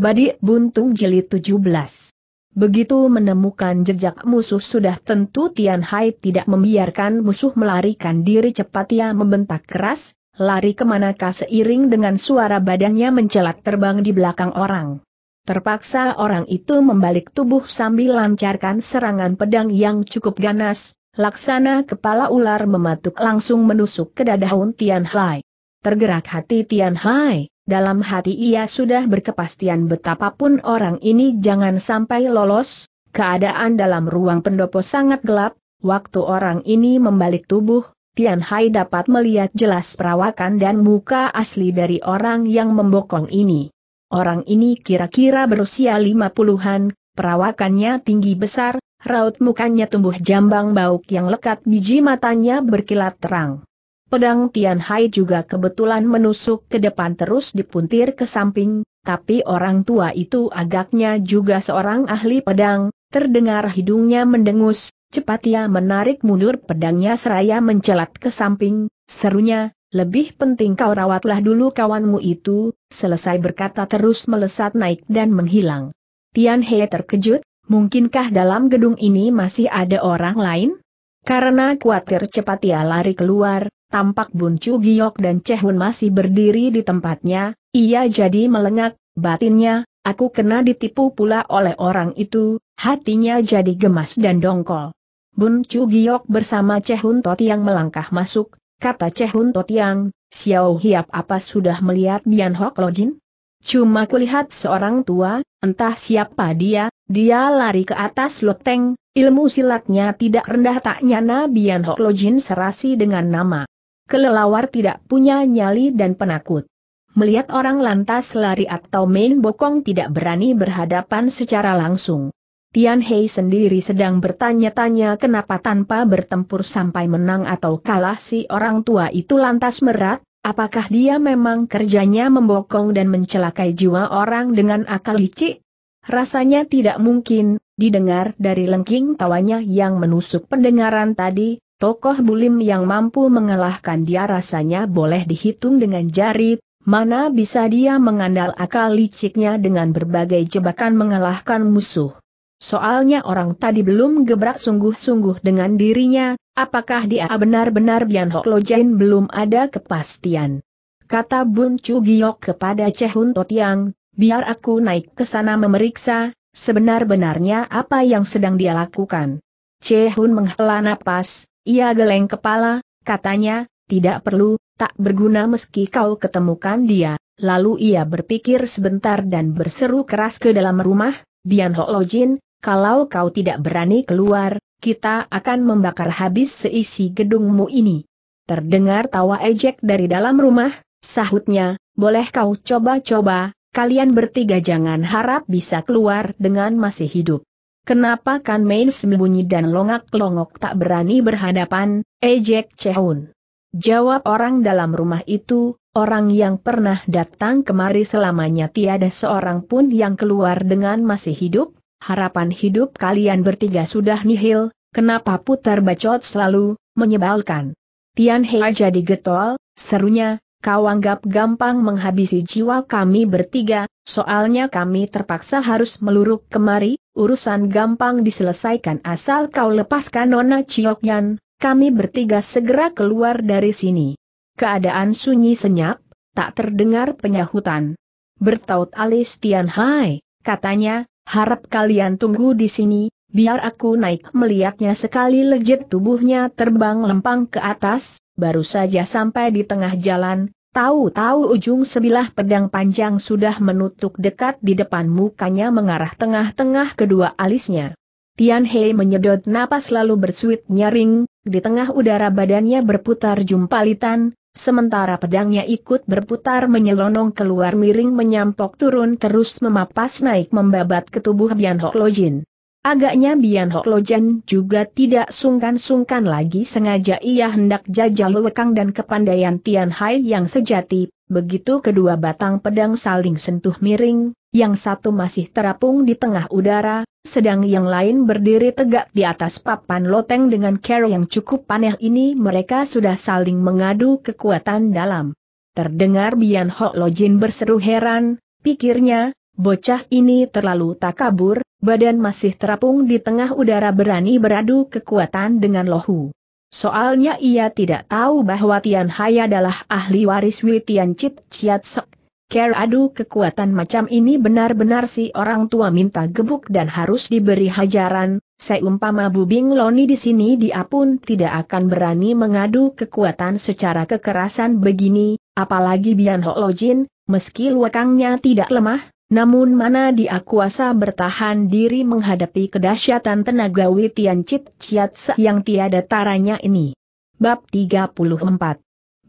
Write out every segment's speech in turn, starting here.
Badi Buntung Jeli 17 Begitu menemukan jejak musuh sudah tentu Tian Hai tidak membiarkan musuh melarikan diri cepat ia membentak keras, lari kemanakah seiring dengan suara badannya mencelat terbang di belakang orang. Terpaksa orang itu membalik tubuh sambil lancarkan serangan pedang yang cukup ganas, laksana kepala ular mematuk langsung menusuk ke dada Tian Hai. Tergerak hati Tian Hai, dalam hati ia sudah berkepastian betapapun orang ini jangan sampai lolos, keadaan dalam ruang pendopo sangat gelap, waktu orang ini membalik tubuh, Tian Hai dapat melihat jelas perawakan dan muka asli dari orang yang membokong ini. Orang ini kira-kira berusia lima puluhan, perawakannya tinggi besar, raut mukanya tumbuh jambang bauk yang lekat biji matanya berkilat terang. Pedang Tian Hai juga kebetulan menusuk ke depan terus dipuntir ke samping, tapi orang tua itu agaknya juga seorang ahli pedang, terdengar hidungnya mendengus, cepat ia menarik mundur pedangnya seraya mencelat ke samping, serunya, lebih penting kau rawatlah dulu kawanmu itu, selesai berkata terus melesat naik dan menghilang. Tian Hai terkejut, mungkinkah dalam gedung ini masih ada orang lain? Karena khawatir cepat ia lari keluar, tampak Bun Chu Giok dan Chehun masih berdiri di tempatnya, ia jadi melengak, batinnya, aku kena ditipu pula oleh orang itu, hatinya jadi gemas dan dongkol. Bun Chu Giok bersama Chehun Totiang melangkah masuk, kata Chehun Totiang, Xiao Hiap apa sudah melihat Bian Hok Lojin? Cuma kulihat seorang tua, entah siapa dia, dia lari ke atas loteng, ilmu silatnya tidak rendah tak nyana Bian Hok Lojin serasi dengan nama kelelawar tidak punya nyali dan penakut. Melihat orang lantas lari atau main bokong tidak berani berhadapan secara langsung. Tian Hei sendiri sedang bertanya-tanya kenapa tanpa bertempur sampai menang atau kalah si orang tua itu lantas merat, apakah dia memang kerjanya membokong dan mencelakai jiwa orang dengan akal licik? Rasanya tidak mungkin, didengar dari lengking tawanya yang menusuk pendengaran tadi, Tokoh Bulim yang mampu mengalahkan dia rasanya boleh dihitung dengan jari, mana bisa dia mengandal akal liciknya dengan berbagai jebakan mengalahkan musuh. Soalnya orang tadi belum gebrak sungguh-sungguh dengan dirinya, apakah dia benar-benar Bian Hok Jain belum ada kepastian. Kata Bun Chu Giok kepada Chehun Totiang, biar aku naik ke sana memeriksa, sebenar-benarnya apa yang sedang dia lakukan. Chehun menghela napas, ia geleng kepala, katanya, tidak perlu, tak berguna meski kau ketemukan dia. Lalu ia berpikir sebentar dan berseru keras ke dalam rumah, Dian Ho kalau kau tidak berani keluar, kita akan membakar habis seisi gedungmu ini. Terdengar tawa ejek dari dalam rumah, sahutnya, boleh kau coba-coba, kalian bertiga jangan harap bisa keluar dengan masih hidup. Kenapa Kan Main sembunyi dan longak-longok tak berani berhadapan, ejek Cehun? Jawab orang dalam rumah itu, orang yang pernah datang kemari selamanya tiada seorang pun yang keluar dengan masih hidup, harapan hidup kalian bertiga sudah nihil, kenapa putar bacot selalu, menyebalkan. Tian Hei jadi getol, serunya, kau anggap gampang menghabisi jiwa kami bertiga, Soalnya kami terpaksa harus meluruk kemari, urusan gampang diselesaikan asal kau lepaskan Nona Chiokyan, kami bertiga segera keluar dari sini. Keadaan sunyi senyap, tak terdengar penyahutan. Bertaut alis Tian Hai, katanya, harap kalian tunggu di sini, biar aku naik melihatnya sekali legit tubuhnya terbang lempang ke atas, baru saja sampai di tengah jalan, Tahu-tahu ujung sebilah pedang panjang sudah menutup dekat di depan mukanya mengarah tengah-tengah kedua alisnya. Tian Hei menyedot napas lalu bersuit nyaring, di tengah udara badannya berputar jumpalitan, sementara pedangnya ikut berputar menyelonong keluar miring menyampok turun terus memapas naik membabat ke tubuh Bian Hok Jin. Agaknya Bian Lojen juga tidak sungkan-sungkan lagi sengaja ia hendak jajal lekang dan kepandaian Tian Hai yang sejati, begitu kedua batang pedang saling sentuh miring, yang satu masih terapung di tengah udara, sedang yang lain berdiri tegak di atas papan loteng dengan care yang cukup panah ini mereka sudah saling mengadu kekuatan dalam. Terdengar Bian Hok Lojen berseru heran, pikirnya, Bocah ini terlalu takabur, badan masih terapung di tengah udara berani beradu kekuatan dengan lohu. Soalnya ia tidak tahu bahwa Tian Hai adalah ahli waris Wei Tian Chit Chiat Sek. Care adu kekuatan macam ini benar-benar si orang tua minta gebuk dan harus diberi hajaran, seumpama Bubing Loni di sini dia pun tidak akan berani mengadu kekuatan secara kekerasan begini, apalagi Bian Ho Lo Jin, meski luakangnya tidak lemah, namun mana dia kuasa bertahan diri menghadapi kedahsyatan tenaga Witian Cit Chiatsa yang tiada taranya ini. Bab 34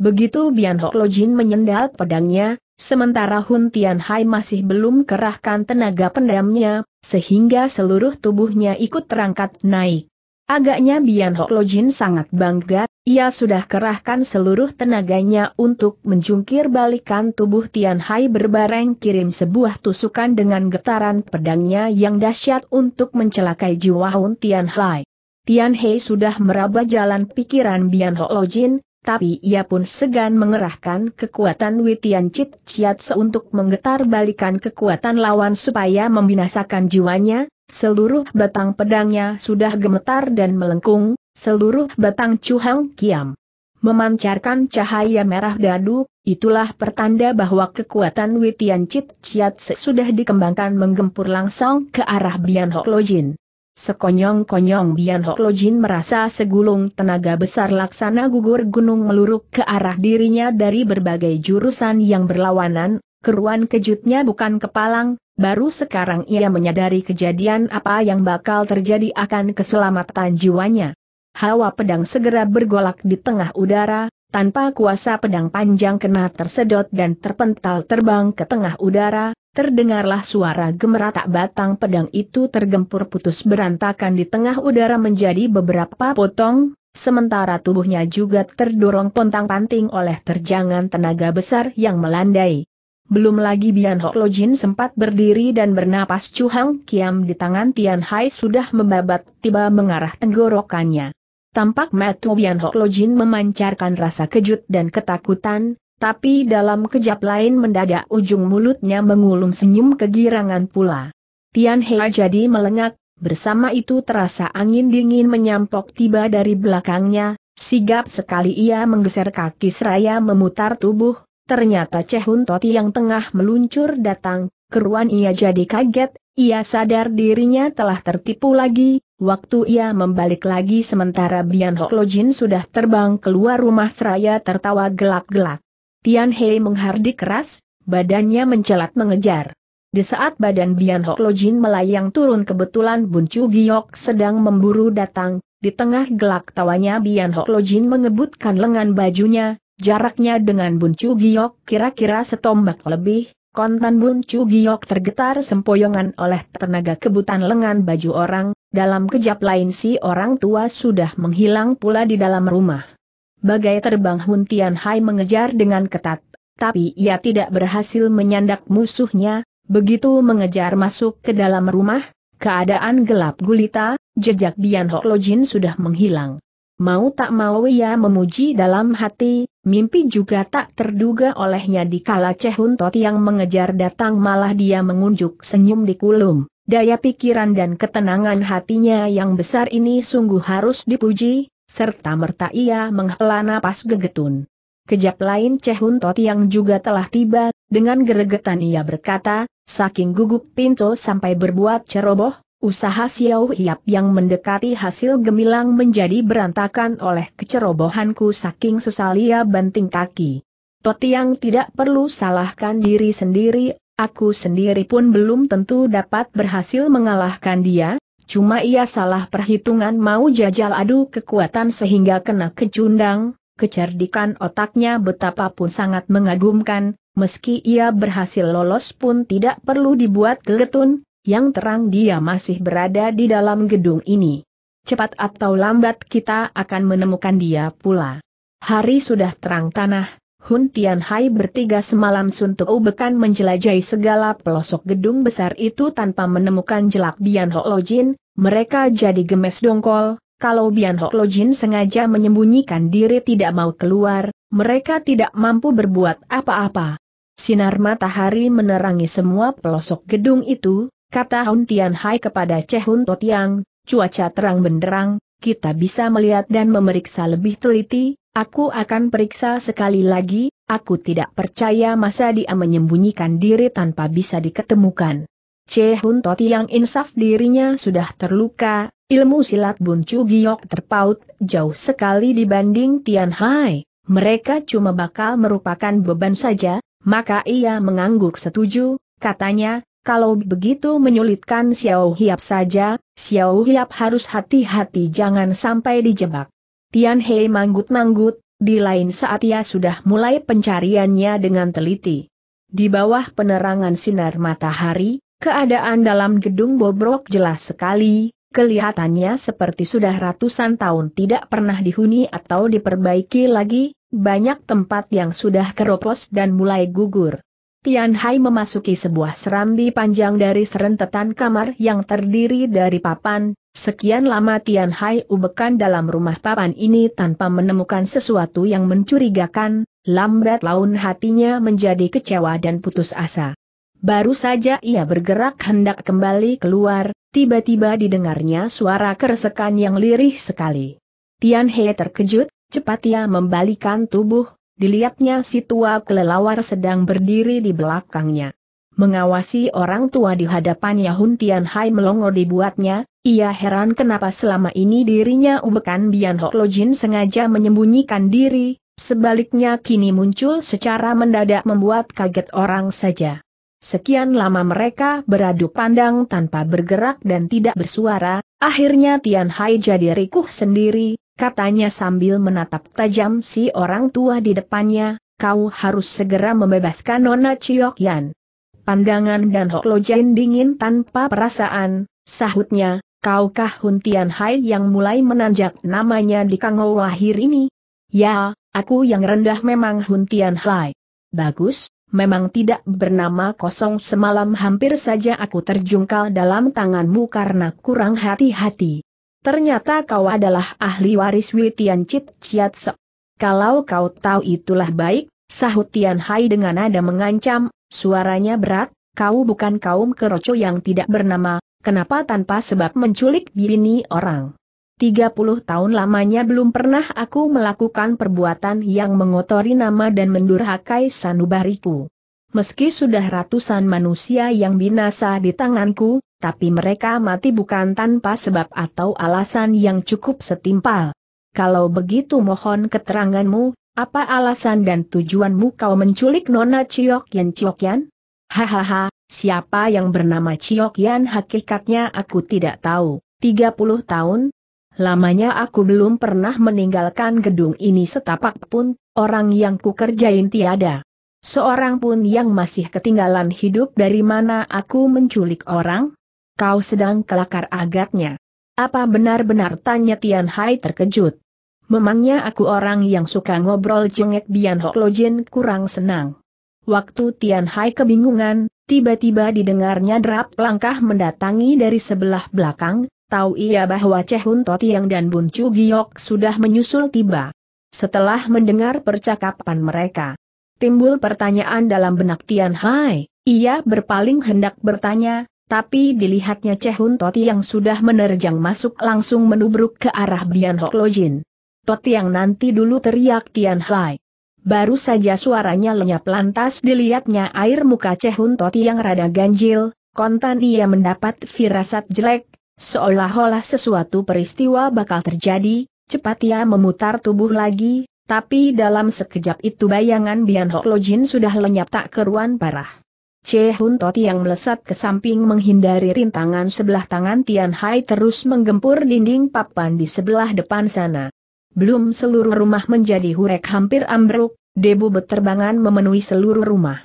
Begitu Bian Hok Jin menyendal pedangnya, sementara Hun Tian Hai masih belum kerahkan tenaga pendamnya, sehingga seluruh tubuhnya ikut terangkat naik. Agaknya Bian Hok Jin sangat bangga ia sudah kerahkan seluruh tenaganya untuk menjungkir balikan tubuh Tian Hai berbareng kirim sebuah tusukan dengan getaran pedangnya yang dahsyat untuk mencelakai jiwa Hun Tian Hai. Tian Hai sudah meraba jalan pikiran Bian Ho Lo Jin, tapi ia pun segan mengerahkan kekuatan Wei Tian Chit Chiatse untuk menggetar balikan kekuatan lawan supaya membinasakan jiwanya, seluruh batang pedangnya sudah gemetar dan melengkung, seluruh batang cuhang Kiam memancarkan cahaya merah dadu, itulah pertanda bahwa kekuatan Witian Chit Chiat sudah dikembangkan menggempur langsung ke arah Bian Hok Lojin. Sekonyong-konyong Bian Hok Lojin merasa segulung tenaga besar laksana gugur gunung meluruk ke arah dirinya dari berbagai jurusan yang berlawanan, keruan kejutnya bukan kepalang, baru sekarang ia menyadari kejadian apa yang bakal terjadi akan keselamatan jiwanya hawa pedang segera bergolak di tengah udara, tanpa kuasa pedang panjang kena tersedot dan terpental terbang ke tengah udara, terdengarlah suara gemeratak batang pedang itu tergempur putus berantakan di tengah udara menjadi beberapa potong, sementara tubuhnya juga terdorong pontang-panting oleh terjangan tenaga besar yang melandai. Belum lagi Bian Hok Lojin sempat berdiri dan bernapas cuhang kiam di tangan Tian Hai sudah membabat tiba mengarah tenggorokannya. Tampak Matuwian Hoklojin memancarkan rasa kejut dan ketakutan, tapi dalam kejap lain mendadak ujung mulutnya mengulum senyum kegirangan pula. Tian Hei jadi melengak, bersama itu terasa angin dingin menyampok tiba dari belakangnya, sigap sekali ia menggeser kaki seraya memutar tubuh, ternyata Cehun Toti yang tengah meluncur datang, keruan ia jadi kaget, ia sadar dirinya telah tertipu lagi, waktu ia membalik lagi sementara Bian Hoklojin sudah terbang keluar rumah seraya tertawa gelak-gelak. Tian Hei menghardik keras, badannya mencelat mengejar. Di saat badan Bian Hoklojin melayang turun kebetulan Bun Chu Giok sedang memburu datang, di tengah gelak tawanya Bian Hoklojin mengebutkan lengan bajunya, jaraknya dengan Bun Chu Giok kira-kira setombak lebih, Kontan Bun Chu Giok tergetar sempoyongan oleh tenaga kebutan lengan baju orang, dalam kejap lain si orang tua sudah menghilang pula di dalam rumah. Bagai terbang Hun Tian Hai mengejar dengan ketat, tapi ia tidak berhasil menyandak musuhnya, begitu mengejar masuk ke dalam rumah, keadaan gelap gulita, jejak Bian Lo Lojin sudah menghilang. Mau tak mau ia memuji dalam hati, mimpi juga tak terduga olehnya di kala Cehun Tot yang mengejar datang malah dia mengunjuk senyum di kulum. Daya pikiran dan ketenangan hatinya yang besar ini sungguh harus dipuji, serta merta ia menghela napas gegetun. Kejap lain Cehun Tot yang juga telah tiba, dengan geregetan ia berkata, saking gugup pintu sampai berbuat ceroboh, Usaha Xiao Hiap yang mendekati hasil gemilang menjadi berantakan oleh kecerobohanku saking sesalia banting kaki. Totiang tidak perlu salahkan diri sendiri, aku sendiri pun belum tentu dapat berhasil mengalahkan dia, cuma ia salah perhitungan mau jajal adu kekuatan sehingga kena kecundang, kecerdikan otaknya betapapun sangat mengagumkan, meski ia berhasil lolos pun tidak perlu dibuat geletun, yang terang dia masih berada di dalam gedung ini. Cepat atau lambat kita akan menemukan dia pula. Hari sudah terang tanah, Hun Hai bertiga semalam suntuk bekan menjelajahi segala pelosok gedung besar itu tanpa menemukan jelak Bian Ho Jin, mereka jadi gemes dongkol, kalau Bian Ho Jin sengaja menyembunyikan diri tidak mau keluar, mereka tidak mampu berbuat apa-apa. Sinar matahari menerangi semua pelosok gedung itu, Kata Hun Tian Hai kepada Che Hun To cuaca terang benderang, kita bisa melihat dan memeriksa lebih teliti, aku akan periksa sekali lagi, aku tidak percaya masa dia menyembunyikan diri tanpa bisa diketemukan. Che Hun To insaf dirinya sudah terluka, ilmu silat Bun Chu Giok terpaut, jauh sekali dibanding Tian Hai, mereka cuma bakal merupakan beban saja, maka ia mengangguk setuju, katanya, kalau begitu menyulitkan Xiao Hiap saja, Xiao Hiap harus hati-hati jangan sampai dijebak. Tian Hei manggut-manggut, di lain saat ia sudah mulai pencariannya dengan teliti. Di bawah penerangan sinar matahari, keadaan dalam gedung bobrok jelas sekali, kelihatannya seperti sudah ratusan tahun tidak pernah dihuni atau diperbaiki lagi, banyak tempat yang sudah keropos dan mulai gugur. Tian Hai memasuki sebuah serambi panjang dari serentetan kamar yang terdiri dari papan, sekian lama Tian Hai ubekan dalam rumah papan ini tanpa menemukan sesuatu yang mencurigakan, lambat laun hatinya menjadi kecewa dan putus asa. Baru saja ia bergerak hendak kembali keluar, tiba-tiba didengarnya suara keresekan yang lirih sekali. Tian Hai terkejut, cepat ia membalikan tubuh, Dilihatnya si tua kelelawar sedang berdiri di belakangnya. Mengawasi orang tua di hadapannya Hun Tian Hai melongo dibuatnya, ia heran kenapa selama ini dirinya ubekan Bian Hok Jin sengaja menyembunyikan diri, sebaliknya kini muncul secara mendadak membuat kaget orang saja. Sekian lama mereka beradu pandang tanpa bergerak dan tidak bersuara, akhirnya Tian Hai jadi rikuh sendiri, katanya sambil menatap tajam si orang tua di depannya, kau harus segera membebaskan Nona Yan. Pandangan dan Hok Jin dingin tanpa perasaan, sahutnya, kaukah Hun Tian Hai yang mulai menanjak namanya di Kango Wahir ini? Ya, aku yang rendah memang Hun Tian Hai. Bagus, memang tidak bernama kosong semalam hampir saja aku terjungkal dalam tanganmu karena kurang hati-hati. Ternyata kau adalah ahli waris Witian Chit Chiatse. Kalau kau tahu itulah baik, sahut Tian Hai dengan nada mengancam, suaranya berat, kau bukan kaum keroco yang tidak bernama, kenapa tanpa sebab menculik bini orang? 30 tahun lamanya belum pernah aku melakukan perbuatan yang mengotori nama dan mendurhakai sanubariku. Meski sudah ratusan manusia yang binasa di tanganku, tapi mereka mati bukan tanpa sebab atau alasan yang cukup setimpal. Kalau begitu mohon keteranganmu, apa alasan dan tujuanmu kau menculik Nona Yan Ciokyan Yan? Hahaha, siapa yang bernama Yan? hakikatnya aku tidak tahu, 30 tahun? Lamanya aku belum pernah meninggalkan gedung ini setapak pun, orang yang kukerjain tiada. Seorang pun yang masih ketinggalan hidup dari mana aku menculik orang? kau sedang kelakar agaknya. Apa benar-benar tanya Tian Hai terkejut? Memangnya aku orang yang suka ngobrol jengek Bian Hok Jin kurang senang. Waktu Tian Hai kebingungan, tiba-tiba didengarnya derap langkah mendatangi dari sebelah belakang, tahu ia bahwa Cehun Totiang dan Bun Chu Giok sudah menyusul tiba. Setelah mendengar percakapan mereka, timbul pertanyaan dalam benak Tian Hai, ia berpaling hendak bertanya, tapi dilihatnya Cehun Toti yang sudah menerjang masuk langsung menubruk ke arah Bian Hoklojin. Totti Toti yang nanti dulu teriak Tian Hai. Baru saja suaranya lenyap lantas dilihatnya air muka Cehun Toti yang rada ganjil, kontan ia mendapat firasat jelek, seolah-olah sesuatu peristiwa bakal terjadi, cepat ia memutar tubuh lagi, tapi dalam sekejap itu bayangan Bian Hoklojin sudah lenyap tak keruan parah. C. Hun Toti yang melesat ke samping menghindari rintangan sebelah tangan Tian Hai terus menggempur dinding papan di sebelah depan sana. Belum seluruh rumah menjadi hurek hampir ambruk, debu beterbangan memenuhi seluruh rumah.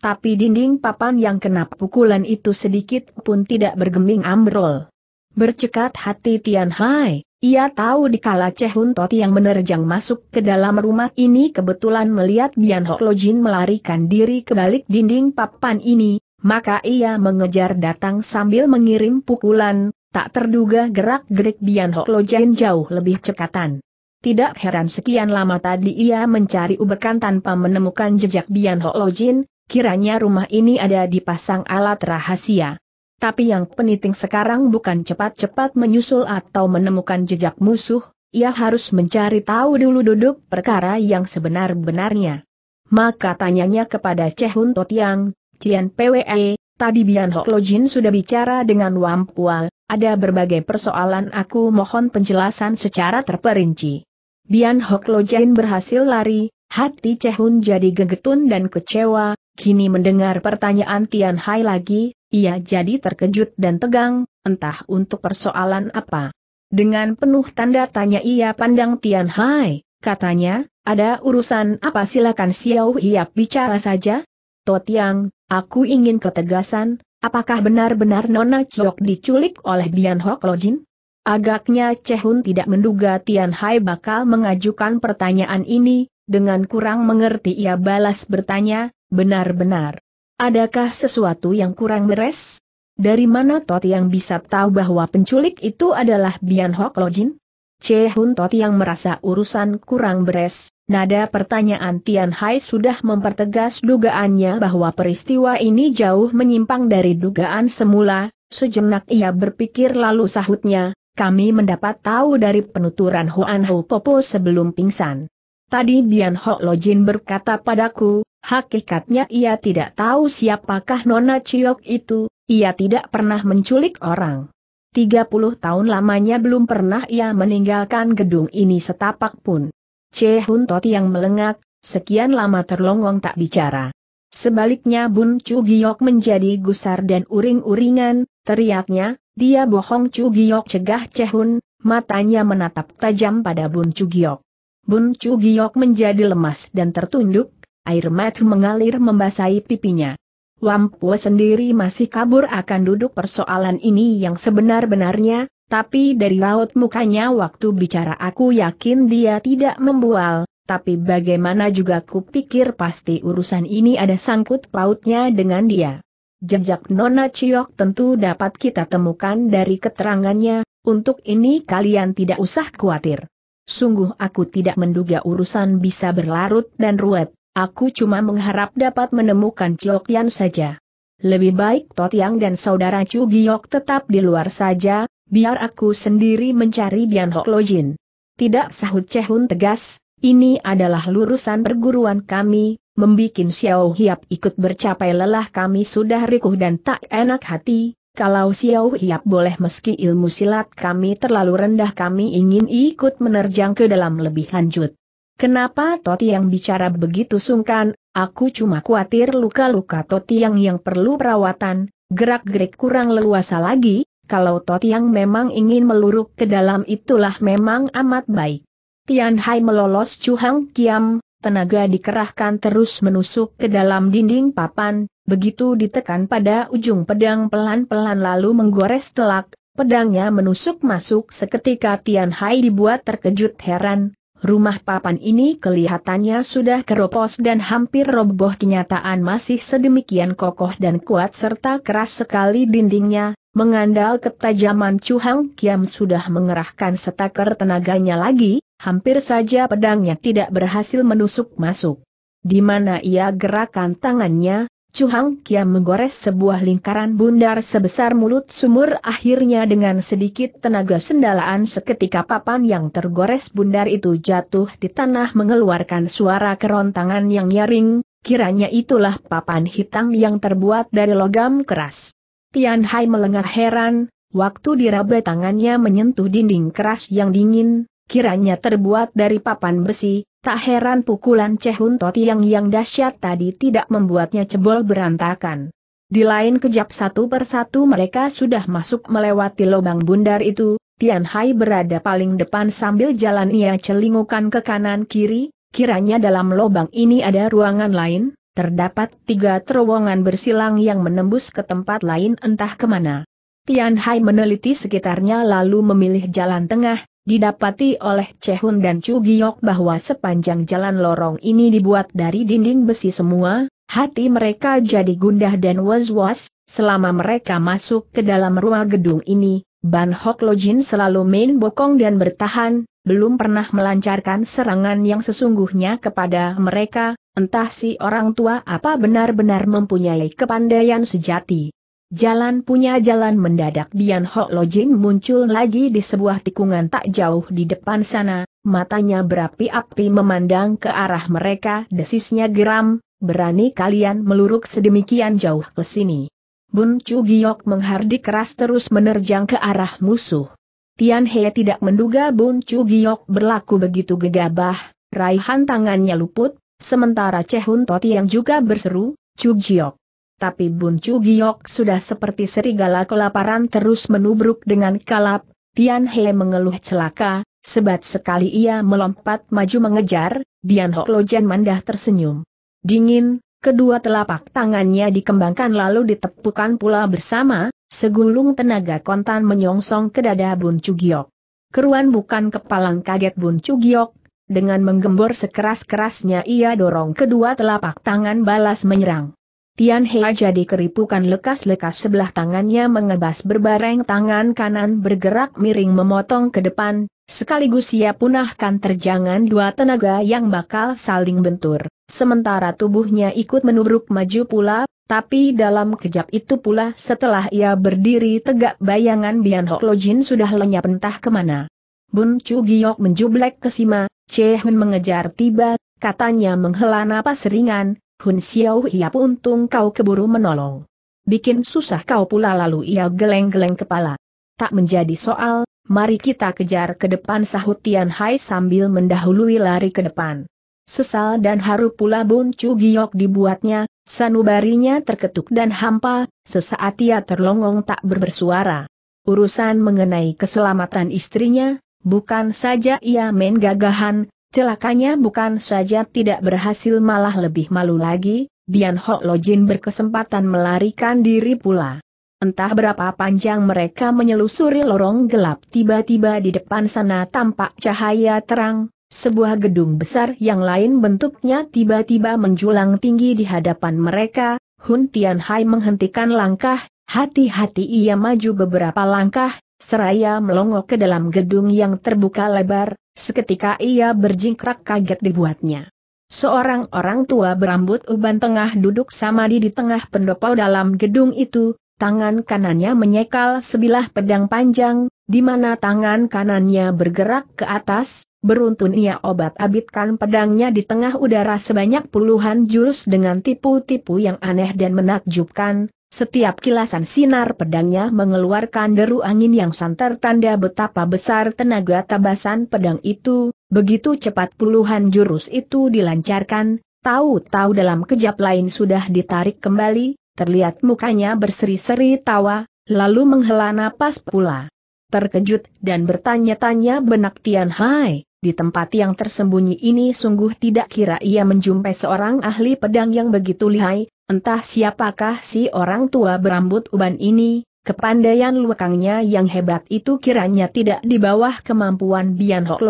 Tapi dinding papan yang kena pukulan itu sedikit pun tidak bergeming ambrol. Bercekat hati Tian Hai, ia tahu di kala cehun Toti yang menerjang masuk ke dalam rumah ini kebetulan melihat Bian Hok Lojin melarikan diri ke balik dinding papan ini, maka ia mengejar datang sambil mengirim pukulan, tak terduga gerak-gerik Bian Hok Lojin jauh lebih cekatan. Tidak heran sekian lama tadi ia mencari ubekan tanpa menemukan jejak Bian Hok Lojin, kiranya rumah ini ada dipasang alat rahasia. Tapi yang peniting sekarang bukan cepat-cepat menyusul atau menemukan jejak musuh, ia harus mencari tahu dulu duduk perkara yang sebenar-benarnya. Maka tanyanya kepada Cehun Totiang, Cian PWE, tadi Bian Hok Lojin sudah bicara dengan Wampua, ada berbagai persoalan aku mohon penjelasan secara terperinci. Bian Hok Lojin berhasil lari, hati Cehun jadi gegetun dan kecewa, Kini mendengar pertanyaan Tian Hai lagi, ia jadi terkejut dan tegang, entah untuk persoalan apa. Dengan penuh tanda tanya ia pandang Tian Hai, katanya, ada urusan apa silakan Xiao Hiap bicara saja? Tiang, aku ingin ketegasan, apakah benar-benar Nona Chok diculik oleh Bian Hok Lojin? Agaknya Cehun tidak menduga Tian Hai bakal mengajukan pertanyaan ini, dengan kurang mengerti ia balas bertanya, Benar-benar. Adakah sesuatu yang kurang beres? Dari mana Tot yang bisa tahu bahwa penculik itu adalah Bian Hok Lojin? Che Hun Tot yang merasa urusan kurang beres, nada pertanyaan Tian Hai sudah mempertegas dugaannya bahwa peristiwa ini jauh menyimpang dari dugaan semula, sejenak ia berpikir lalu sahutnya, kami mendapat tahu dari penuturan Huan Hu Popo sebelum pingsan. Tadi Bian Hok Lojin berkata padaku, Hakikatnya ia tidak tahu siapakah Nona Ciok itu, ia tidak pernah menculik orang. 30 tahun lamanya belum pernah ia meninggalkan gedung ini setapak pun. Che Hun Tot yang melengak, sekian lama terlongong tak bicara. Sebaliknya Bun Chu Giok menjadi gusar dan uring-uringan, teriaknya, dia bohong Chu Giok cegah Cehun, matanya menatap tajam pada Bun Chu Giok. Bun Chu Giok menjadi lemas dan tertunduk, Air mata mengalir membasahi pipinya. Wampua sendiri masih kabur akan duduk persoalan ini yang sebenar-benarnya, tapi dari laut mukanya waktu bicara aku yakin dia tidak membual, tapi bagaimana juga pikir pasti urusan ini ada sangkut pautnya dengan dia. Jejak Nona Ciok tentu dapat kita temukan dari keterangannya, untuk ini kalian tidak usah khawatir. Sungguh aku tidak menduga urusan bisa berlarut dan ruwet. Aku cuma mengharap dapat menemukan Yan saja. Lebih baik Tot Yang dan saudara Chu Giok tetap di luar saja, biar aku sendiri mencari Bian Hok Lojin. Tidak sahut Cehun tegas, ini adalah lurusan perguruan kami, membikin Xiao Hiap ikut bercapai lelah kami sudah rikuh dan tak enak hati, kalau Xiao Hiap boleh meski ilmu silat kami terlalu rendah kami ingin ikut menerjang ke dalam lebih lanjut. Kenapa Toti yang bicara begitu sungkan, aku cuma khawatir luka-luka Toti yang yang perlu perawatan, gerak-gerik kurang leluasa lagi, kalau Toti yang memang ingin meluruk ke dalam itulah memang amat baik. Tian Hai melolos Hang Kiam, tenaga dikerahkan terus menusuk ke dalam dinding papan, begitu ditekan pada ujung pedang pelan-pelan lalu menggores telak, pedangnya menusuk masuk seketika Tian Hai dibuat terkejut heran, Rumah papan ini kelihatannya sudah keropos dan hampir roboh kenyataan masih sedemikian kokoh dan kuat serta keras sekali dindingnya, mengandal ketajaman Chu Hang Kiam sudah mengerahkan setaker tenaganya lagi, hampir saja pedangnya tidak berhasil menusuk masuk. Di mana ia gerakan tangannya, Cuhang Kiam menggores sebuah lingkaran bundar sebesar mulut sumur akhirnya dengan sedikit tenaga sendalaan seketika papan yang tergores bundar itu jatuh di tanah mengeluarkan suara kerontangan yang nyaring, kiranya itulah papan hitam yang terbuat dari logam keras. Tian Hai melengah heran, waktu diraba tangannya menyentuh dinding keras yang dingin, kiranya terbuat dari papan besi, Tak heran pukulan Cehun Totti yang yang dahsyat tadi tidak membuatnya cebol berantakan. Di lain kejap satu persatu mereka sudah masuk melewati lubang bundar itu, Tian Hai berada paling depan sambil jalan ia celingukan ke kanan kiri, kiranya dalam lubang ini ada ruangan lain, terdapat tiga terowongan bersilang yang menembus ke tempat lain entah kemana. Tian Hai meneliti sekitarnya lalu memilih jalan tengah, Didapati oleh Chehun dan Chu Giok bahwa sepanjang jalan lorong ini dibuat dari dinding besi semua, hati mereka jadi gundah dan was-was, selama mereka masuk ke dalam ruang gedung ini, Ban Hok Lojin selalu main bokong dan bertahan, belum pernah melancarkan serangan yang sesungguhnya kepada mereka, entah si orang tua apa benar-benar mempunyai kepandaian sejati. Jalan punya jalan mendadak Bian Lo Lojin muncul lagi di sebuah tikungan tak jauh di depan sana, matanya berapi-api memandang ke arah mereka desisnya geram, berani kalian meluruk sedemikian jauh ke sini. Bun Chu Giok menghardik keras terus menerjang ke arah musuh. Tian He tidak menduga Bun Chu Giok berlaku begitu gegabah, raihan tangannya luput, sementara Hun Toti yang juga berseru, Chu Giok tapi Bun Chu Giok sudah seperti serigala kelaparan terus menubruk dengan kalap, Tian He mengeluh celaka, sebat sekali ia melompat maju mengejar, Bian Lo Jan mandah tersenyum. Dingin, kedua telapak tangannya dikembangkan lalu ditepukan pula bersama, segulung tenaga kontan menyongsong ke dada Bun Chu Giok. Keruan bukan kepalang kaget Bun Chu Giok, dengan menggembor sekeras-kerasnya ia dorong kedua telapak tangan balas menyerang. Tian He jadi keripukan lekas-lekas sebelah tangannya mengebas berbareng tangan kanan bergerak miring memotong ke depan, sekaligus ia punahkan terjangan dua tenaga yang bakal saling bentur. Sementara tubuhnya ikut menubruk maju pula, tapi dalam kejap itu pula setelah ia berdiri tegak bayangan Bian Hok Lojin sudah lenyap entah kemana. Bun Chu Giok menjublek ke Sima, Che Hun mengejar tiba, katanya menghela napas ringan, Hun Xiao Hiap untung kau keburu menolong. Bikin susah kau pula lalu ia geleng-geleng kepala. Tak menjadi soal, mari kita kejar ke depan sahut Tian Hai sambil mendahului lari ke depan. Sesal dan haru pula Bun Chu Giok dibuatnya, sanubarinya terketuk dan hampa, sesaat ia terlongong tak berbersuara. Urusan mengenai keselamatan istrinya, bukan saja ia main gagahan, Celakanya bukan saja tidak berhasil malah lebih malu lagi, Bian Ho Lojin berkesempatan melarikan diri pula. Entah berapa panjang mereka menyelusuri lorong gelap tiba-tiba di depan sana tampak cahaya terang, sebuah gedung besar yang lain bentuknya tiba-tiba menjulang tinggi di hadapan mereka, Hun Hai menghentikan langkah, hati-hati ia maju beberapa langkah, Seraya melongo ke dalam gedung yang terbuka lebar, seketika ia berjingkrak kaget dibuatnya. Seorang orang tua berambut uban tengah duduk samadi di tengah pendopo dalam gedung itu, tangan kanannya menyekal sebilah pedang panjang, di mana tangan kanannya bergerak ke atas, beruntun ia obat-abitkan pedangnya di tengah udara sebanyak puluhan jurus dengan tipu-tipu yang aneh dan menakjubkan, setiap kilasan sinar pedangnya mengeluarkan deru angin yang santer tanda betapa besar tenaga tabasan pedang itu, begitu cepat puluhan jurus itu dilancarkan, tahu-tahu dalam kejap lain sudah ditarik kembali, terlihat mukanya berseri-seri tawa, lalu menghela napas pula. Terkejut dan bertanya-tanya benak Tian Hai, di tempat yang tersembunyi ini sungguh tidak kira ia menjumpai seorang ahli pedang yang begitu lihai, Entah siapakah si orang tua berambut uban ini, kepandaian luakangnya yang hebat itu kiranya tidak di bawah kemampuan Bian Hok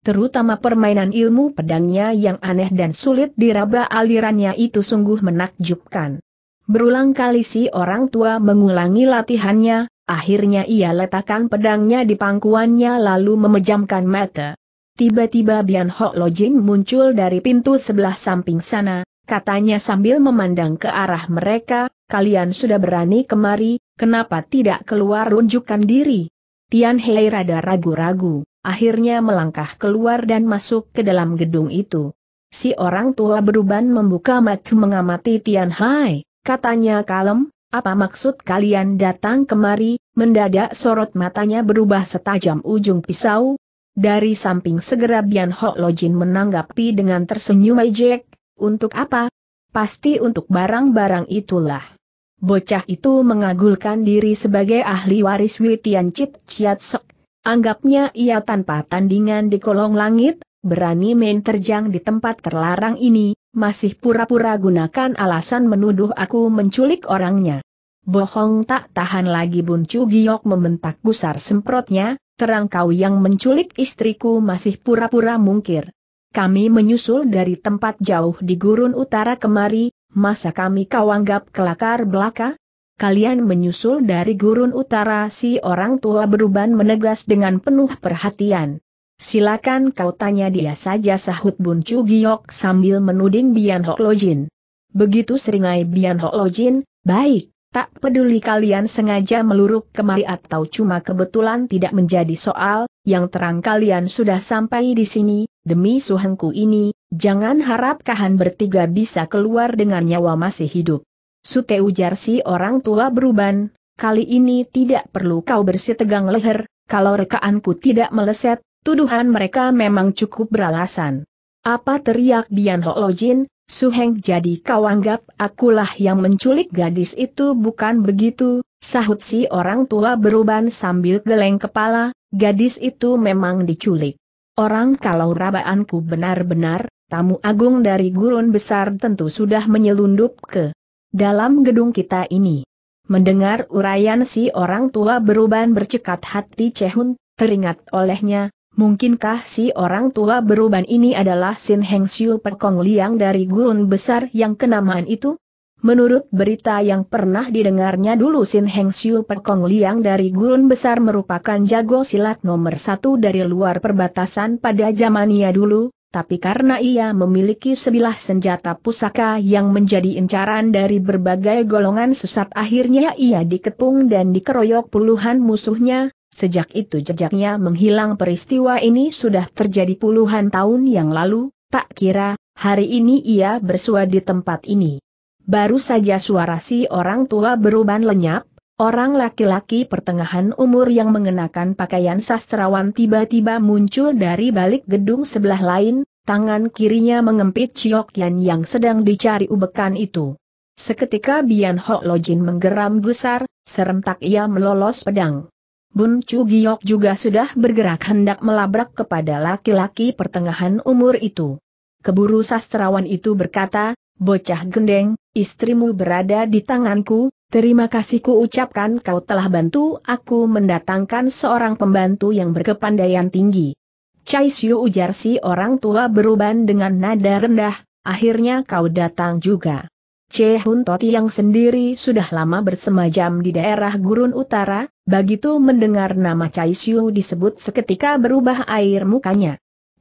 Terutama permainan ilmu pedangnya yang aneh dan sulit diraba alirannya itu sungguh menakjubkan. Berulang kali si orang tua mengulangi latihannya, Akhirnya ia letakkan pedangnya di pangkuannya lalu memejamkan mata. Tiba-tiba Bian Ho muncul dari pintu sebelah samping sana, katanya sambil memandang ke arah mereka, kalian sudah berani kemari, kenapa tidak keluar unjukkan diri? Tian Hei rada ragu-ragu, akhirnya melangkah keluar dan masuk ke dalam gedung itu. Si orang tua beruban membuka mata mengamati Tian Hai, katanya kalem, apa maksud kalian datang kemari, mendadak sorot matanya berubah setajam ujung pisau? Dari samping segera Bian Ho Lojin menanggapi dengan tersenyum ejek, untuk apa? Pasti untuk barang-barang itulah. Bocah itu mengagulkan diri sebagai ahli waris Witian Chit Chiat Sok. Anggapnya ia tanpa tandingan di kolong langit, berani main terjang di tempat terlarang ini, masih pura-pura gunakan alasan menuduh aku menculik orangnya. Bohong tak tahan lagi Bun Chu Giok membentak gusar semprotnya, terang kau yang menculik istriku masih pura-pura mungkir kami menyusul dari tempat jauh di gurun utara kemari, masa kami kau anggap kelakar belaka? Kalian menyusul dari gurun utara si orang tua beruban menegas dengan penuh perhatian. Silakan kau tanya dia saja sahut Bun Chu Giok sambil menuding Bian Hok Lojin. Begitu seringai Bian Hok Lojin, baik, Tak peduli kalian sengaja meluruk kemari atau cuma kebetulan tidak menjadi soal, yang terang kalian sudah sampai di sini, demi suhengku ini, jangan harap kahan bertiga bisa keluar dengan nyawa masih hidup. Sute ujar si orang tua beruban, kali ini tidak perlu kau bersitegang leher, kalau rekaanku tidak meleset, tuduhan mereka memang cukup beralasan. Apa teriak Bian Ho Lo Jin, Suheng jadi kau anggap akulah yang menculik gadis itu bukan begitu, sahut si orang tua beruban sambil geleng kepala, gadis itu memang diculik. Orang kalau rabaanku benar-benar, tamu agung dari gurun besar tentu sudah menyelundup ke dalam gedung kita ini. Mendengar urayan si orang tua beruban bercekat hati Cehun, teringat olehnya, Mungkinkah si orang tua beruban ini adalah Sin Heng Siu Perkong Liang dari gurun besar yang kenamaan itu? Menurut berita yang pernah didengarnya dulu Sin Heng Siu Perkong Liang dari gurun besar merupakan jago silat nomor satu dari luar perbatasan pada zamannya dulu, tapi karena ia memiliki sebilah senjata pusaka yang menjadi incaran dari berbagai golongan sesat akhirnya ia dikepung dan dikeroyok puluhan musuhnya, Sejak itu jejaknya menghilang peristiwa ini sudah terjadi puluhan tahun yang lalu, tak kira, hari ini ia bersua di tempat ini. Baru saja suara si orang tua beruban lenyap, orang laki-laki pertengahan umur yang mengenakan pakaian sastrawan tiba-tiba muncul dari balik gedung sebelah lain, tangan kirinya mengempit Yan yang sedang dicari ubekan itu. Seketika Bian Ho Lojin menggeram gusar, serentak ia melolos pedang. Bun Chu Giok juga sudah bergerak hendak melabrak kepada laki-laki pertengahan umur itu. Keburu sastrawan itu berkata, Bocah gendeng, istrimu berada di tanganku, terima kasih ku ucapkan kau telah bantu aku mendatangkan seorang pembantu yang berkepandaian tinggi. Chai Siu ujar si orang tua beruban dengan nada rendah, akhirnya kau datang juga. Hun Totti yang sendiri sudah lama bersemajam di daerah gurun utara, begitu mendengar nama Chai Siu disebut seketika berubah air mukanya.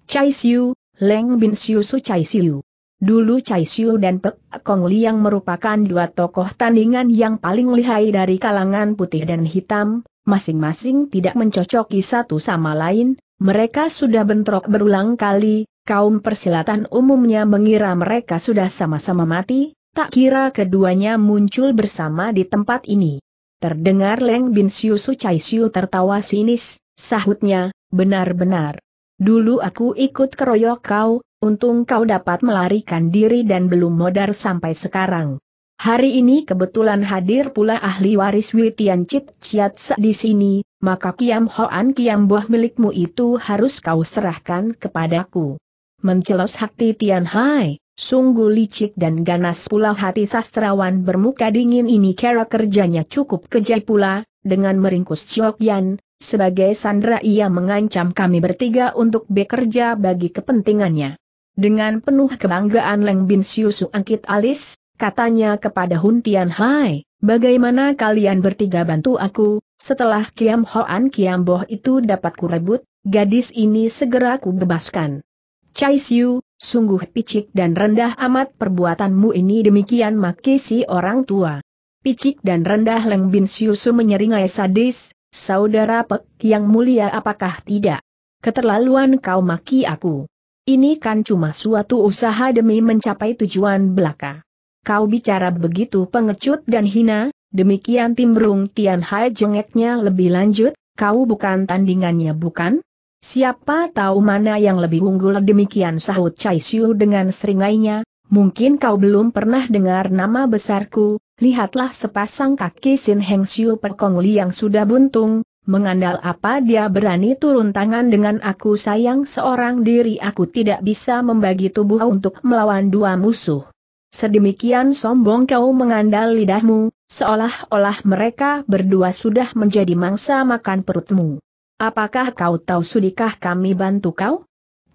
Chai Siu, Leng Bin Siu Su Chai Siu. Dulu Chai Siu dan Pek Kong Li yang merupakan dua tokoh tandingan yang paling lihai dari kalangan putih dan hitam, masing-masing tidak mencocoki satu sama lain, mereka sudah bentrok berulang kali, kaum persilatan umumnya mengira mereka sudah sama-sama mati, Tak kira keduanya muncul bersama di tempat ini. Terdengar Leng Bin Siu Su Chai Siu tertawa sinis, sahutnya, benar-benar. Dulu aku ikut keroyok kau, untung kau dapat melarikan diri dan belum modar sampai sekarang. Hari ini kebetulan hadir pula ahli waris Witian Chit Chiat di sini, maka Kiam Hoan Kiam Buah milikmu itu harus kau serahkan kepadaku. Mencelos hati Tian Hai. Sungguh licik dan ganas pula hati sastrawan bermuka dingin ini kera kerjanya cukup kejai pula, dengan meringkus Chiok Yan, sebagai Sandra ia mengancam kami bertiga untuk bekerja bagi kepentingannya. Dengan penuh kebanggaan Leng Bin Siu angkit alis, katanya kepada Hun Tian Hai, bagaimana kalian bertiga bantu aku, setelah Kiam Hoan Kiam Boh itu dapat kurebut, gadis ini segera kubebaskan. Chai Siu, Sungguh picik dan rendah amat perbuatanmu ini demikian maki si orang tua. Picik dan rendah Leng Bin Siusu menyeringai sadis, saudara Pek yang mulia apakah tidak? Keterlaluan kau maki aku. Ini kan cuma suatu usaha demi mencapai tujuan belaka. Kau bicara begitu pengecut dan hina, demikian timbrung Tian Hai jengeknya lebih lanjut, kau bukan tandingannya bukan? Siapa tahu mana yang lebih unggul demikian sahut Chai Xiu dengan seringainya, mungkin kau belum pernah dengar nama besarku, lihatlah sepasang kaki Sin Heng Xiu Perkongli yang sudah buntung, mengandal apa dia berani turun tangan dengan aku sayang seorang diri aku tidak bisa membagi tubuh untuk melawan dua musuh. Sedemikian sombong kau mengandal lidahmu, seolah-olah mereka berdua sudah menjadi mangsa makan perutmu. Apakah kau tahu sudikah kami bantu kau?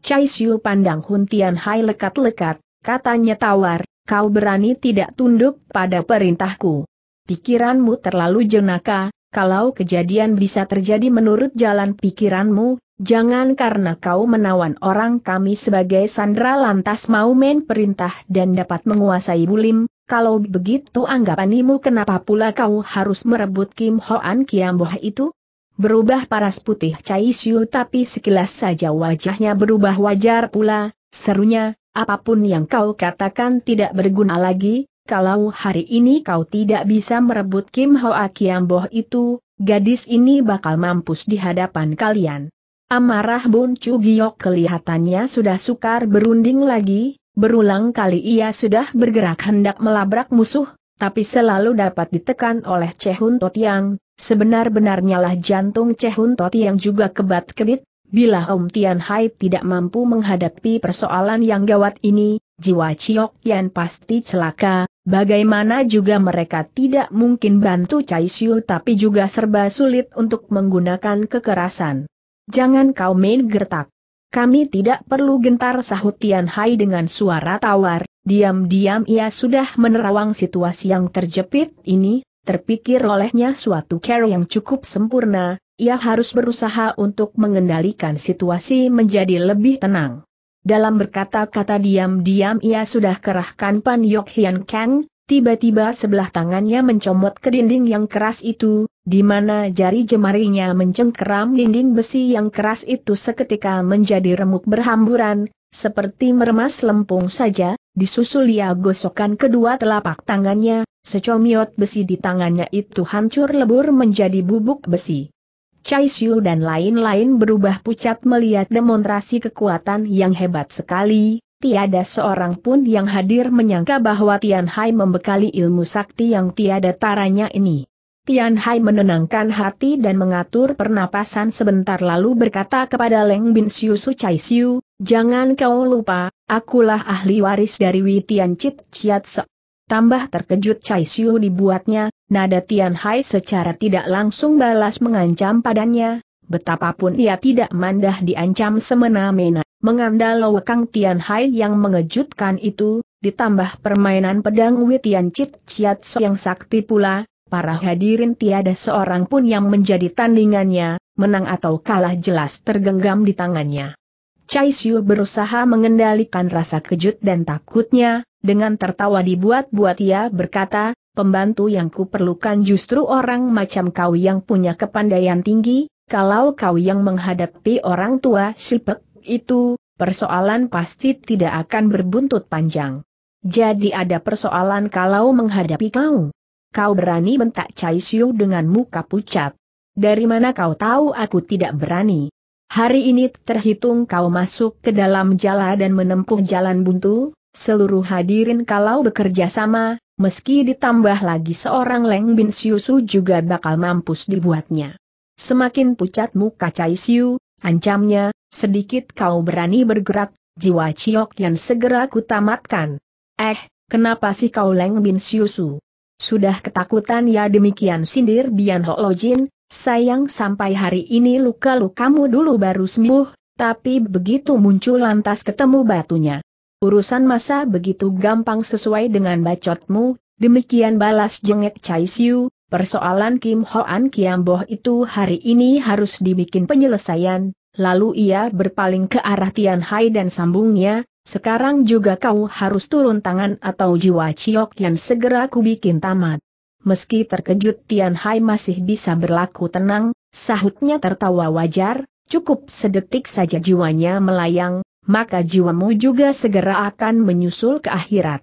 Chai Siu pandang Hun Tian Hai lekat-lekat, katanya tawar, kau berani tidak tunduk pada perintahku. Pikiranmu terlalu jenaka, kalau kejadian bisa terjadi menurut jalan pikiranmu, jangan karena kau menawan orang kami sebagai sandera lantas mau main perintah dan dapat menguasai bulim, kalau begitu anggapanimu kenapa pula kau harus merebut Kim Hoan Kiamboh itu? berubah paras putih Cai Xiu tapi sekilas saja wajahnya berubah wajar pula, serunya, apapun yang kau katakan tidak berguna lagi, kalau hari ini kau tidak bisa merebut Kim Hoa Akiamboh itu, gadis ini bakal mampus di hadapan kalian. Amarah Bun Chu Giok kelihatannya sudah sukar berunding lagi, berulang kali ia sudah bergerak hendak melabrak musuh, tapi selalu dapat ditekan oleh Cehun Totiang, sebenar-benarnya lah jantung Cehun Totiang juga kebat-kebit, bila Om Tian Hai tidak mampu menghadapi persoalan yang gawat ini, jiwa Chiok Yan pasti celaka, bagaimana juga mereka tidak mungkin bantu Chai Siu tapi juga serba sulit untuk menggunakan kekerasan. Jangan kau main gertak. Kami tidak perlu gentar sahut Tian Hai dengan suara tawar, diam-diam ia sudah menerawang situasi yang terjepit ini, terpikir olehnya suatu care yang cukup sempurna, ia harus berusaha untuk mengendalikan situasi menjadi lebih tenang. Dalam berkata-kata diam-diam ia sudah kerahkan Pan Yok Hian Kang, tiba-tiba sebelah tangannya mencomot ke dinding yang keras itu, di mana jari jemarinya mencengkeram dinding besi yang keras itu seketika menjadi remuk berhamburan, seperti meremas lempung saja, disusul ia gosokan kedua telapak tangannya, secomiot besi di tangannya itu hancur lebur menjadi bubuk besi. Chai Xiu dan lain-lain berubah pucat melihat demonstrasi kekuatan yang hebat sekali, tiada seorang pun yang hadir menyangka bahwa Tian Hai membekali ilmu sakti yang tiada taranya ini. Tian Hai menenangkan hati dan mengatur pernapasan sebentar lalu berkata kepada Leng Bin Siu Su Chai Siu, jangan kau lupa, akulah ahli waris dari Tian Chit Chiat Se. Tambah terkejut Chai Siu dibuatnya, nada Tian Hai secara tidak langsung balas mengancam padanya, betapapun ia tidak mandah diancam semena-mena, mengandal Kang Tian Hai yang mengejutkan itu, ditambah permainan pedang Tian Chit Chiat Se yang sakti pula, para hadirin tiada seorang pun yang menjadi tandingannya, menang atau kalah jelas tergenggam di tangannya. Chai Xiu berusaha mengendalikan rasa kejut dan takutnya, dengan tertawa dibuat-buat ia berkata, pembantu yang kuperlukan justru orang macam kau yang punya kepandaian tinggi, kalau kau yang menghadapi orang tua sipek itu, persoalan pasti tidak akan berbuntut panjang. Jadi ada persoalan kalau menghadapi kau. Kau berani bentak Cai Siu dengan muka pucat. Dari mana kau tahu aku tidak berani? Hari ini terhitung kau masuk ke dalam jala dan menempuh jalan buntu, seluruh hadirin kalau bekerja sama, meski ditambah lagi seorang Leng Bin Siusu juga bakal mampus dibuatnya. Semakin pucat muka Cai Siu, ancamnya, sedikit kau berani bergerak, jiwa Ciok yang segera kutamatkan. Eh, kenapa sih kau Leng Bin Siusu? Sudah ketakutan ya demikian sindir Bian Ho sayang sampai hari ini luka kamu dulu baru sembuh, tapi begitu muncul lantas ketemu batunya. Urusan masa begitu gampang sesuai dengan bacotmu, demikian balas jengek Chai Siu, persoalan Kim Hoan Kiam Boh itu hari ini harus dibikin penyelesaian, lalu ia berpaling ke arah Tian Hai dan sambungnya, sekarang juga kau harus turun tangan atau jiwa Ciok yang segera kubikin tamat. Meski terkejut Tian Hai masih bisa berlaku tenang, sahutnya tertawa wajar, cukup sedetik saja jiwanya melayang, maka jiwamu juga segera akan menyusul ke akhirat.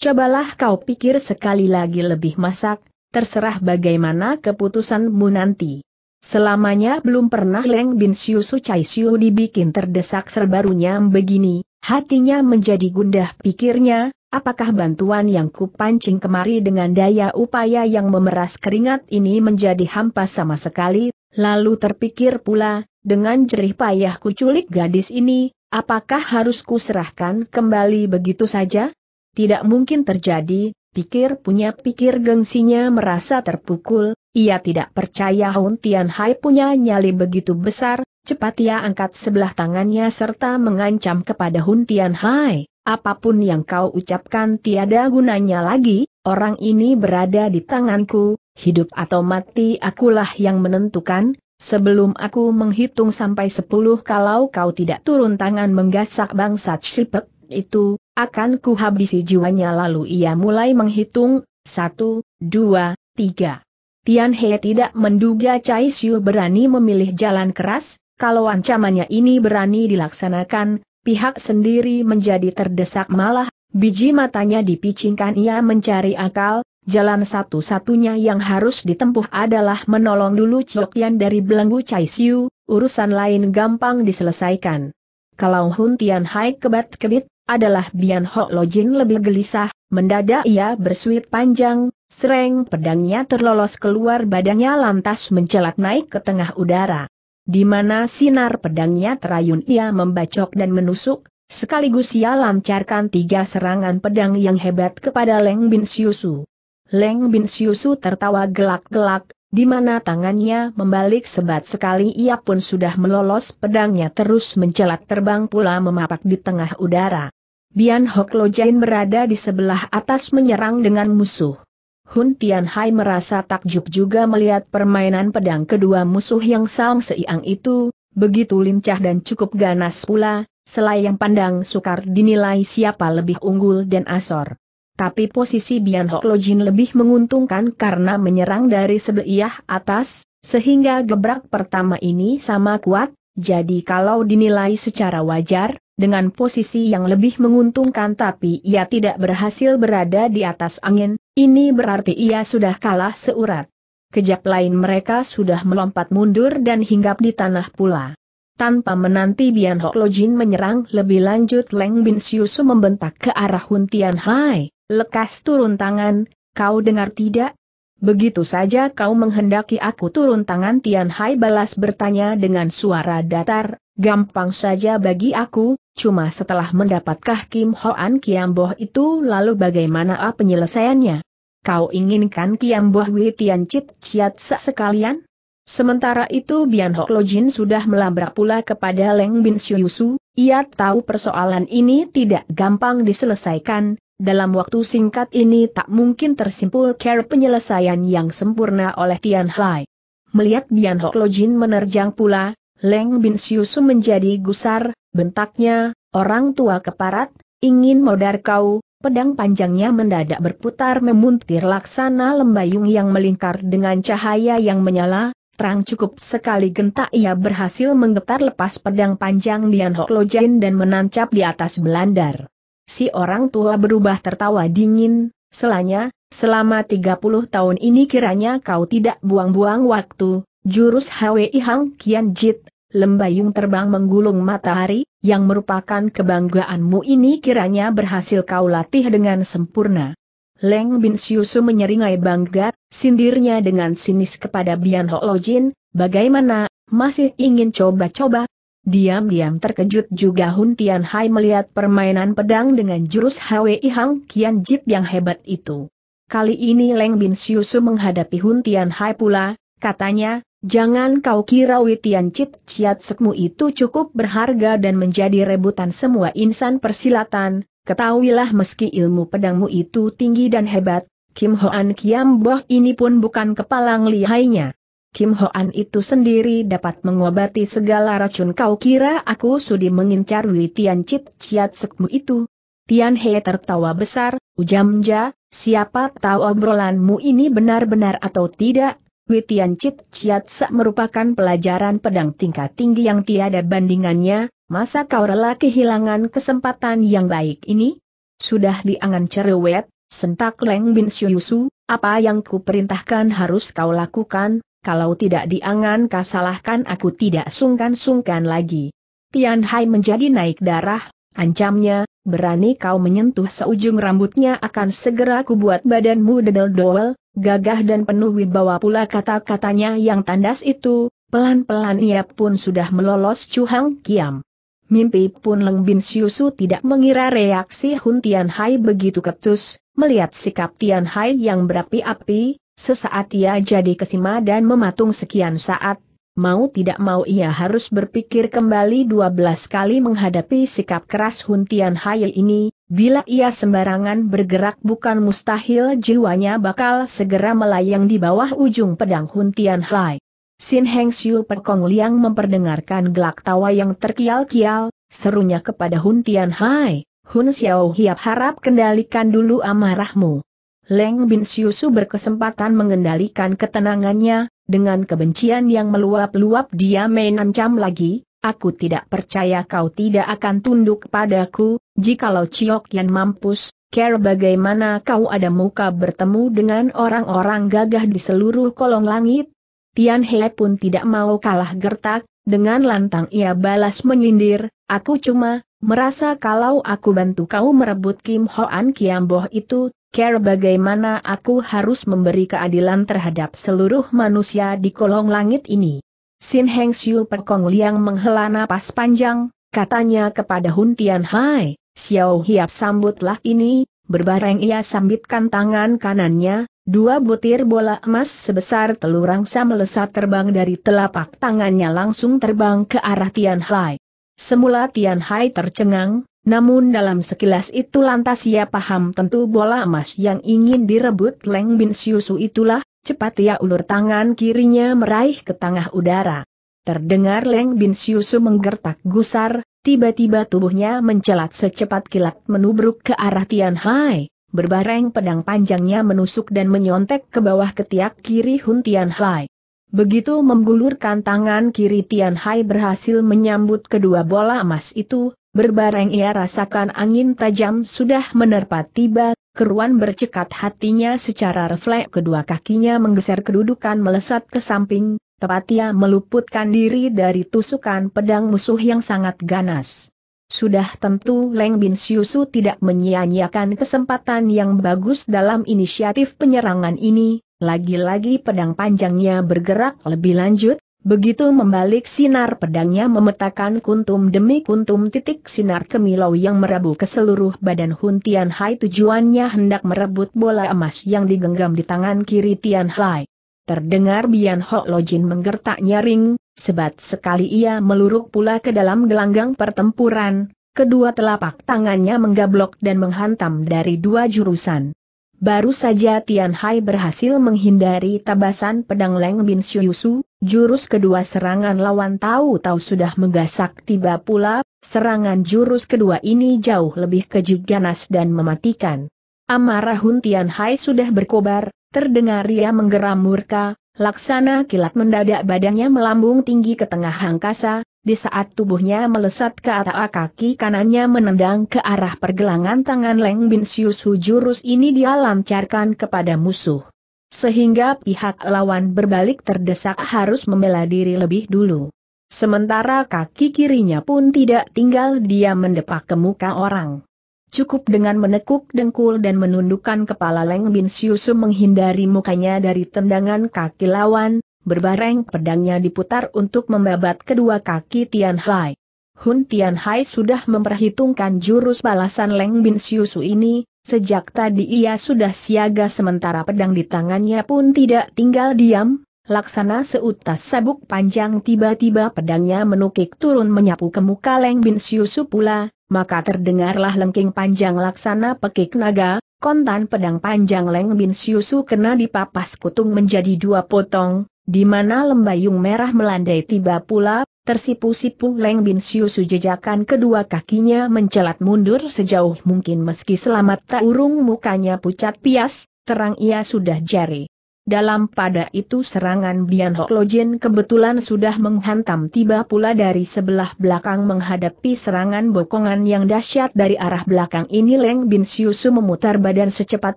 Cobalah kau pikir sekali lagi lebih masak, terserah bagaimana keputusanmu nanti. Selamanya belum pernah Leng Bin Siu Su Chai Siu dibikin terdesak serbarunya begini, Hatinya menjadi gundah pikirnya, apakah bantuan yang kupancing kemari dengan daya upaya yang memeras keringat ini menjadi hampa sama sekali, lalu terpikir pula, dengan jerih payah kuculik gadis ini, apakah harus kuserahkan kembali begitu saja? Tidak mungkin terjadi, pikir punya pikir gengsinya merasa terpukul, ia tidak percaya Hun Tian Hai punya nyali begitu besar, Cepat ia angkat sebelah tangannya serta mengancam kepada Hun Tian Hai, apapun yang kau ucapkan tiada gunanya lagi, orang ini berada di tanganku, hidup atau mati akulah yang menentukan, sebelum aku menghitung sampai sepuluh kalau kau tidak turun tangan menggasak bangsa Cipek itu, akan kuhabisi jiwanya lalu ia mulai menghitung, satu, dua, tiga. Tian He tidak menduga Cai Xiu berani memilih jalan keras, kalau ancamannya ini berani dilaksanakan, pihak sendiri menjadi terdesak malah, biji matanya dipicingkan ia mencari akal, jalan satu-satunya yang harus ditempuh adalah menolong dulu Ciokian dari belenggu Chai Siu, urusan lain gampang diselesaikan. Kalau Hun Tian Hai kebat kebit, adalah Bian Ho Lojin lebih gelisah, mendadak ia bersuit panjang, sereng pedangnya terlolos keluar badannya lantas mencelat naik ke tengah udara. Di mana sinar pedangnya terayun ia membacok dan menusuk, sekaligus ia lancarkan tiga serangan pedang yang hebat kepada Leng Bin Siusu. Leng Bin Siusu tertawa gelak-gelak, di mana tangannya membalik sebat sekali ia pun sudah melolos pedangnya terus mencelat terbang pula memapak di tengah udara. Bian Hok Lo Jain berada di sebelah atas menyerang dengan musuh. Hun Hai merasa takjub juga melihat permainan pedang kedua musuh yang saling Seiang itu, begitu lincah dan cukup ganas pula, Selain yang pandang sukar dinilai siapa lebih unggul dan asor. Tapi posisi Bian Hok Lojin lebih menguntungkan karena menyerang dari sebelah atas, sehingga gebrak pertama ini sama kuat, jadi kalau dinilai secara wajar, dengan posisi yang lebih menguntungkan tapi ia tidak berhasil berada di atas angin, ini berarti ia sudah kalah seurat. Kejap lain mereka sudah melompat mundur dan hinggap di tanah pula. Tanpa menanti Bian Hok Jin menyerang lebih lanjut Leng Bin Siusu membentak ke arah Hun Tian Hai, lekas turun tangan, kau dengar tidak? Begitu saja kau menghendaki aku turun tangan Tian Hai balas bertanya dengan suara datar, Gampang saja bagi aku, cuma setelah mendapatkah Kim Hoan Kiamboh itu lalu bagaimana ah, penyelesaiannya? Kau inginkan Kiamboh Tian Chit Chiat sekalian? Sementara itu Bian Hok Lojin sudah melabrak pula kepada Leng Bin Syuyusu, ia tahu persoalan ini tidak gampang diselesaikan, dalam waktu singkat ini tak mungkin tersimpul care penyelesaian yang sempurna oleh Tian Hai. Melihat Bian Hok Lojin menerjang pula, Leng Bin Siusu menjadi gusar, bentaknya, orang tua keparat, ingin modar kau, pedang panjangnya mendadak berputar memuntir laksana lembayung yang melingkar dengan cahaya yang menyala, terang cukup sekali gentak ia berhasil menggetar lepas pedang panjang Dian Hok Lojain dan menancap di atas belandar. Si orang tua berubah tertawa dingin, selanya, selama 30 tahun ini kiranya kau tidak buang-buang waktu, Jurus Hwi Hang Kian Jit, lembayung terbang menggulung matahari, yang merupakan kebanggaanmu ini kiranya berhasil kau latih dengan sempurna. Leng Bin Siusu menyeringai bangga, sindirnya dengan sinis kepada Bian Ho Lo Jin, bagaimana, masih ingin coba-coba? Diam-diam terkejut juga Hun Tian Hai melihat permainan pedang dengan jurus Hwi Hang Kian Jit yang hebat itu. Kali ini Leng Bin Siusu menghadapi Hun Tian Hai pula, katanya, Jangan kau kira Witian Cit Ciat Sekmu itu cukup berharga dan menjadi rebutan semua insan persilatan, ketahuilah meski ilmu pedangmu itu tinggi dan hebat, Kim Hoan Kiam Boh ini pun bukan kepalang lihainya. Kim Hoan itu sendiri dapat mengobati segala racun kau kira aku sudi mengincar Witian Cit Ciat Sekmu itu. Tian He tertawa besar, ujamja, siapa tahu obrolanmu ini benar-benar atau tidak, Witian Chit Sa merupakan pelajaran pedang tingkat tinggi yang tiada bandingannya, masa kau rela kehilangan kesempatan yang baik ini? Sudah diangan cerewet, sentak Leng Bin Syuyusu, apa yang ku perintahkan harus kau lakukan, kalau tidak diangan kasalahkan aku tidak sungkan-sungkan lagi. Tian Hai menjadi naik darah, ancamnya, berani kau menyentuh seujung rambutnya akan segera kubuat badanmu dedel doel, Gagah dan penuh wibawa pula kata-katanya yang tandas itu, pelan-pelan ia pun sudah melolos cuhang Kiam. Mimpi pun Leng Bin Siusu tidak mengira reaksi Hun Tian Hai begitu ketus, melihat sikap Tian Hai yang berapi-api, sesaat ia jadi kesima dan mematung sekian saat, mau tidak mau ia harus berpikir kembali 12 kali menghadapi sikap keras Hun Tian Hai ini, Bila ia sembarangan bergerak bukan mustahil jiwanya bakal segera melayang di bawah ujung pedang Hun Tian Hai. Sin Heng Siu Perkong Liang memperdengarkan gelak tawa yang terkial-kial, serunya kepada Hun Tian Hai, Hun Xiao Hiap harap kendalikan dulu amarahmu. Leng Bin Siu Su berkesempatan mengendalikan ketenangannya, dengan kebencian yang meluap-luap dia menancam lagi, aku tidak percaya kau tidak akan tunduk padaku, Jikalau Ciok Yan mampus, care bagaimana kau ada muka bertemu dengan orang-orang gagah di seluruh kolong langit? Tian He pun tidak mau kalah gertak, dengan lantang ia balas menyindir, aku cuma, merasa kalau aku bantu kau merebut Kim Hoan Kiamboh itu, care bagaimana aku harus memberi keadilan terhadap seluruh manusia di kolong langit ini. Sin Heng Siu Perkong Liang menghela napas panjang, katanya kepada Hun Tian Hai, Xiao Hiap sambutlah ini, berbareng ia sambitkan tangan kanannya, dua butir bola emas sebesar telur angsa melesat terbang dari telapak tangannya langsung terbang ke arah Tian Hai. Semula Tian Hai tercengang, namun dalam sekilas itu lantas ia paham tentu bola emas yang ingin direbut Leng Bin Siusu itulah, cepat ia ulur tangan kirinya meraih ke tengah udara. Terdengar Leng Bin Siusu menggertak gusar, Tiba-tiba tubuhnya mencelat secepat kilat menubruk ke arah Tian Hai. Berbareng pedang panjangnya menusuk dan menyontek ke bawah ketiak kiri Hun Tian Hai. Begitu menggulurkan tangan kiri Tian Hai berhasil menyambut kedua bola emas itu, berbareng ia rasakan angin tajam sudah menerpa tiba, keruan bercekat hatinya secara refleks kedua kakinya menggeser kedudukan melesat ke samping, Tepat ia meluputkan diri dari tusukan pedang musuh yang sangat ganas. Sudah tentu Leng Bin Siusu tidak menyia-nyiakan kesempatan yang bagus dalam inisiatif penyerangan ini, lagi-lagi pedang panjangnya bergerak lebih lanjut, begitu membalik sinar pedangnya memetakan kuntum demi kuntum titik sinar kemilau yang merabu ke seluruh badan Hun Tian Hai tujuannya hendak merebut bola emas yang digenggam di tangan kiri Tian Hai. Terdengar Bian Ho Lojin menggertak nyaring, sebat sekali ia meluruk pula ke dalam gelanggang pertempuran, kedua telapak tangannya menggablok dan menghantam dari dua jurusan. Baru saja Tian Hai berhasil menghindari tabasan pedang Leng Bin Syusu, jurus kedua serangan lawan tahu-tahu sudah menggasak tiba pula, serangan jurus kedua ini jauh lebih keji ganas dan mematikan. Amarahun Tian Hai sudah berkobar, Terdengar ia menggeram murka, laksana kilat mendadak badannya melambung tinggi ke tengah angkasa, di saat tubuhnya melesat ke atas kaki kanannya menendang ke arah pergelangan tangan Leng Bin Siu Su jurus ini dia lancarkan kepada musuh. Sehingga pihak lawan berbalik terdesak harus membela diri lebih dulu. Sementara kaki kirinya pun tidak tinggal dia mendepak ke muka orang. Cukup dengan menekuk dengkul dan menundukkan kepala Leng Bin Siusu menghindari mukanya dari tendangan kaki lawan, berbareng pedangnya diputar untuk membabat kedua kaki Tian Hai. Hun Tian Hai sudah memperhitungkan jurus balasan Leng Bin Siusu ini, sejak tadi ia sudah siaga sementara pedang di tangannya pun tidak tinggal diam, laksana seutas sabuk panjang tiba-tiba pedangnya menukik turun menyapu ke muka Leng Bin Siusu pula, maka terdengarlah lengking panjang laksana pekik naga, kontan pedang panjang Leng Bin Siusu kena dipapas kutung menjadi dua potong, di mana lembayung merah melandai tiba pula, tersipu-sipu Leng Bin Siusu jejakan kedua kakinya mencelat mundur sejauh mungkin meski selamat tak urung mukanya pucat pias, terang ia sudah jari. Dalam pada itu serangan Bian Hok kebetulan sudah menghantam tiba pula dari sebelah belakang menghadapi serangan bokongan yang dahsyat dari arah belakang ini Leng Bin Siusu memutar badan secepat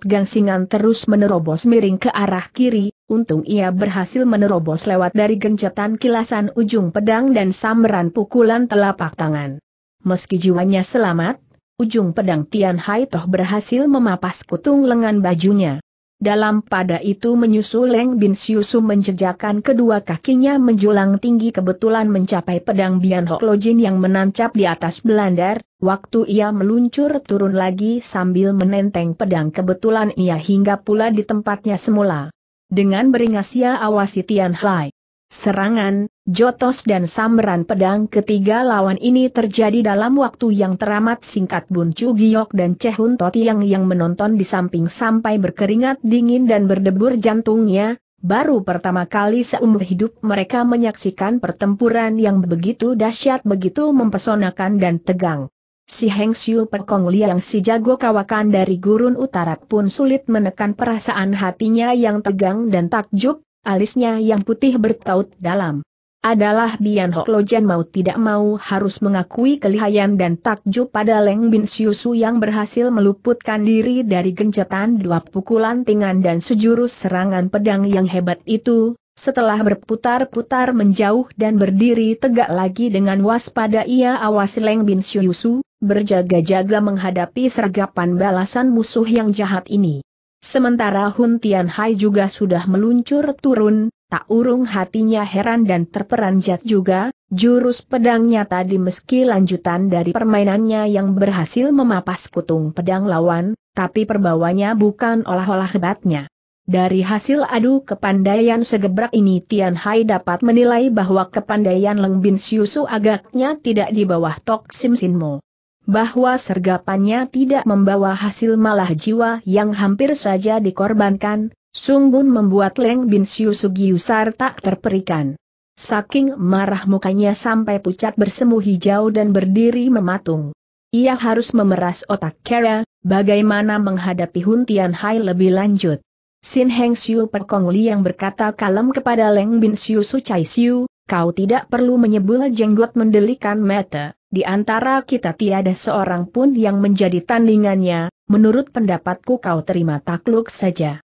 gangsingan terus menerobos miring ke arah kiri, untung ia berhasil menerobos lewat dari gencetan kilasan ujung pedang dan sambaran pukulan telapak tangan. Meski jiwanya selamat, ujung pedang Tian Hai Toh berhasil memapas kutung lengan bajunya. Dalam pada itu menyusul Leng Bin Siusu menjejakan kedua kakinya menjulang tinggi kebetulan mencapai pedang Bian Hok yang menancap di atas belandar, waktu ia meluncur turun lagi sambil menenteng pedang kebetulan ia hingga pula di tempatnya semula. Dengan beringas ia awasi Tian Hai. Serangan, jotos dan samberan pedang ketiga lawan ini terjadi dalam waktu yang teramat singkat Bun Chu Giok dan Chehun Totiang yang menonton di samping sampai berkeringat dingin dan berdebur jantungnya, baru pertama kali seumur hidup mereka menyaksikan pertempuran yang begitu dahsyat begitu mempesonakan dan tegang. Si Heng Siu Pekong Liang si jago kawakan dari gurun utara pun sulit menekan perasaan hatinya yang tegang dan takjub, alisnya yang putih bertaut dalam adalah Bian Hoklojan mau tidak mau harus mengakui kelihayan dan takjub pada Leng Bin Siusu yang berhasil meluputkan diri dari gencetan dua pukulan tingan dan sejurus serangan pedang yang hebat itu, setelah berputar-putar menjauh dan berdiri tegak lagi dengan waspada ia awasi Leng Bin Siusu, berjaga-jaga menghadapi sergapan balasan musuh yang jahat ini. Sementara Hun Tian Hai juga sudah meluncur turun, Tak urung hatinya heran dan terperanjat juga, jurus pedangnya tadi meski lanjutan dari permainannya yang berhasil memapas kutung pedang lawan, tapi perbawanya bukan olah-olah hebatnya. Dari hasil adu kepandaian segebrak ini Tian Hai dapat menilai bahwa kepandaian Leng Bin Siusu agaknya tidak di bawah Tok Sim Sin Mo. Bahwa sergapannya tidak membawa hasil malah jiwa yang hampir saja dikorbankan, Sungguh membuat Leng Bin Siu Sugiusar tak terperikan. Saking marah mukanya sampai pucat bersemu hijau dan berdiri mematung. Ia harus memeras otak Kera, bagaimana menghadapi Huntian Hai lebih lanjut. Sin Heng Siu Perkong yang berkata kalem kepada Leng Bin Siu Su Chai Siu, kau tidak perlu menyebul jenggot mendelikan mata. Di antara kita tiada seorang pun yang menjadi tandingannya, menurut pendapatku kau terima takluk saja.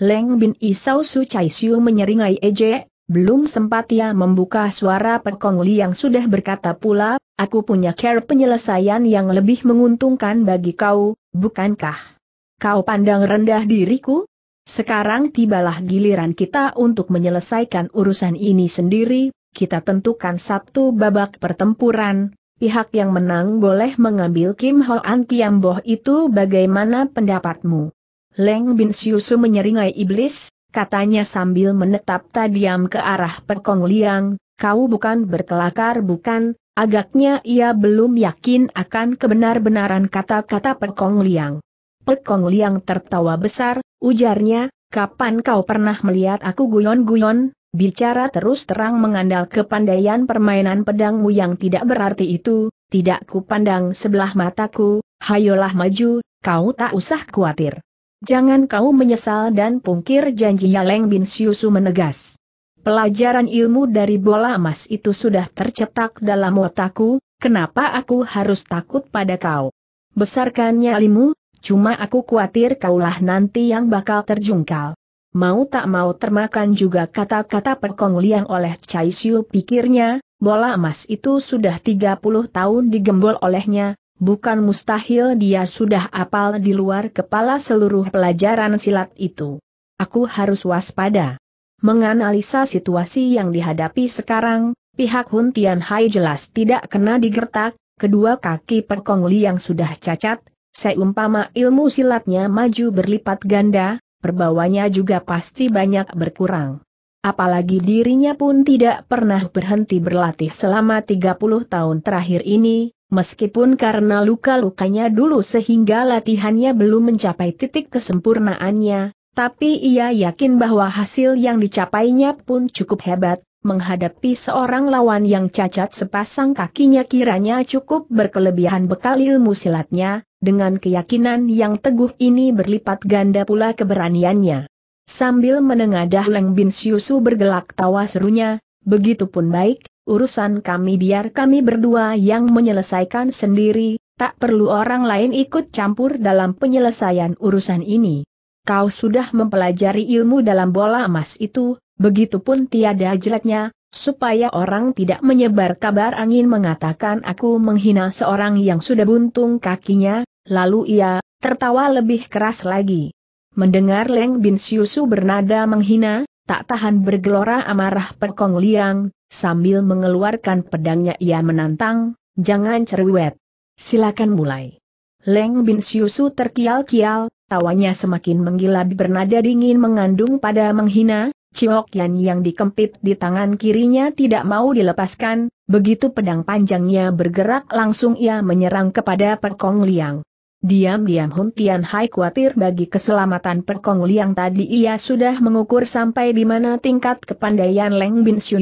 Leng Bin Isau Su Chai Siu menyeringai Eje, belum sempat ia membuka suara Pekong Li yang sudah berkata pula, aku punya care penyelesaian yang lebih menguntungkan bagi kau, bukankah? Kau pandang rendah diriku? Sekarang tibalah giliran kita untuk menyelesaikan urusan ini sendiri, kita tentukan satu babak pertempuran, pihak yang menang boleh mengambil Kim Ho An Kiam Boh itu bagaimana pendapatmu? Leng Bin Siusu menyeringai iblis, katanya sambil menetap tadiam ke arah Perkong Liang, kau bukan berkelakar bukan, agaknya ia belum yakin akan kebenar-benaran kata-kata Perkong Liang. Perkong Liang tertawa besar, ujarnya, kapan kau pernah melihat aku guyon-guyon, Bicara terus terang mengandal kepandaian permainan pedangmu yang tidak berarti itu, tidak kupandang sebelah mataku, hayolah maju, kau tak usah khawatir. Jangan kau menyesal dan pungkir janjinya Leng Bin Siusu menegas. Pelajaran ilmu dari bola emas itu sudah tercetak dalam otakku, kenapa aku harus takut pada kau? Besarkannya ilmu, cuma aku khawatir kaulah nanti yang bakal terjungkal. Mau tak mau termakan juga kata-kata Pekong Liang oleh Chai Siu pikirnya, bola emas itu sudah 30 tahun digembol olehnya, bukan mustahil dia sudah apal di luar kepala seluruh pelajaran silat itu. Aku harus waspada. Menganalisa situasi yang dihadapi sekarang, pihak Hun Tian Hai jelas tidak kena digertak, kedua kaki Perkong Li yang sudah cacat, seumpama ilmu silatnya maju berlipat ganda, perbawanya juga pasti banyak berkurang. Apalagi dirinya pun tidak pernah berhenti berlatih selama 30 tahun terakhir ini, Meskipun karena luka-lukanya dulu sehingga latihannya belum mencapai titik kesempurnaannya, tapi ia yakin bahwa hasil yang dicapainya pun cukup hebat, menghadapi seorang lawan yang cacat sepasang kakinya kiranya cukup berkelebihan bekal ilmu silatnya, dengan keyakinan yang teguh ini berlipat ganda pula keberaniannya. Sambil menengadah Leng Bin Siusu bergelak tawa serunya, begitu pun baik, urusan kami biar kami berdua yang menyelesaikan sendiri, tak perlu orang lain ikut campur dalam penyelesaian urusan ini. Kau sudah mempelajari ilmu dalam bola emas itu, begitupun tiada jeleknya, supaya orang tidak menyebar kabar angin mengatakan aku menghina seorang yang sudah buntung kakinya, lalu ia tertawa lebih keras lagi. Mendengar Leng Bin Siusu bernada menghina, tak tahan bergelora amarah Perkong Liang, Sambil mengeluarkan pedangnya ia menantang, jangan cerewet. Silakan mulai. Leng Bin Siusu terkial-kial, tawanya semakin menggila bernada dingin mengandung pada menghina, Ciok Yan yang dikempit di tangan kirinya tidak mau dilepaskan, begitu pedang panjangnya bergerak langsung ia menyerang kepada Perkong Liang. Diam-diam Hun Tian Hai khawatir bagi keselamatan Perkong Liang tadi ia sudah mengukur sampai di mana tingkat kepandaian Leng Bin Su,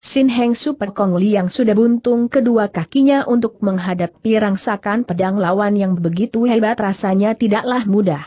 Sin Heng Su Perkong Liang sudah buntung kedua kakinya untuk menghadapi rangsakan pedang lawan yang begitu hebat rasanya tidaklah mudah.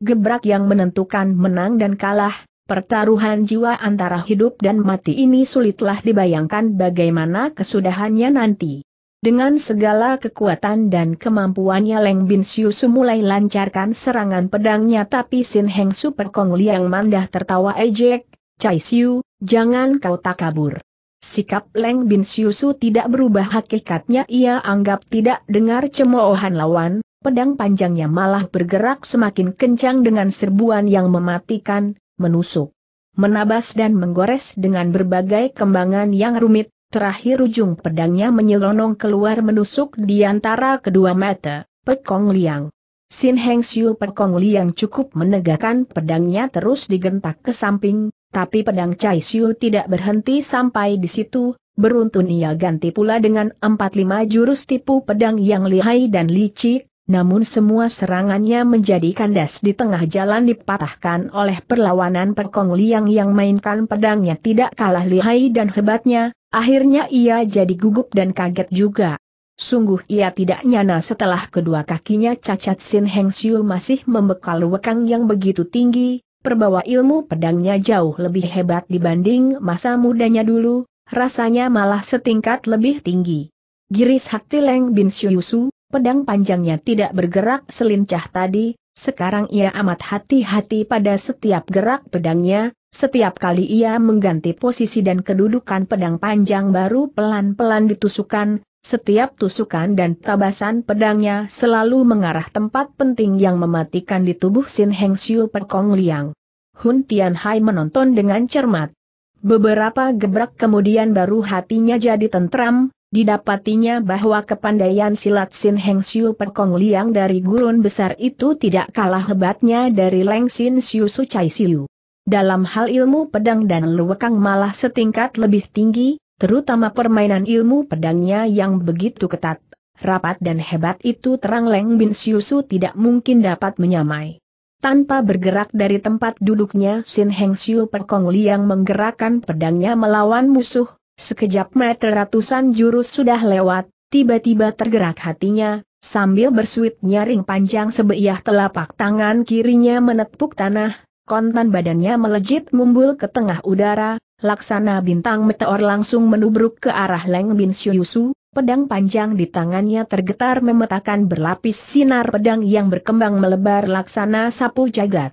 Gebrak yang menentukan menang dan kalah, pertaruhan jiwa antara hidup dan mati ini sulitlah dibayangkan bagaimana kesudahannya nanti. Dengan segala kekuatan dan kemampuannya Leng Bin Siu mulai lancarkan serangan pedangnya tapi Sin Heng Super Kong Liang Mandah tertawa ejek, Cai Siu, jangan kau tak kabur. Sikap Leng Bin Siu tidak berubah hakikatnya ia anggap tidak dengar cemoohan lawan, pedang panjangnya malah bergerak semakin kencang dengan serbuan yang mematikan, menusuk, menabas dan menggores dengan berbagai kembangan yang rumit, Terakhir ujung pedangnya menyelonong keluar menusuk di antara kedua mata, Pekong Liang. Sin Heng Siu Pekong Liang cukup menegakkan pedangnya terus digentak ke samping, tapi pedang Cai Siu tidak berhenti sampai di situ, beruntun ia ganti pula dengan empat lima jurus tipu pedang yang lihai dan licik, namun semua serangannya menjadi kandas di tengah jalan dipatahkan oleh perlawanan Pekong Liang yang mainkan pedangnya tidak kalah lihai dan hebatnya, Akhirnya ia jadi gugup dan kaget juga. Sungguh ia tidak nyana setelah kedua kakinya cacat Sin Heng Siu masih membekal wekang yang begitu tinggi, perbawa ilmu pedangnya jauh lebih hebat dibanding masa mudanya dulu, rasanya malah setingkat lebih tinggi. Giris Hakti Leng Bin Syuyusu, pedang panjangnya tidak bergerak selincah tadi, sekarang ia amat hati-hati pada setiap gerak pedangnya, setiap kali ia mengganti posisi dan kedudukan pedang panjang baru pelan-pelan ditusukan, setiap tusukan dan tabasan pedangnya selalu mengarah tempat penting yang mematikan di tubuh Sin Heng Siu Perkong Liang. Hun Tian Hai menonton dengan cermat. Beberapa gebrak kemudian baru hatinya jadi tentram, didapatinya bahwa kepandaian silat Sin Heng Siu Perkong Liang dari gurun besar itu tidak kalah hebatnya dari Leng Sin Siu Sucai Siu. Dalam hal ilmu pedang dan luwekang malah setingkat lebih tinggi, terutama permainan ilmu pedangnya yang begitu ketat. Rapat dan hebat itu terang Leng Bin Siusu tidak mungkin dapat menyamai. Tanpa bergerak dari tempat duduknya Sin Heng Siu Perkong Liang menggerakkan pedangnya melawan musuh, sekejap meter ratusan jurus sudah lewat, tiba-tiba tergerak hatinya, sambil bersuit nyaring panjang sebeiah telapak tangan kirinya menepuk tanah, kontan badannya melejit mumbul ke tengah udara, laksana bintang meteor langsung menubruk ke arah Leng Bin Syuyusu, pedang panjang di tangannya tergetar memetakan berlapis sinar pedang yang berkembang melebar laksana sapu jagat.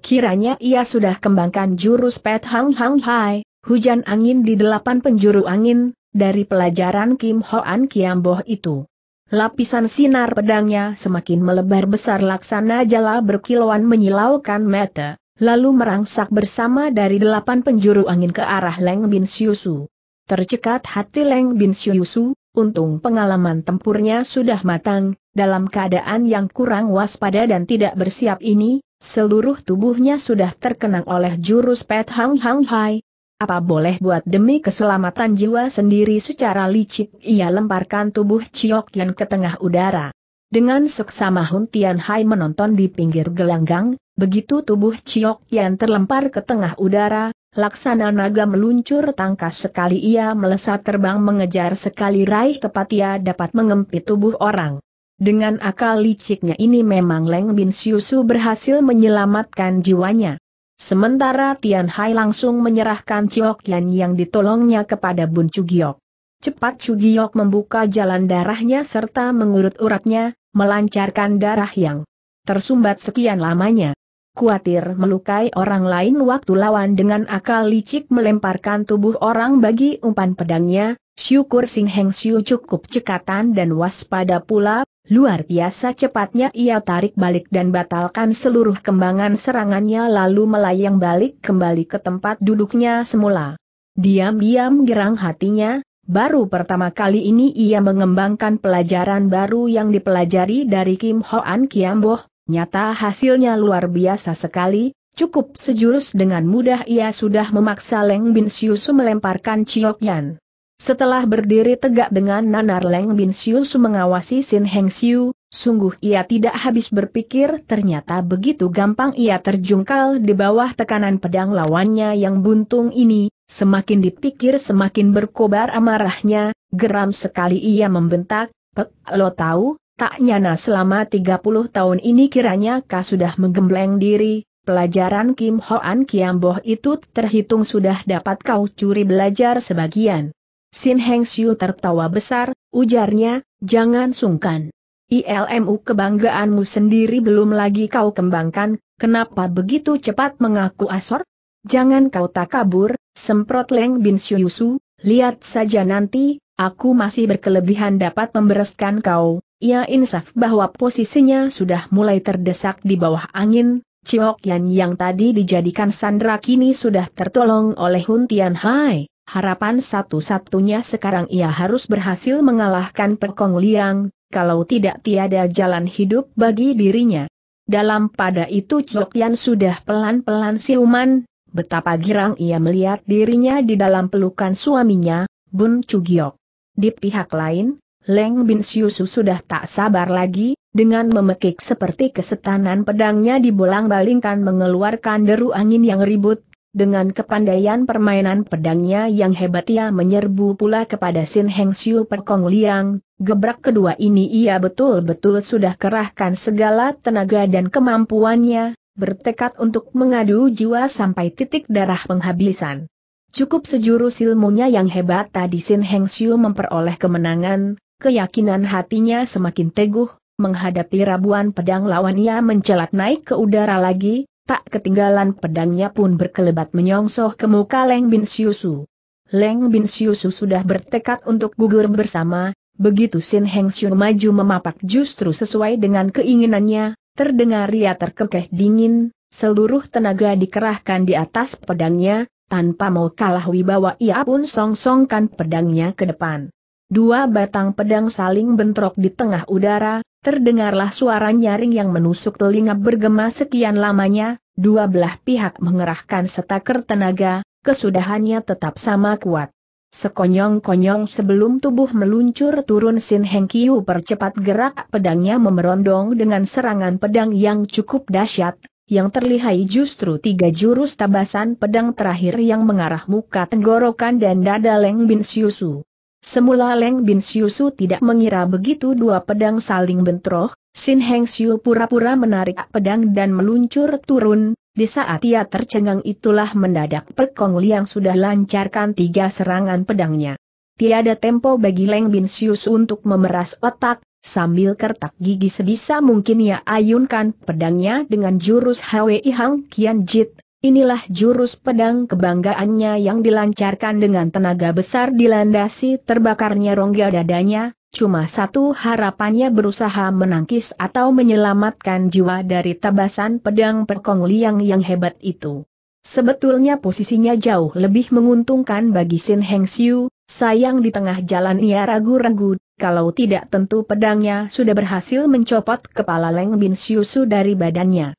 Kiranya ia sudah kembangkan jurus Pet Hang Hang Hai, hujan angin di delapan penjuru angin, dari pelajaran Kim Hoan Kiamboh itu. Lapisan sinar pedangnya semakin melebar besar laksana jala berkilauan menyilaukan mata lalu merangsak bersama dari delapan penjuru angin ke arah Leng Bin Siusu. Tercekat hati Leng Bin Siusu, untung pengalaman tempurnya sudah matang, dalam keadaan yang kurang waspada dan tidak bersiap ini, seluruh tubuhnya sudah terkenang oleh jurus Pet Hang Hang Hai. Apa boleh buat demi keselamatan jiwa sendiri secara licik ia lemparkan tubuh Chiok Yan ke tengah udara. Dengan seksama Hun Tian Hai menonton di pinggir gelanggang, Begitu tubuh Ciok yang terlempar ke tengah udara, laksana naga meluncur tangkas sekali ia melesat terbang mengejar sekali raih tepat ia dapat mengempit tubuh orang. Dengan akal liciknya ini memang Leng Bin Siusu berhasil menyelamatkan jiwanya. Sementara Tian Hai langsung menyerahkan Ciok Yan yang ditolongnya kepada Bun Cugiok. Cepat Cugiok membuka jalan darahnya serta mengurut uratnya, melancarkan darah yang tersumbat sekian lamanya kuatir melukai orang lain waktu lawan dengan akal licik melemparkan tubuh orang bagi umpan pedangnya, syukur Sing Heng Siu cukup cekatan dan waspada pula, luar biasa cepatnya ia tarik balik dan batalkan seluruh kembangan serangannya lalu melayang balik kembali ke tempat duduknya semula. Diam-diam gerang hatinya, baru pertama kali ini ia mengembangkan pelajaran baru yang dipelajari dari Kim Hoan Kiamboh, Nyata hasilnya luar biasa sekali, cukup sejurus dengan mudah ia sudah memaksa Leng Bin Siusu melemparkan yan. Setelah berdiri tegak dengan nanar Leng Bin Siusu mengawasi Sin Heng Siu, sungguh ia tidak habis berpikir ternyata begitu gampang ia terjungkal di bawah tekanan pedang lawannya yang buntung ini, semakin dipikir semakin berkobar amarahnya, geram sekali ia membentak, Pek, lo tahu, Tak nyana selama 30 tahun ini kiranya kau sudah menggembleng diri, pelajaran Kim Hoan Kiamboh itu terhitung sudah dapat kau curi belajar sebagian. Sin Heng Siu tertawa besar, ujarnya, jangan sungkan. ILMU kebanggaanmu sendiri belum lagi kau kembangkan, kenapa begitu cepat mengaku asor? Jangan kau tak kabur, semprot Leng Bin Xiu Yusu, lihat saja nanti, aku masih berkelebihan dapat membereskan kau, ia insaf bahwa posisinya sudah mulai terdesak di bawah angin, Ciok Yan yang tadi dijadikan sandra kini sudah tertolong oleh Hun Tian Hai. Harapan satu-satunya sekarang ia harus berhasil mengalahkan Perkong Liang, kalau tidak tiada jalan hidup bagi dirinya. Dalam pada itu Ciok Yan sudah pelan-pelan siuman, betapa girang ia melihat dirinya di dalam pelukan suaminya, Bun Cugiok. Di pihak lain, Leng Bin Siusu sudah tak sabar lagi, dengan memekik seperti kesetanan pedangnya dibolang-balingkan mengeluarkan deru angin yang ribut, dengan kepandaian permainan pedangnya yang hebat ia menyerbu pula kepada Sin Heng Siu Perkong Liang, gebrak kedua ini ia betul-betul sudah kerahkan segala tenaga dan kemampuannya, bertekad untuk mengadu jiwa sampai titik darah penghabisan. Cukup sejurus ilmunya yang hebat tadi Sin Heng Siu memperoleh kemenangan, keyakinan hatinya semakin teguh, menghadapi rabuan pedang lawannya mencelat naik ke udara lagi, tak ketinggalan pedangnya pun berkelebat menyongsong ke muka Leng Bin Siusu. Leng Bin Siusu sudah bertekad untuk gugur bersama, begitu Sin Heng Siu maju memapak justru sesuai dengan keinginannya, terdengar ia terkekeh dingin, seluruh tenaga dikerahkan di atas pedangnya, tanpa mau kalah wibawa ia pun songsongkan pedangnya ke depan. Dua batang pedang saling bentrok di tengah udara, terdengarlah suara nyaring yang menusuk telinga bergema sekian lamanya, dua belah pihak mengerahkan setaker tenaga, kesudahannya tetap sama kuat. Sekonyong-konyong sebelum tubuh meluncur turun Sin Heng Kiu percepat gerak pedangnya memerondong dengan serangan pedang yang cukup dahsyat, yang terlihai justru tiga jurus tabasan pedang terakhir yang mengarah muka tenggorokan dan dada Leng Bin Siusu. Semula Leng Bin Siu tidak mengira begitu dua pedang saling bentroh, Sin Heng Siu pura-pura menarik pedang dan meluncur turun, di saat ia tercengang itulah mendadak Pekong Liang sudah lancarkan tiga serangan pedangnya. Tiada tempo bagi Leng Bin Siu untuk memeras otak, sambil kertak gigi sebisa mungkin ia ayunkan pedangnya dengan jurus Hwi Hang Kian Jit, Inilah jurus pedang kebanggaannya yang dilancarkan dengan tenaga besar dilandasi terbakarnya rongga dadanya, cuma satu harapannya berusaha menangkis atau menyelamatkan jiwa dari tabasan pedang perkong liang yang hebat itu. Sebetulnya posisinya jauh lebih menguntungkan bagi Sin Heng Siu, sayang di tengah jalan ia ragu-ragu, kalau tidak tentu pedangnya sudah berhasil mencopot kepala Leng Bin Siusu dari badannya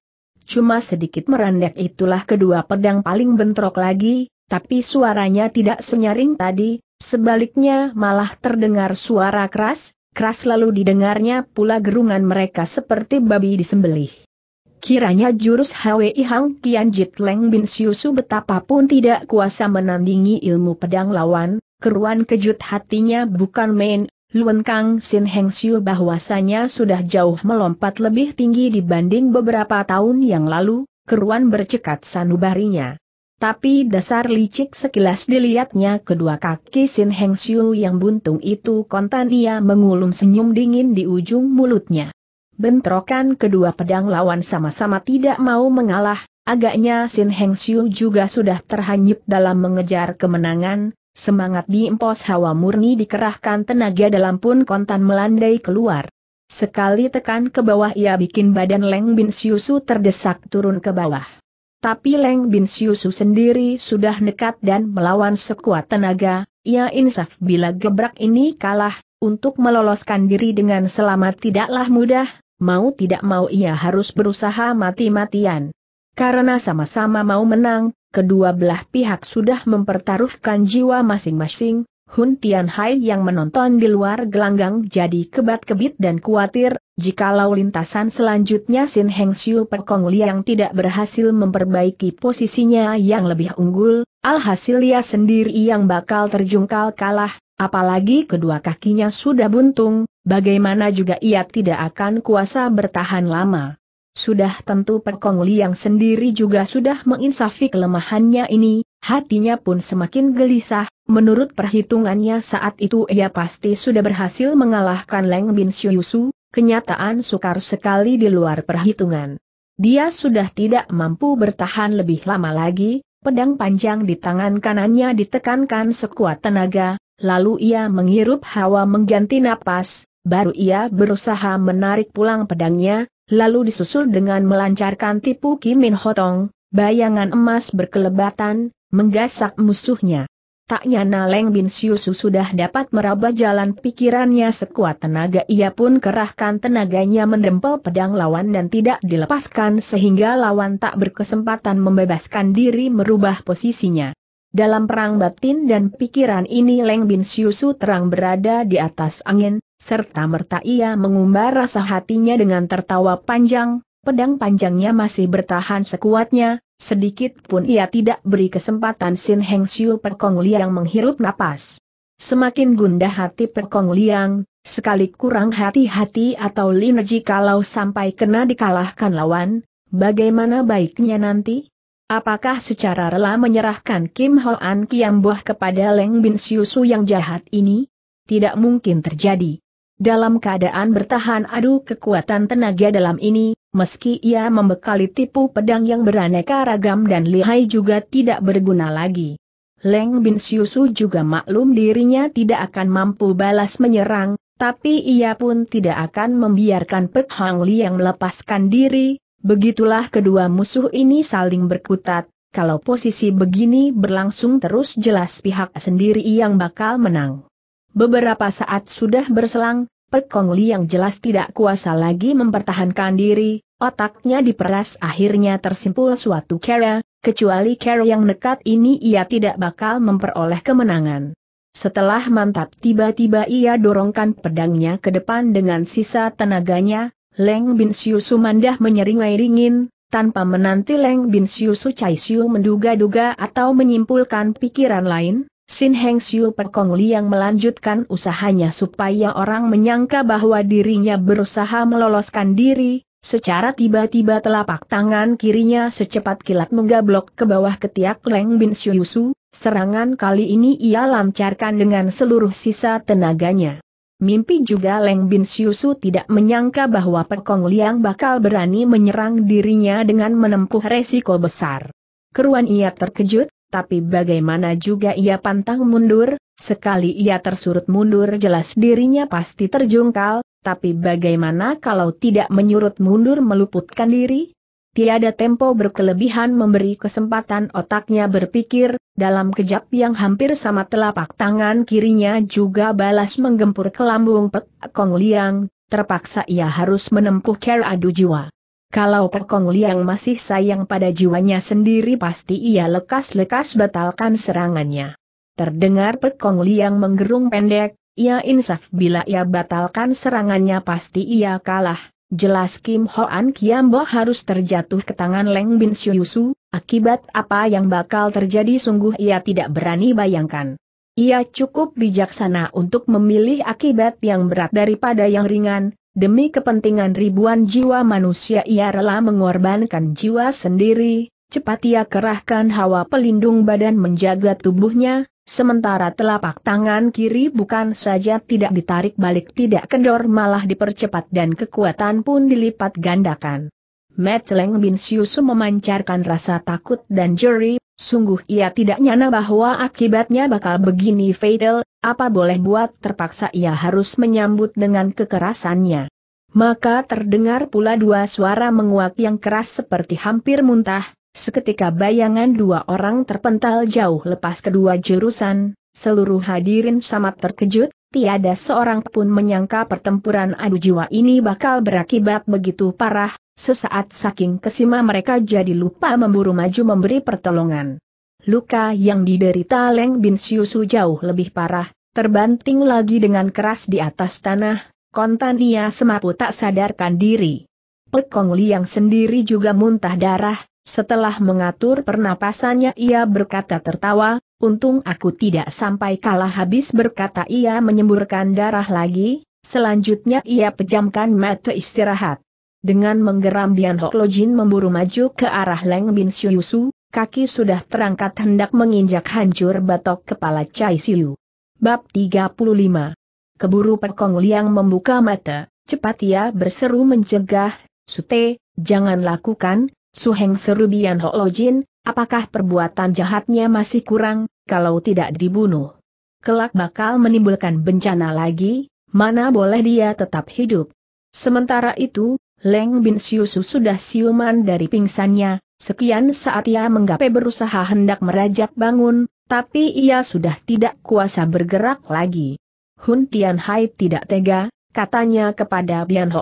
cuma sedikit merendek itulah kedua pedang paling bentrok lagi, tapi suaranya tidak senyaring tadi, sebaliknya malah terdengar suara keras, keras lalu didengarnya pula gerungan mereka seperti babi disembelih. Kiranya jurus Hwi Hang Kian Jit Leng Bin Siusu betapapun tidak kuasa menandingi ilmu pedang lawan, keruan kejut hatinya bukan main, Luen Kang Sin Heng Siu bahwasanya sudah jauh melompat lebih tinggi dibanding beberapa tahun yang lalu, keruan bercekat sanubarinya. Tapi dasar licik sekilas dilihatnya kedua kaki Sin Heng Siu yang buntung itu kontan ia mengulum senyum dingin di ujung mulutnya. Bentrokan kedua pedang lawan sama-sama tidak mau mengalah, agaknya Sin Heng Siu juga sudah terhanyut dalam mengejar kemenangan, Semangat di diempos hawa murni dikerahkan tenaga dalam pun kontan melandai keluar. Sekali tekan ke bawah ia bikin badan Leng Bin Siusu terdesak turun ke bawah. Tapi Leng Bin Siusu sendiri sudah nekat dan melawan sekuat tenaga, ia insaf bila gebrak ini kalah, untuk meloloskan diri dengan selamat tidaklah mudah, mau tidak mau ia harus berusaha mati-matian. Karena sama-sama mau menang, kedua belah pihak sudah mempertaruhkan jiwa masing-masing, Hun Tianhai yang menonton di luar gelanggang jadi kebat-kebit dan khawatir, jikalau lintasan selanjutnya Sin Heng Siu Pekong Liang tidak berhasil memperbaiki posisinya yang lebih unggul, alhasil ia sendiri yang bakal terjungkal kalah, apalagi kedua kakinya sudah buntung, bagaimana juga ia tidak akan kuasa bertahan lama. Sudah tentu Pekong Liang sendiri juga sudah menginsafi kelemahannya ini, hatinya pun semakin gelisah, menurut perhitungannya saat itu ia pasti sudah berhasil mengalahkan Leng Bin Xiusu, kenyataan sukar sekali di luar perhitungan. Dia sudah tidak mampu bertahan lebih lama lagi, pedang panjang di tangan kanannya ditekankan sekuat tenaga, lalu ia menghirup hawa mengganti napas, baru ia berusaha menarik pulang pedangnya, lalu disusul dengan melancarkan tipu Kimin Hotong, bayangan emas berkelebatan, menggasak musuhnya. Tak nyana Leng Bin Siusu sudah dapat meraba jalan pikirannya sekuat tenaga ia pun kerahkan tenaganya mendempel pedang lawan dan tidak dilepaskan sehingga lawan tak berkesempatan membebaskan diri merubah posisinya. Dalam perang batin dan pikiran ini Leng Bin Siusu terang berada di atas angin, serta merta ia mengumbar rasa hatinya dengan tertawa panjang, pedang panjangnya masih bertahan sekuatnya, sedikit pun ia tidak beri kesempatan Sin Heng Siu Perkong Liang menghirup napas. Semakin gundah hati Perkong Liang, sekali kurang hati-hati atau linergi kalau sampai kena dikalahkan lawan, bagaimana baiknya nanti? Apakah secara rela menyerahkan Kim Ho An Kiam Boh kepada Leng Bin Siu Su yang jahat ini? Tidak mungkin terjadi. Dalam keadaan bertahan adu kekuatan tenaga dalam ini, meski ia membekali tipu pedang yang beraneka ragam dan lihai juga tidak berguna lagi. Leng Bin Siu Su juga maklum dirinya tidak akan mampu balas menyerang, tapi ia pun tidak akan membiarkan Pek Hang yang melepaskan diri, Begitulah kedua musuh ini saling berkutat, kalau posisi begini berlangsung terus jelas pihak sendiri yang bakal menang. Beberapa saat sudah berselang, Perkong Li yang jelas tidak kuasa lagi mempertahankan diri, otaknya diperas akhirnya tersimpul suatu kera, kecuali kera yang nekat ini ia tidak bakal memperoleh kemenangan. Setelah mantap tiba-tiba ia dorongkan pedangnya ke depan dengan sisa tenaganya, Leng Bin Siu Sumandah menyeringai dingin, tanpa menanti Leng Bin Siu Su Chai Siu menduga-duga atau menyimpulkan pikiran lain, Sin Heng Siu Perkong Liang melanjutkan usahanya supaya orang menyangka bahwa dirinya berusaha meloloskan diri, Secara tiba-tiba telapak tangan kirinya secepat kilat menggablok ke bawah ketiak Leng Bin Syuyusu, serangan kali ini ia lancarkan dengan seluruh sisa tenaganya. Mimpi juga Leng Bin Siusu tidak menyangka bahwa Pekong Liang bakal berani menyerang dirinya dengan menempuh resiko besar. Keruan ia terkejut, tapi bagaimana juga ia pantang mundur, sekali ia tersurut mundur jelas dirinya pasti terjungkal, tapi bagaimana kalau tidak menyurut mundur meluputkan diri? tiada tempo berkelebihan memberi kesempatan otaknya berpikir, dalam kejap yang hampir sama telapak tangan kirinya juga balas menggempur ke lambung Pek Kong Liang, terpaksa ia harus menempuh cara adu jiwa. Kalau Pek Kong Liang masih sayang pada jiwanya sendiri pasti ia lekas-lekas batalkan serangannya. Terdengar Pek Kong Liang menggerung pendek, ia ya insaf bila ia batalkan serangannya pasti ia kalah, Jelas Kim Hoan Kiambo harus terjatuh ke tangan Leng Bin Syuyusu, akibat apa yang bakal terjadi sungguh ia tidak berani bayangkan. Ia cukup bijaksana untuk memilih akibat yang berat daripada yang ringan, demi kepentingan ribuan jiwa manusia ia rela mengorbankan jiwa sendiri, cepat ia kerahkan hawa pelindung badan menjaga tubuhnya, Sementara telapak tangan kiri bukan saja tidak ditarik balik tidak kendor malah dipercepat dan kekuatan pun dilipat gandakan. Metleng Bin Siusu memancarkan rasa takut dan jeri, sungguh ia tidak nyana bahwa akibatnya bakal begini fatal, apa boleh buat terpaksa ia harus menyambut dengan kekerasannya. Maka terdengar pula dua suara menguak yang keras seperti hampir muntah, Seketika bayangan dua orang terpental jauh lepas kedua jurusan, seluruh hadirin sangat terkejut, tiada seorang pun menyangka pertempuran adu jiwa ini bakal berakibat begitu parah, sesaat saking kesima mereka jadi lupa memburu maju memberi pertolongan. Luka yang diderita Leng Bin Siusu jauh lebih parah, terbanting lagi dengan keras di atas tanah, kontan ia semaput tak sadarkan diri. Pekong Liang sendiri juga muntah darah, setelah mengatur pernapasannya ia berkata tertawa, untung aku tidak sampai kalah habis berkata ia menyemburkan darah lagi, selanjutnya ia pejamkan mata istirahat. Dengan menggeram Bian Hok Lojin memburu maju ke arah Leng Bin Su, kaki sudah terangkat hendak menginjak hancur batok kepala Chai Siu. Bab 35 Keburu Pekong Liang membuka mata, cepat ia berseru mencegah, Sute, jangan lakukan, Suheng Serubian Ho Jin, apakah perbuatan jahatnya masih kurang, kalau tidak dibunuh? Kelak bakal menimbulkan bencana lagi, mana boleh dia tetap hidup. Sementara itu, Leng Bin Siusu sudah siuman dari pingsannya, sekian saat ia menggapai berusaha hendak merajap bangun, tapi ia sudah tidak kuasa bergerak lagi. Hun Hai tidak tega, katanya kepada Bian Ho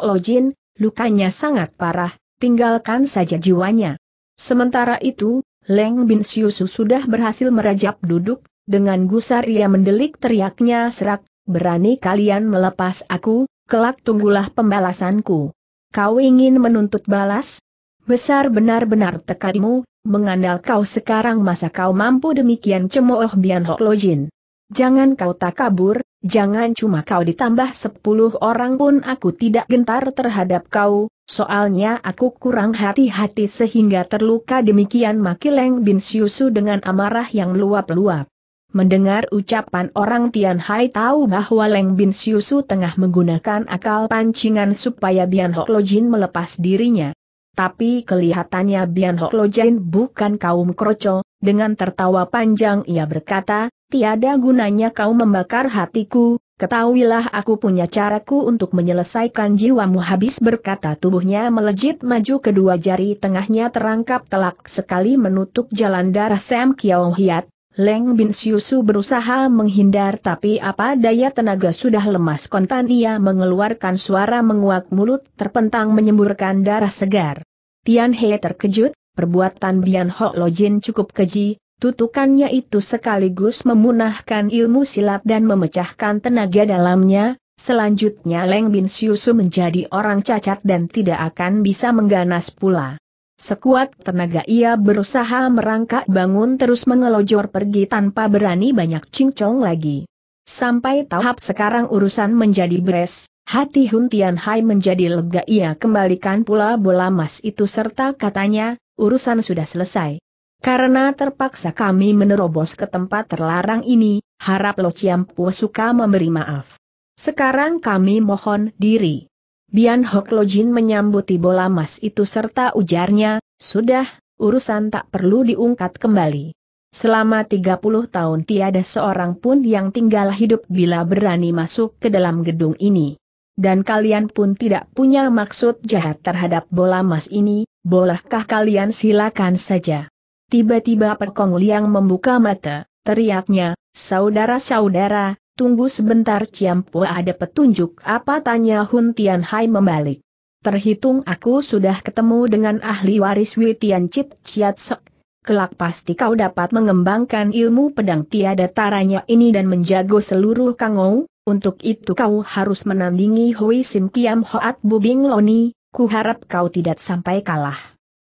lukanya sangat parah, tinggalkan saja jiwanya. Sementara itu, Leng Bin Siusu sudah berhasil merajap duduk, dengan gusar ia mendelik teriaknya serak, berani kalian melepas aku, kelak tunggulah pembalasanku. Kau ingin menuntut balas? Besar benar-benar tekadmu, mengandal kau sekarang masa kau mampu demikian cemooh Bian Hok Lojin. Jangan kau tak kabur, jangan cuma kau ditambah sepuluh orang pun aku tidak gentar terhadap kau, soalnya aku kurang hati-hati sehingga terluka demikian Makileng bin Siusu dengan amarah yang luap luap Mendengar ucapan orang Tian Hai tahu bahwa Leng Bin Siusu tengah menggunakan akal pancingan supaya Bian Hok Jin melepas dirinya. Tapi kelihatannya Bian Hok Jin bukan kaum kroco, dengan tertawa panjang ia berkata, tiada gunanya kau membakar hatiku, ketahuilah aku punya caraku untuk menyelesaikan jiwamu habis berkata tubuhnya melejit maju kedua jari tengahnya terangkap telak sekali menutup jalan darah Sam Kiao Hiat, Leng Bin Siusu berusaha menghindar tapi apa daya tenaga sudah lemas kontan ia mengeluarkan suara menguak mulut terpentang menyemburkan darah segar. Tian He terkejut, perbuatan Bian Ho Lo Jin cukup keji, tutukannya itu sekaligus memunahkan ilmu silat dan memecahkan tenaga dalamnya, selanjutnya Leng Bin menjadi orang cacat dan tidak akan bisa mengganas pula. Sekuat tenaga ia berusaha merangkak bangun terus mengelojor pergi tanpa berani banyak cincong lagi. Sampai tahap sekarang urusan menjadi beres, hati Hun Tian Hai menjadi lega ia kembalikan pula bola emas itu serta katanya, urusan sudah selesai. Karena terpaksa kami menerobos ke tempat terlarang ini, harap Lo Ciampu suka memberi maaf. Sekarang kami mohon diri. Bian Hok Jin menyambuti bola emas itu serta ujarnya, sudah, urusan tak perlu diungkat kembali. Selama 30 tahun tiada seorang pun yang tinggal hidup bila berani masuk ke dalam gedung ini. Dan kalian pun tidak punya maksud jahat terhadap bola emas ini, bolehkah kalian silakan saja. Tiba-tiba Perkong Liang membuka mata, teriaknya, saudara-saudara, tunggu sebentar Ciampu ada petunjuk apa tanya Hun Tian Hai membalik. Terhitung aku sudah ketemu dengan ahli waris Wei Tian Chit Chiat Sek. Kelak pasti kau dapat mengembangkan ilmu pedang tiada taranya ini dan menjago seluruh kangou, untuk itu kau harus menandingi Hui Sim Kiam Hoat Bubing Loni, Ku harap kau tidak sampai kalah.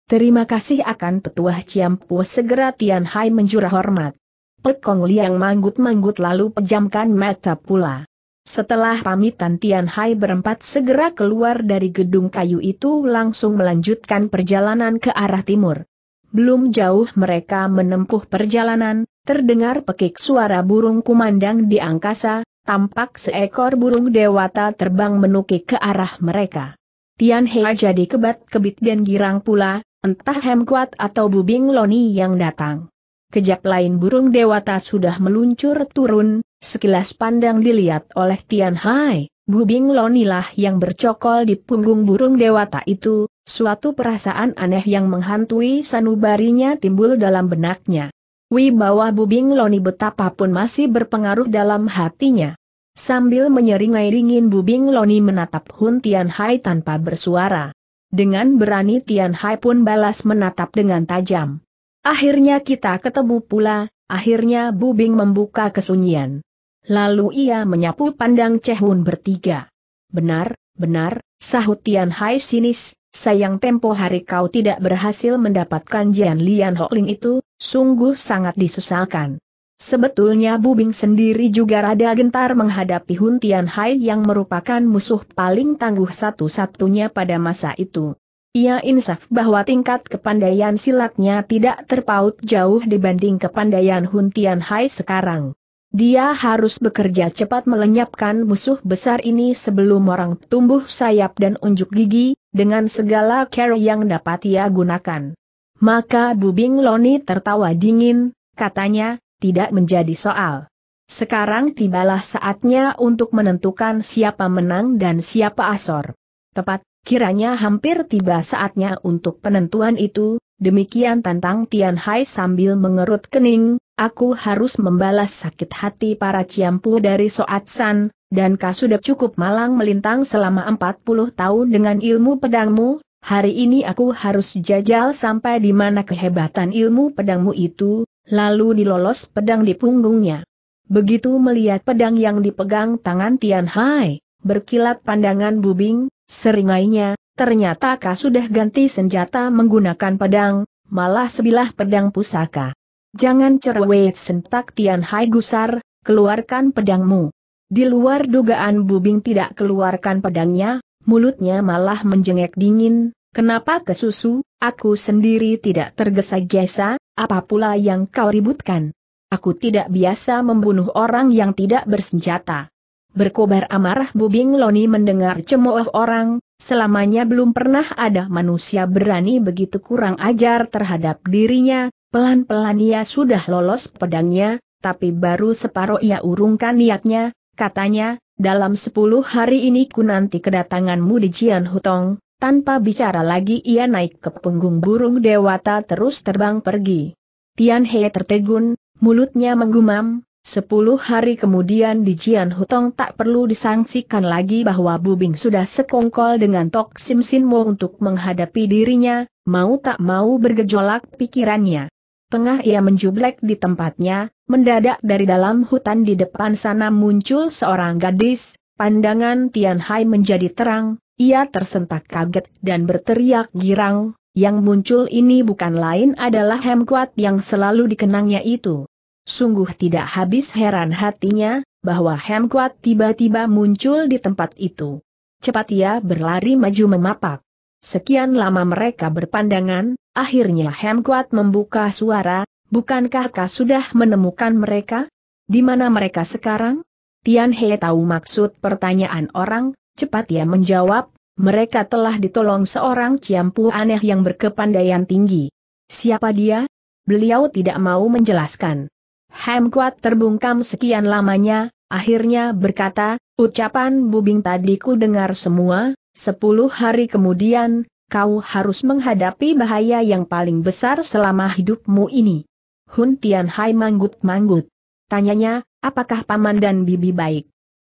Terima kasih akan petuah Ciampu segera Tian Hai menjurah hormat. Pekong Liang manggut-manggut lalu pejamkan mata pula. Setelah pamitan Tian Hai berempat segera keluar dari gedung kayu itu langsung melanjutkan perjalanan ke arah timur. Belum jauh mereka menempuh perjalanan, terdengar pekik suara burung kumandang di angkasa, tampak seekor burung dewata terbang menukik ke arah mereka. Tian Hei jadi kebat-kebit dan girang pula, entah Hem Kuat atau Bubing Loni yang datang. Kejap lain burung dewata sudah meluncur turun, sekilas pandang dilihat oleh Tian Hai, Bubing loni lah yang bercokol di punggung burung dewata itu, suatu perasaan aneh yang menghantui sanubarinya timbul dalam benaknya. Wibawa Bubing Loni betapapun masih berpengaruh dalam hatinya. Sambil menyeringai dingin Bubing Loni menatap Hun Tian Hai tanpa bersuara. Dengan berani Tian Hai pun balas menatap dengan tajam. Akhirnya kita ketemu pula, akhirnya Bubing membuka kesunyian. Lalu ia menyapu pandang Cehun bertiga. Benar, benar, sahut Tian Hai sinis, sayang tempo hari kau tidak berhasil mendapatkan Jian Lian Hokling itu, sungguh sangat disesalkan. Sebetulnya Bubing sendiri juga rada gentar menghadapi Hun Tian Hai yang merupakan musuh paling tangguh satu-satunya pada masa itu. Ia insaf bahwa tingkat kepandaian silatnya tidak terpaut jauh dibanding kepandaian Hun Tian Hai sekarang. Dia harus bekerja cepat melenyapkan musuh besar ini sebelum orang tumbuh sayap dan unjuk gigi, dengan segala care yang dapat ia gunakan. Maka Bubing Loni tertawa dingin, katanya, tidak menjadi soal. Sekarang tibalah saatnya untuk menentukan siapa menang dan siapa asor. Tepat, kiranya hampir tiba saatnya untuk penentuan itu, demikian tantang Tian Hai sambil mengerut kening, aku harus membalas sakit hati para ciampu dari Soat San, dan kau sudah cukup malang melintang selama 40 tahun dengan ilmu pedangmu, hari ini aku harus jajal sampai di mana kehebatan ilmu pedangmu itu, Lalu dilolos pedang di punggungnya. Begitu melihat pedang yang dipegang tangan Tian Hai, berkilat pandangan bubing, seringainya, ternyata kau sudah ganti senjata menggunakan pedang, malah sebilah pedang pusaka. Jangan cerewet sentak Tian Hai gusar, keluarkan pedangmu. Di luar dugaan Bubing tidak keluarkan pedangnya, mulutnya malah menjengek dingin, kenapa kesusu, aku sendiri tidak tergesa-gesa, apa pula yang kau ributkan? Aku tidak biasa membunuh orang yang tidak bersenjata. Berkobar amarah Bubing Loni mendengar cemooh orang, selamanya belum pernah ada manusia berani begitu kurang ajar terhadap dirinya, pelan-pelan ia sudah lolos pedangnya, tapi baru separuh ia urungkan niatnya, katanya, dalam sepuluh hari ini ku nanti kedatanganmu di Jian Hutong, tanpa bicara lagi ia naik ke punggung burung dewata terus terbang pergi. Tian He tertegun, mulutnya menggumam, sepuluh hari kemudian di Jian Hutong tak perlu disangsikan lagi bahwa Bubing sudah sekongkol dengan Tok Sim Sin Mo untuk menghadapi dirinya, mau tak mau bergejolak pikirannya. Tengah ia menjublek di tempatnya, mendadak dari dalam hutan di depan sana muncul seorang gadis, pandangan Tian Hai menjadi terang, ia tersentak kaget dan berteriak girang, yang muncul ini bukan lain adalah Hem yang selalu dikenangnya itu. Sungguh tidak habis heran hatinya, bahwa Hem tiba-tiba muncul di tempat itu. Cepat ia berlari maju memapak. Sekian lama mereka berpandangan, akhirnya Hem membuka suara, bukankah kau sudah menemukan mereka? Di mana mereka sekarang? Tian He tahu maksud pertanyaan orang, Cepat ia menjawab, mereka telah ditolong seorang ciampu aneh yang berkepandaian tinggi. Siapa dia? Beliau tidak mau menjelaskan. Hem kuat terbungkam sekian lamanya, akhirnya berkata, ucapan bubing tadi ku dengar semua, sepuluh hari kemudian, kau harus menghadapi bahaya yang paling besar selama hidupmu ini. Hun Tian Hai manggut-manggut. Tanyanya, apakah paman dan bibi baik?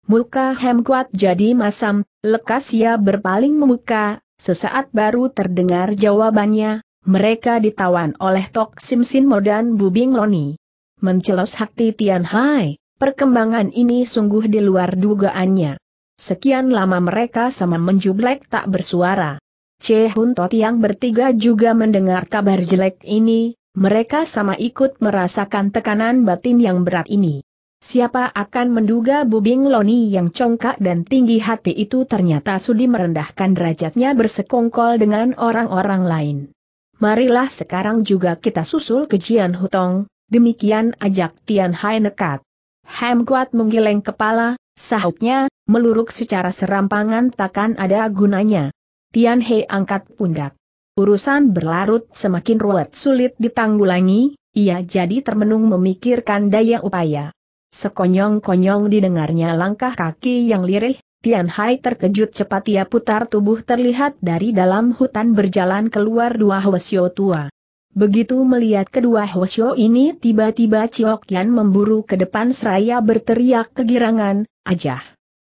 Muka Hem Kuat jadi masam, lekas ia berpaling memuka, sesaat baru terdengar jawabannya, mereka ditawan oleh Tok Sim Sin Mo dan Bubing Loni. Mencelos hati Tian Hai, perkembangan ini sungguh di luar dugaannya. Sekian lama mereka sama menjublek tak bersuara. Che Hun Tot yang bertiga juga mendengar kabar jelek ini, mereka sama ikut merasakan tekanan batin yang berat ini. Siapa akan menduga Bubing Loni yang congkak dan tinggi hati itu ternyata sudi merendahkan derajatnya bersekongkol dengan orang-orang lain. Marilah sekarang juga kita susul ke Jian Hutong, demikian ajak Tian Hai nekat. Ham Kuat menggeleng kepala, sahutnya, meluruk secara serampangan takkan ada gunanya. Tian Hai angkat pundak. Urusan berlarut semakin ruwet sulit ditanggulangi, ia jadi termenung memikirkan daya upaya. Sekonyong-konyong didengarnya langkah kaki yang lirih, Tian Hai terkejut cepat ia putar tubuh terlihat dari dalam hutan berjalan keluar dua Hwasyo tua. Begitu melihat kedua Hwasyo ini tiba-tiba Ciok Yan memburu ke depan seraya berteriak kegirangan, ajah.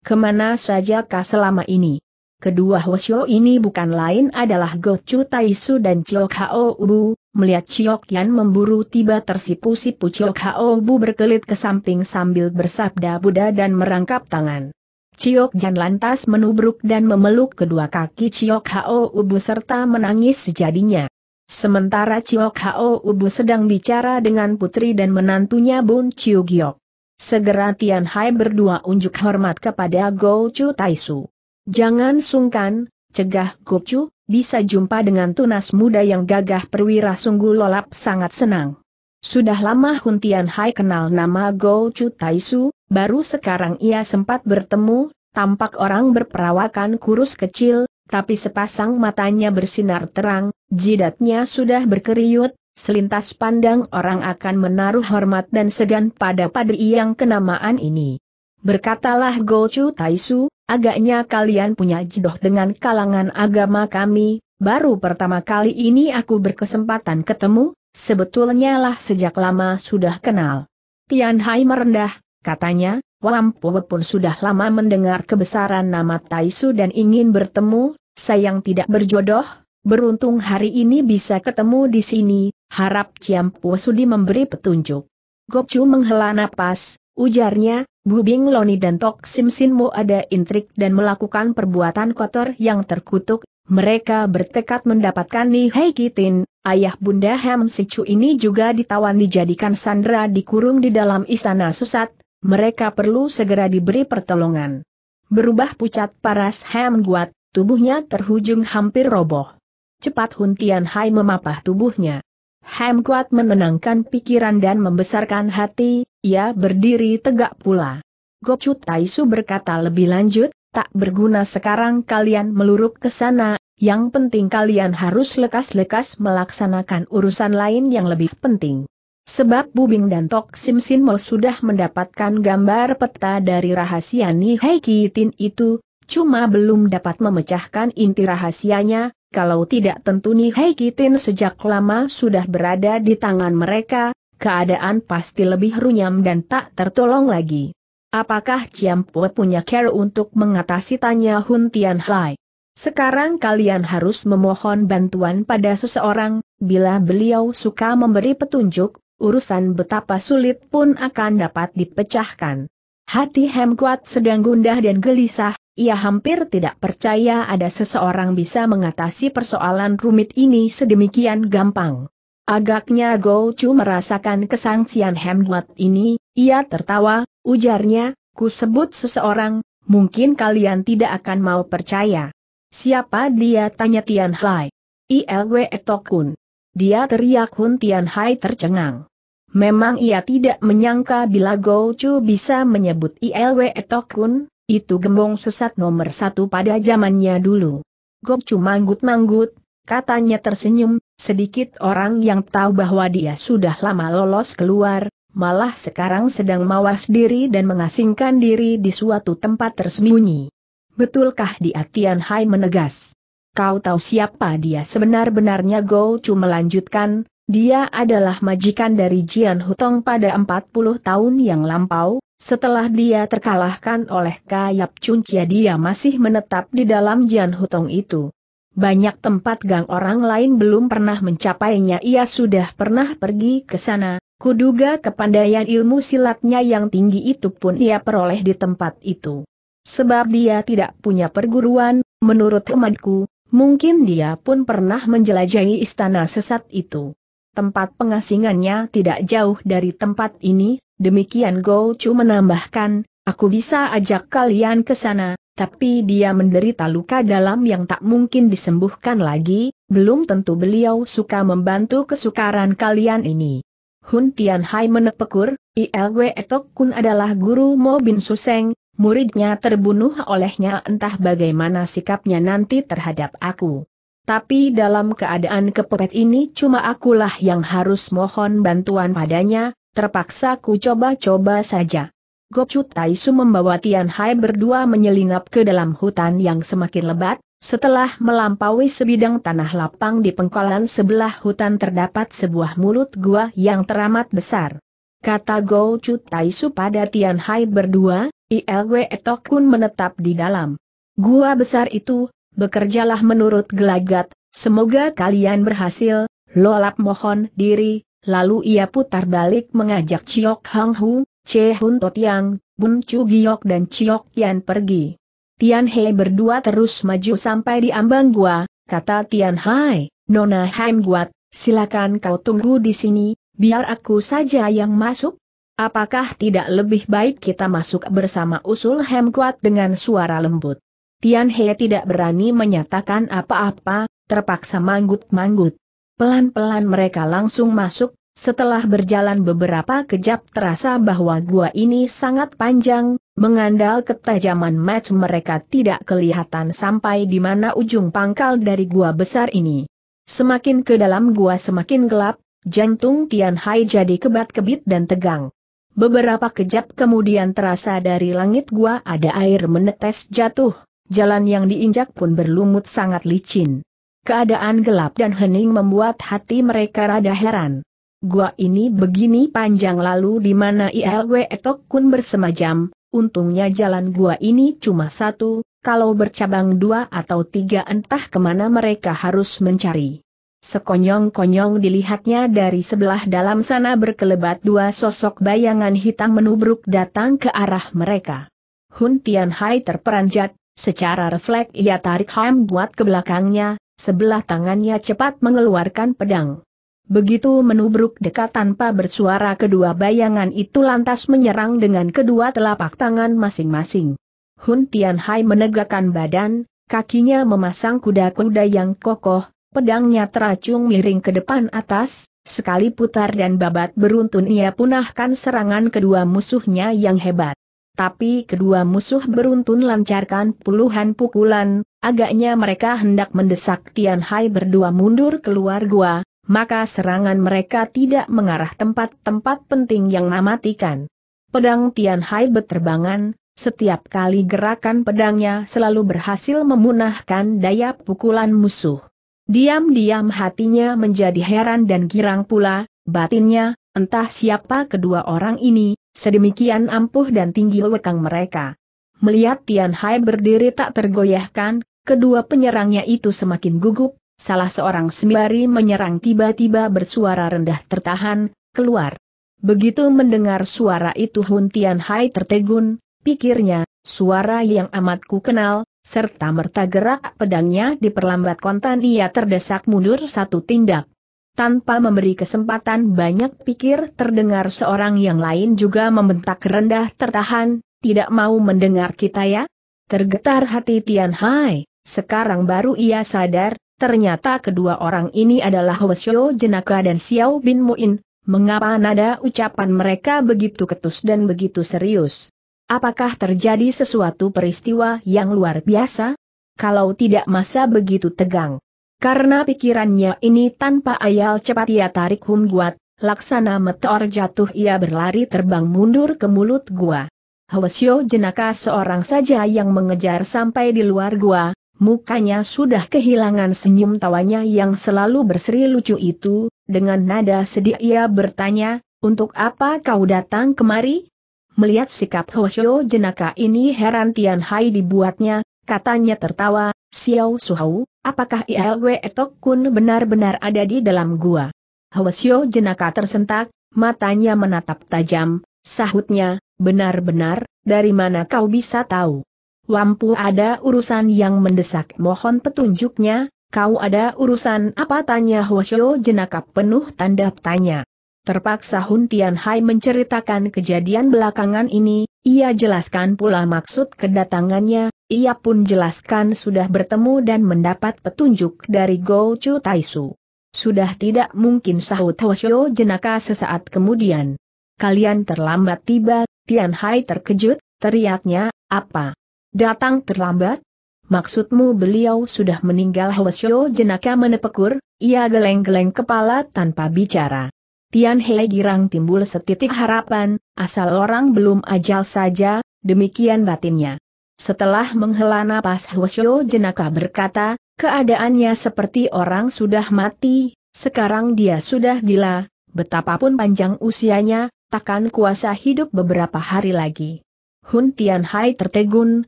Kemana saja sajakah selama ini? Kedua Hwasyo ini bukan lain adalah Gochu Taisu dan Ciok Hao Ubu, Melihat Chiok Yan memburu tiba tersipu-sipu Chiok Hao Bu berkelit ke samping sambil bersabda Buddha dan merangkap tangan. Chiok Jan lantas menubruk dan memeluk kedua kaki Chiok Hao Bu serta menangis sejadinya. Sementara Chiok Hao Ubu sedang bicara dengan putri dan menantunya Bun Chiu Giok. Segera Tian Hai berdua unjuk hormat kepada Go Chu Taisu. Jangan sungkan, cegah Go Chu, bisa jumpa dengan tunas muda yang gagah perwira sungguh lolap sangat senang. Sudah lama Hun Hai kenal nama Go Chu Taisu, baru sekarang ia sempat bertemu, tampak orang berperawakan kurus kecil, tapi sepasang matanya bersinar terang, jidatnya sudah berkeriut, selintas pandang orang akan menaruh hormat dan segan pada padri yang kenamaan ini. Berkatalah Go Chu Taisu, Agaknya kalian punya jodoh dengan kalangan agama kami, baru pertama kali ini aku berkesempatan ketemu, sebetulnya lah sejak lama sudah kenal. Tian Hai merendah, katanya, Wampu pun sudah lama mendengar kebesaran nama Taisu dan ingin bertemu, sayang tidak berjodoh, beruntung hari ini bisa ketemu di sini, harap Ciampu Sudi memberi petunjuk. Gopcu menghela napas, Ujarnya, Bu Bing Loni dan Tok Sim Sin Mo ada intrik dan melakukan perbuatan kotor yang terkutuk, mereka bertekad mendapatkan Ni Hei Kitin, ayah Bunda Ham Sicu ini juga ditawan dijadikan sandera dikurung di dalam istana susat, mereka perlu segera diberi pertolongan. Berubah pucat paras Ham Guat, tubuhnya terhujung hampir roboh. Cepat Hun Tian Hai memapah tubuhnya. Ham Guat menenangkan pikiran dan membesarkan hati, ia berdiri tegak pula. Gocu Taisu berkata lebih lanjut, tak berguna sekarang kalian meluruk ke sana, yang penting kalian harus lekas-lekas melaksanakan urusan lain yang lebih penting. Sebab Bubing dan Tok Sim Sin Mo sudah mendapatkan gambar peta dari rahasia Nihai Kitin itu, cuma belum dapat memecahkan inti rahasianya, kalau tidak tentu Nihai Kitin sejak lama sudah berada di tangan mereka, keadaan pasti lebih runyam dan tak tertolong lagi. Apakah Po punya care untuk mengatasi tanya Hun Tian Hai? Sekarang kalian harus memohon bantuan pada seseorang, bila beliau suka memberi petunjuk, urusan betapa sulit pun akan dapat dipecahkan. Hati Hem Kuat sedang gundah dan gelisah, ia hampir tidak percaya ada seseorang bisa mengatasi persoalan rumit ini sedemikian gampang. Agaknya Go Chu merasakan kesangsian Hemwat ini, ia tertawa, ujarnya, ku sebut seseorang, mungkin kalian tidak akan mau percaya. Siapa dia tanya Tian Hai? Ilwe Etokun. Dia teriak Hun Tian Hai tercengang. Memang ia tidak menyangka bila Go Chu bisa menyebut Ilwe Etokun, itu gembong sesat nomor satu pada zamannya dulu. Go Chu manggut-manggut, katanya tersenyum, Sedikit orang yang tahu bahwa dia sudah lama lolos keluar, malah sekarang sedang mawas diri dan mengasingkan diri di suatu tempat tersembunyi. Betulkah dia Tian Hai menegas? Kau tahu siapa dia sebenar-benarnya Go Chu melanjutkan, dia adalah majikan dari Jian Hutong pada 40 tahun yang lampau, setelah dia terkalahkan oleh Kayap Chun Chia dia masih menetap di dalam Jian Hutong itu. Banyak tempat gang orang lain belum pernah mencapainya ia sudah pernah pergi ke sana, kuduga kepandaian ilmu silatnya yang tinggi itu pun ia peroleh di tempat itu. Sebab dia tidak punya perguruan, menurut hematku, mungkin dia pun pernah menjelajahi istana sesat itu. Tempat pengasingannya tidak jauh dari tempat ini, demikian Chu menambahkan, aku bisa ajak kalian ke sana, tapi dia menderita luka dalam yang tak mungkin disembuhkan lagi, belum tentu beliau suka membantu kesukaran kalian ini. Hun Tian Hai menepekur, ILW Etok Kun adalah guru Mo Bin Suseng, muridnya terbunuh olehnya entah bagaimana sikapnya nanti terhadap aku. Tapi dalam keadaan kepepet ini cuma akulah yang harus mohon bantuan padanya, terpaksa ku coba-coba saja. Gopchu Taisu membawa Tian Hai berdua menyelinap ke dalam hutan yang semakin lebat, setelah melampaui sebidang tanah lapang di pengkolan sebelah hutan terdapat sebuah mulut gua yang teramat besar. Kata Gopchu Taisu pada Tian Hai berdua, ILW Etokun menetap di dalam. Gua besar itu, bekerjalah menurut gelagat, semoga kalian berhasil, lolap mohon diri, lalu ia putar balik mengajak Chiok Hang Hu, Che Hun To Tiang, Bun Chu Giok dan Chiok Tian pergi. Tian He berdua terus maju sampai di ambang gua, kata Tian Hai, Nona Haim Guat, silakan kau tunggu di sini, biar aku saja yang masuk. Apakah tidak lebih baik kita masuk bersama usul Hem Guat dengan suara lembut? Tian He tidak berani menyatakan apa-apa, terpaksa manggut-manggut. Pelan-pelan mereka langsung masuk, setelah berjalan beberapa kejap terasa bahwa gua ini sangat panjang, mengandal ketajaman match mereka tidak kelihatan sampai di mana ujung pangkal dari gua besar ini. Semakin ke dalam gua semakin gelap, jantung Tian Hai jadi kebat-kebit dan tegang. Beberapa kejap kemudian terasa dari langit gua ada air menetes jatuh, jalan yang diinjak pun berlumut sangat licin. Keadaan gelap dan hening membuat hati mereka rada heran gua ini begini panjang lalu di mana ILW Etok Kun bersemajam, untungnya jalan gua ini cuma satu, kalau bercabang dua atau tiga entah kemana mereka harus mencari. Sekonyong-konyong dilihatnya dari sebelah dalam sana berkelebat dua sosok bayangan hitam menubruk datang ke arah mereka. Hun Hai terperanjat, secara refleks ia tarik Ham buat ke belakangnya, sebelah tangannya cepat mengeluarkan pedang. Begitu menubruk dekat tanpa bersuara kedua bayangan itu lantas menyerang dengan kedua telapak tangan masing-masing. Hun Tianhai menegakkan badan, kakinya memasang kuda-kuda yang kokoh, pedangnya teracung miring ke depan atas, sekali putar dan babat beruntun ia punahkan serangan kedua musuhnya yang hebat. Tapi kedua musuh beruntun lancarkan puluhan pukulan, agaknya mereka hendak mendesak Tianhai berdua mundur keluar gua, maka serangan mereka tidak mengarah tempat-tempat penting yang mematikan. Pedang Tian Hai berterbangan, setiap kali gerakan pedangnya selalu berhasil memunahkan daya pukulan musuh. Diam-diam hatinya menjadi heran dan girang pula, batinnya, entah siapa kedua orang ini, sedemikian ampuh dan tinggi lewekang mereka. Melihat Tian Hai berdiri tak tergoyahkan, kedua penyerangnya itu semakin gugup, Salah seorang sembari menyerang tiba-tiba bersuara rendah tertahan, keluar. Begitu mendengar suara itu Hun Tian Hai tertegun, pikirnya, suara yang amat ku kenal, serta merta gerak pedangnya diperlambat kontan ia terdesak mundur satu tindak. Tanpa memberi kesempatan banyak pikir terdengar seorang yang lain juga membentak rendah tertahan, tidak mau mendengar kita ya? Tergetar hati Tian Hai, sekarang baru ia sadar, Ternyata kedua orang ini adalah Hwasyo Jenaka dan Xiao Bin Muin, mengapa nada ucapan mereka begitu ketus dan begitu serius? Apakah terjadi sesuatu peristiwa yang luar biasa? Kalau tidak masa begitu tegang. Karena pikirannya ini tanpa ayal cepat ia tarik hum guat, laksana meteor jatuh ia berlari terbang mundur ke mulut gua. Hwasyo jenaka seorang saja yang mengejar sampai di luar gua, Mukanya sudah kehilangan senyum tawanya yang selalu berseri lucu itu, dengan nada sedih ia bertanya, untuk apa kau datang kemari? Melihat sikap Hoshio jenaka ini heran Tian Hai dibuatnya, katanya tertawa, Xiao Suhau, apakah ILW Etok Kun benar-benar ada di dalam gua? Hoshio jenaka tersentak, matanya menatap tajam, sahutnya, benar-benar, dari mana kau bisa tahu? Wampu ada urusan yang mendesak mohon petunjuknya, kau ada urusan apa tanya Hwasyo jenaka penuh tanda tanya. Terpaksa Hun Tianhai menceritakan kejadian belakangan ini, ia jelaskan pula maksud kedatangannya, ia pun jelaskan sudah bertemu dan mendapat petunjuk dari Go Chu Taisu. Sudah tidak mungkin sahut Hwasyo jenaka sesaat kemudian. Kalian terlambat tiba, Tianhai terkejut, teriaknya, apa? Datang terlambat? Maksudmu beliau sudah meninggal Hwasyo jenaka menepekur, ia geleng-geleng kepala tanpa bicara. Tian He girang timbul setitik harapan, asal orang belum ajal saja, demikian batinnya. Setelah menghela napas Hwasyo jenaka berkata, keadaannya seperti orang sudah mati, sekarang dia sudah gila, betapapun panjang usianya, takkan kuasa hidup beberapa hari lagi. Hun Tian Hai tertegun,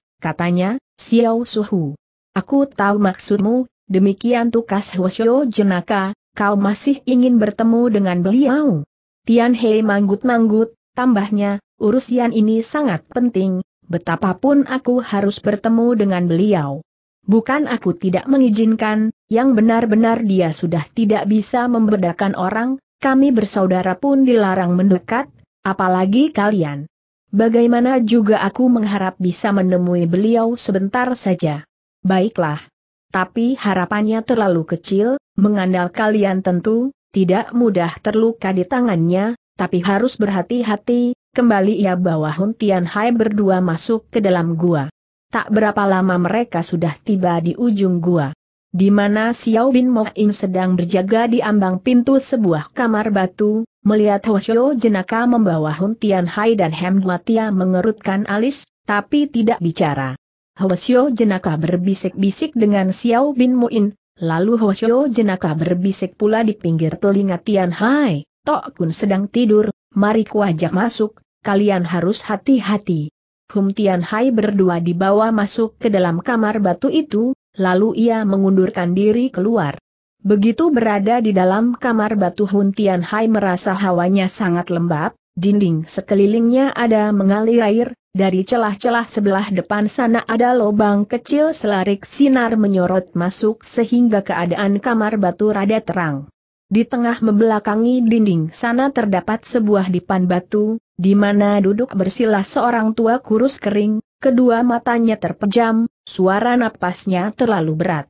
katanya, Xiao Suhu. Aku tahu maksudmu, demikian tukas Hwasyo jenaka, kau masih ingin bertemu dengan beliau. Tian Hei manggut-manggut, tambahnya, urusian ini sangat penting, betapapun aku harus bertemu dengan beliau. Bukan aku tidak mengizinkan, yang benar-benar dia sudah tidak bisa membedakan orang, kami bersaudara pun dilarang mendekat, apalagi kalian. Bagaimana juga aku mengharap bisa menemui beliau sebentar saja. Baiklah. Tapi harapannya terlalu kecil, mengandal kalian tentu, tidak mudah terluka di tangannya, tapi harus berhati-hati, kembali ia bawa Hun Tian Hai berdua masuk ke dalam gua. Tak berapa lama mereka sudah tiba di ujung gua. Di mana Xiao Bin Mo In sedang berjaga di ambang pintu sebuah kamar batu, Melihat Hoshio jenaka membawa Hun Tian Hai dan Hem mengerutkan alis, tapi tidak bicara. Hoshio jenaka berbisik-bisik dengan Xiao Bin Muin, lalu Hoshio jenaka berbisik pula di pinggir telinga Tian Hai, Tok Kun sedang tidur, mari ku ajak masuk, kalian harus hati-hati. Hum Tian Hai berdua dibawa masuk ke dalam kamar batu itu, lalu ia mengundurkan diri keluar. Begitu berada di dalam kamar batu Hun Tian Hai merasa hawanya sangat lembab, dinding sekelilingnya ada mengalir air, dari celah-celah sebelah depan sana ada lubang kecil selarik sinar menyorot masuk sehingga keadaan kamar batu rada terang. Di tengah membelakangi dinding sana terdapat sebuah dipan batu, di mana duduk bersila seorang tua kurus kering, kedua matanya terpejam, suara napasnya terlalu berat.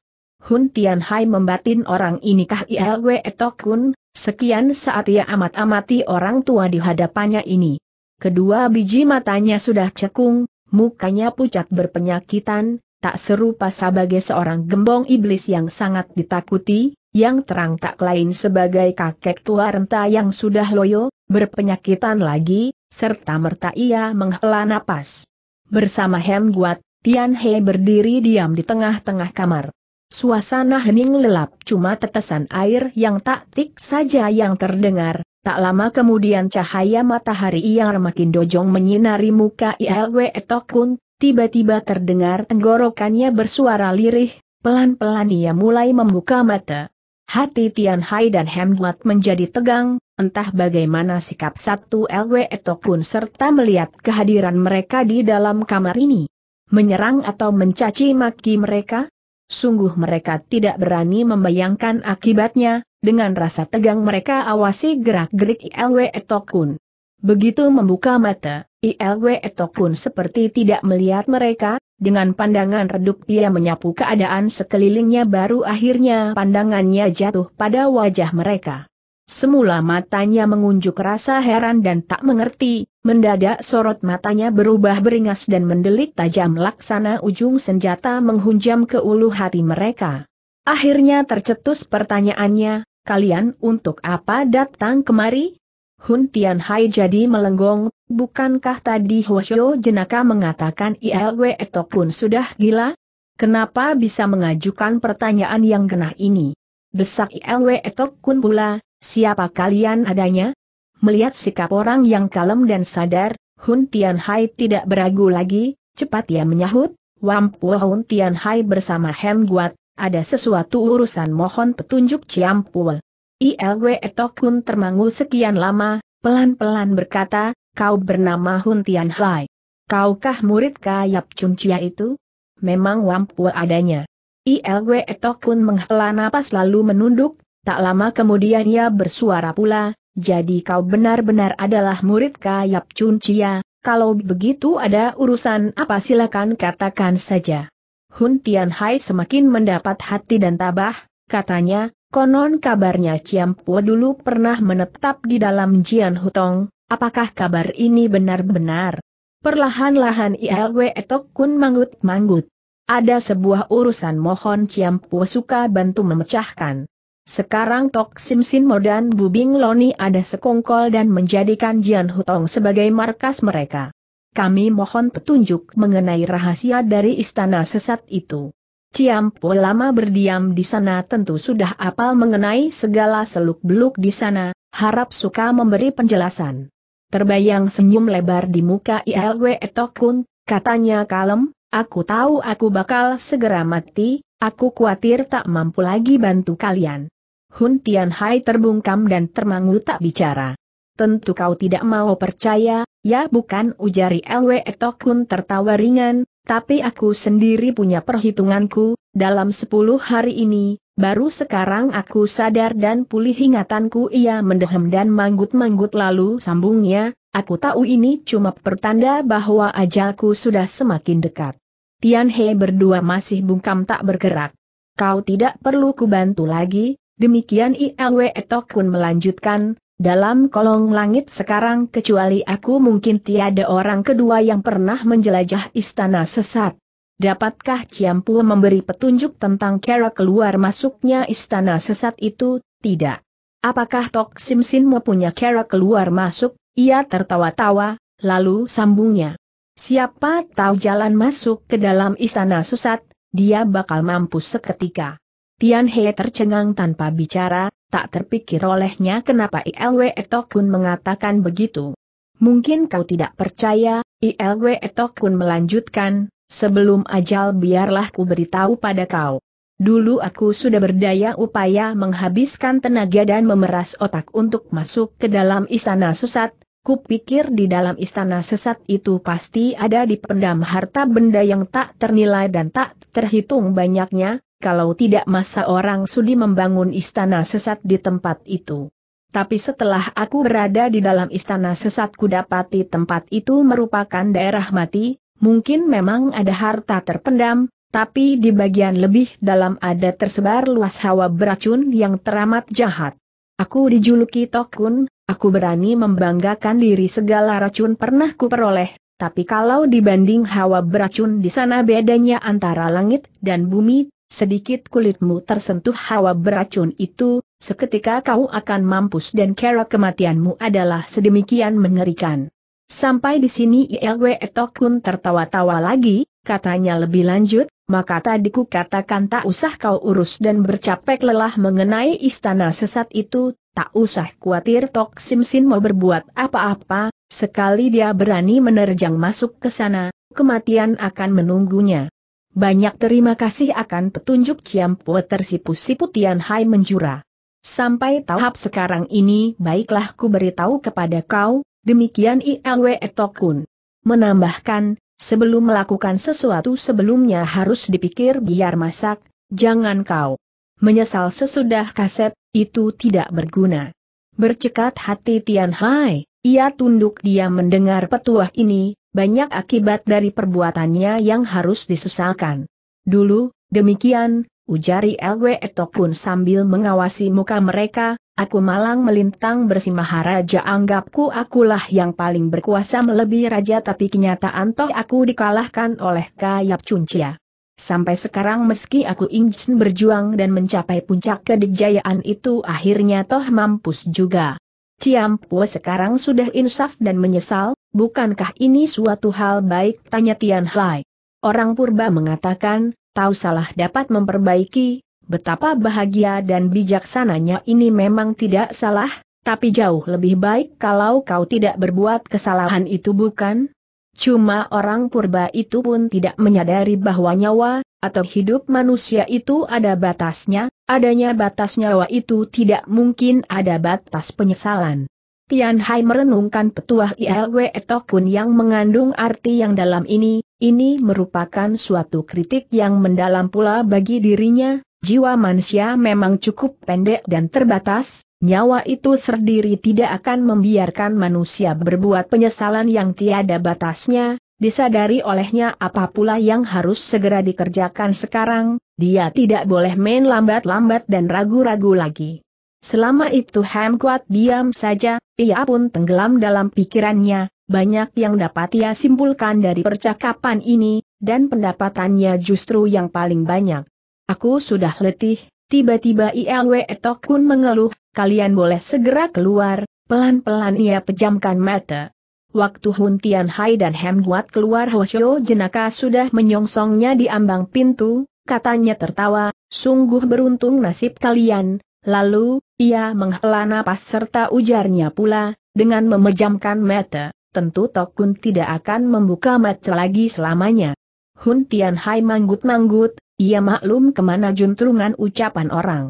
Hun Tianhai membatin orang inikah Etok Etokun, sekian saat ia amat-amati orang tua di hadapannya ini. Kedua biji matanya sudah cekung, mukanya pucat berpenyakitan, tak serupa sebagai seorang gembong iblis yang sangat ditakuti, yang terang tak lain sebagai kakek tua renta yang sudah loyo, berpenyakitan lagi, serta merta ia menghela napas. Bersama Hem Guat, Tian He berdiri diam di tengah-tengah kamar. Suasana hening lelap cuma tetesan air yang taktik saja yang terdengar, tak lama kemudian cahaya matahari yang makin dojong menyinari muka ILW Tokun, tiba-tiba terdengar tenggorokannya bersuara lirih, pelan-pelan ia mulai membuka mata. Hati Tian Hai dan Hemwat menjadi tegang, entah bagaimana sikap satu LW Tokun serta melihat kehadiran mereka di dalam kamar ini. Menyerang atau mencaci maki mereka? sungguh mereka tidak berani membayangkan akibatnya, dengan rasa tegang mereka awasi gerak-gerik ILW Etokun. Begitu membuka mata, ILW Etokun seperti tidak melihat mereka, dengan pandangan redup ia menyapu keadaan sekelilingnya baru akhirnya pandangannya jatuh pada wajah mereka. Semula matanya mengunjuk rasa heran dan tak mengerti, mendadak sorot matanya berubah beringas dan mendelik tajam laksana ujung senjata menghunjam ke ulu hati mereka. Akhirnya tercetus pertanyaannya, kalian untuk apa datang kemari? Hun Hai jadi melenggong, bukankah tadi Hwasyo jenaka mengatakan ILW Etokun sudah gila? Kenapa bisa mengajukan pertanyaan yang genah ini? Desak ILW Etokun pula, Siapa kalian adanya? Melihat sikap orang yang kalem dan sadar, Hun Tian Hai tidak beragu lagi, cepat ia menyahut, Wampu Hun Tian Hai bersama Hem Guat, ada sesuatu urusan mohon petunjuk Ciampul. Ilwe Etokun termangu sekian lama, pelan-pelan berkata, kau bernama Hun Tian Hai. Kaukah murid Kayap Chia itu? Memang Wampu adanya. ILW Etokun menghela napas lalu menunduk, Tak lama kemudian ia bersuara pula, jadi kau benar-benar adalah murid Kayap Chun Chia, kalau begitu ada urusan apa silakan katakan saja. Hun Tian Hai semakin mendapat hati dan tabah, katanya, konon kabarnya Ciam Pua dulu pernah menetap di dalam Jian Hutong, apakah kabar ini benar-benar? Perlahan-lahan ILW Etok Kun manggut-manggut. Ada sebuah urusan mohon Ciam Pua suka bantu memecahkan. Sekarang Tok Sim Sin Mo dan Bubing Loni ada sekongkol dan menjadikan Jian Hutong sebagai markas mereka. Kami mohon petunjuk mengenai rahasia dari istana sesat itu. Ciam Ciampo lama berdiam di sana tentu sudah apal mengenai segala seluk-beluk di sana, harap suka memberi penjelasan. Terbayang senyum lebar di muka ILW Etokun, katanya kalem, aku tahu aku bakal segera mati, aku khawatir tak mampu lagi bantu kalian. Hun Tianhai terbungkam dan termangu tak bicara. Tentu kau tidak mau percaya, ya bukan ujari Lwe Tokun tertawa ringan, tapi aku sendiri punya perhitunganku, dalam sepuluh hari ini, baru sekarang aku sadar dan pulih ingatanku ia mendehem dan manggut-manggut lalu sambungnya, aku tahu ini cuma pertanda bahwa ajalku sudah semakin dekat. Tian He berdua masih bungkam tak bergerak. Kau tidak perlu kubantu lagi, Demikian ILW pun melanjutkan, dalam kolong langit sekarang kecuali aku mungkin tiada orang kedua yang pernah menjelajah istana sesat. Dapatkah Ciampu memberi petunjuk tentang cara keluar masuknya istana sesat itu? Tidak. Apakah Tok Sim Sin mempunyai cara keluar masuk? Ia tertawa-tawa, lalu sambungnya. Siapa tahu jalan masuk ke dalam istana sesat, dia bakal mampus seketika. Tian He tercengang tanpa bicara, tak terpikir olehnya kenapa Ilwe Etokun mengatakan begitu. Mungkin kau tidak percaya, Ilwe Etokun melanjutkan, sebelum ajal biarlah ku beritahu pada kau. Dulu aku sudah berdaya upaya menghabiskan tenaga dan memeras otak untuk masuk ke dalam istana sesat, ku pikir di dalam istana sesat itu pasti ada dipendam harta benda yang tak ternilai dan tak terhitung banyaknya, kalau tidak masa orang sudi membangun istana sesat di tempat itu. Tapi setelah aku berada di dalam istana sesat, ku dapati tempat itu merupakan daerah mati, mungkin memang ada harta terpendam, tapi di bagian lebih dalam ada tersebar luas hawa beracun yang teramat jahat. Aku dijuluki Tokun, aku berani membanggakan diri segala racun pernah kuperoleh, tapi kalau dibanding hawa beracun di sana bedanya antara langit dan bumi, sedikit kulitmu tersentuh hawa beracun itu, seketika kau akan mampus dan kera kematianmu adalah sedemikian mengerikan. Sampai di sini Ilwe Etokun tertawa-tawa lagi, katanya lebih lanjut, maka ku katakan tak usah kau urus dan bercapek lelah mengenai istana sesat itu, tak usah khawatir Tok Simsin mau berbuat apa-apa, sekali dia berani menerjang masuk ke sana, kematian akan menunggunya. Banyak terima kasih akan petunjuk Ciampue tersipu-sipu Tian Hai menjura. Sampai tahap sekarang ini baiklah ku beritahu kepada kau, demikian ILW Etokun. Menambahkan, sebelum melakukan sesuatu sebelumnya harus dipikir biar masak, jangan kau. Menyesal sesudah kasep itu tidak berguna. Bercekat hati Tian Hai, ia tunduk dia mendengar petuah ini, banyak akibat dari perbuatannya yang harus disesalkan. Dulu, demikian, ujari LW Etokun sambil mengawasi muka mereka, aku malang melintang bersimaharaja anggapku akulah yang paling berkuasa melebihi raja tapi kenyataan toh aku dikalahkan oleh Kayap Cuncia. Sampai sekarang meski aku ingin berjuang dan mencapai puncak kedijayaan itu akhirnya toh mampus juga. Ciampu sekarang sudah insaf dan menyesal, Bukankah ini suatu hal baik? Tanya Tian Hai. Orang purba mengatakan, tahu salah dapat memperbaiki, betapa bahagia dan bijaksananya ini memang tidak salah, tapi jauh lebih baik kalau kau tidak berbuat kesalahan itu bukan? Cuma orang purba itu pun tidak menyadari bahwa nyawa, atau hidup manusia itu ada batasnya, adanya batas nyawa itu tidak mungkin ada batas penyesalan. Tian Hai merenungkan petuah ILW Etokun yang mengandung arti yang dalam ini, ini merupakan suatu kritik yang mendalam pula bagi dirinya, jiwa manusia memang cukup pendek dan terbatas, nyawa itu sendiri tidak akan membiarkan manusia berbuat penyesalan yang tiada batasnya, disadari olehnya apa pula yang harus segera dikerjakan sekarang, dia tidak boleh main lambat-lambat dan ragu-ragu lagi. Selama itu Ham Kuat diam saja, ia pun tenggelam dalam pikirannya, banyak yang dapat ia simpulkan dari percakapan ini, dan pendapatannya justru yang paling banyak. Aku sudah letih, tiba-tiba ILW Etokun mengeluh, kalian boleh segera keluar, pelan-pelan ia pejamkan mata. Waktu Hun Tian Hai dan Hem Huat keluar Hoshio jenaka sudah menyongsongnya di ambang pintu, katanya tertawa, sungguh beruntung nasib kalian, lalu, ia menghela napas serta ujarnya pula, dengan memejamkan mata, tentu Tokun tidak akan membuka mata lagi selamanya. Hun Tian Hai manggut-manggut, ia maklum kemana juntrungan ucapan orang.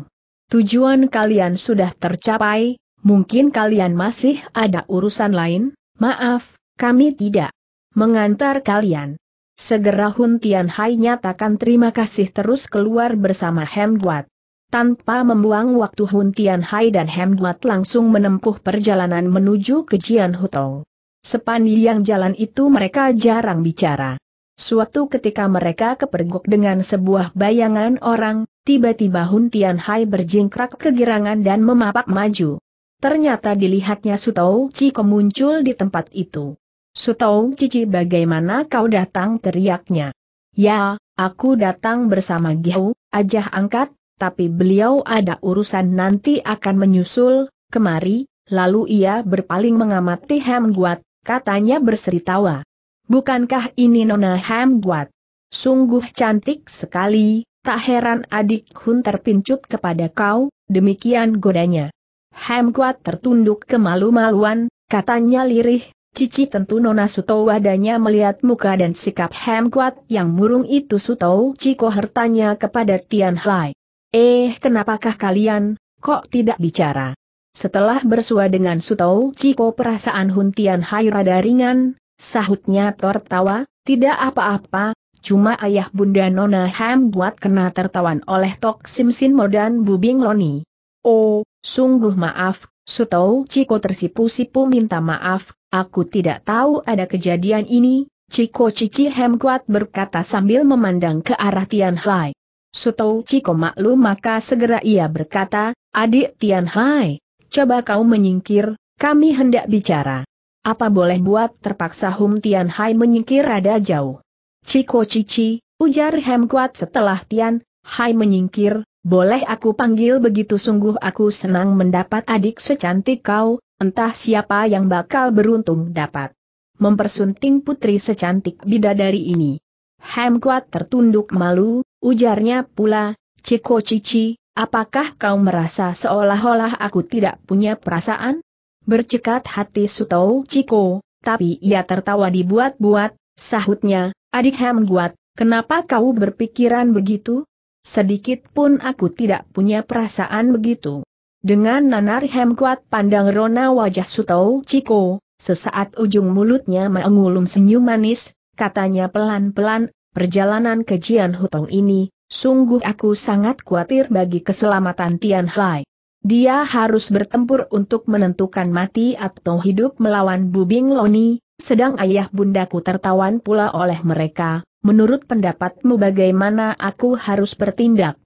Tujuan kalian sudah tercapai, mungkin kalian masih ada urusan lain, maaf, kami tidak mengantar kalian. Segera Hun Tian nyatakan terima kasih terus keluar bersama Hem Guat. Tanpa membuang waktu Hun Hai dan Hemdwat langsung menempuh perjalanan menuju ke Jian Hutong. Sepanjang jalan itu mereka jarang bicara. Suatu ketika mereka kepergok dengan sebuah bayangan orang, tiba-tiba Hun Hai berjingkrak kegirangan dan memapak maju. Ternyata dilihatnya Sutou Ciko muncul di tempat itu. Sutou Cici bagaimana kau datang teriaknya. Ya, aku datang bersama Gihu, ajah angkat, tapi beliau ada urusan nanti akan menyusul, kemari, lalu ia berpaling mengamati Ham Guat, katanya berseri tawa. Bukankah ini Nona Ham Guat? Sungguh cantik sekali, tak heran adik Hun terpincut kepada kau, demikian godanya. Ham Guat tertunduk kemalu-maluan, katanya lirih, Cici tentu Nona Suto wadanya melihat muka dan sikap Ham Kuat yang murung itu Suto Ciko hertanya kepada Tian Hai. Eh, kenapakah kalian, kok tidak bicara? Setelah bersua dengan Sutau Ciko perasaan Huntian Hai rada ringan, sahutnya tertawa, tidak apa-apa, cuma ayah bunda Nona Ham buat kena tertawan oleh Tok Simsin Modan Bubing Loni. Oh, sungguh maaf, Sutau Ciko tersipu-sipu minta maaf, aku tidak tahu ada kejadian ini, Ciko Cici Ham kuat berkata sambil memandang ke arah Tian Hai. Sutou Ciko maklum maka segera ia berkata, Adik Tian Hai, coba kau menyingkir, kami hendak bicara. Apa boleh buat terpaksa Hum Tian Hai menyingkir rada jauh. Ciko Cici, ujar Hem Kuat setelah Tian Hai menyingkir, boleh aku panggil begitu sungguh aku senang mendapat adik secantik kau, entah siapa yang bakal beruntung dapat mempersunting putri secantik bidadari ini. Ham Kuat tertunduk malu, ujarnya pula, Ciko Cici, apakah kau merasa seolah-olah aku tidak punya perasaan? Bercekat hati Sutou Ciko, tapi ia tertawa dibuat-buat, sahutnya, adik Ham Kuat, kenapa kau berpikiran begitu? Sedikit pun aku tidak punya perasaan begitu. Dengan nanar hem kuat pandang rona wajah Sutou Ciko, sesaat ujung mulutnya mengulum senyum manis, katanya pelan-pelan, perjalanan ke Jian Hutong ini, sungguh aku sangat khawatir bagi keselamatan Tian Hai. Dia harus bertempur untuk menentukan mati atau hidup melawan Bubing Loni, sedang ayah bundaku tertawan pula oleh mereka. Menurut pendapatmu bagaimana aku harus bertindak?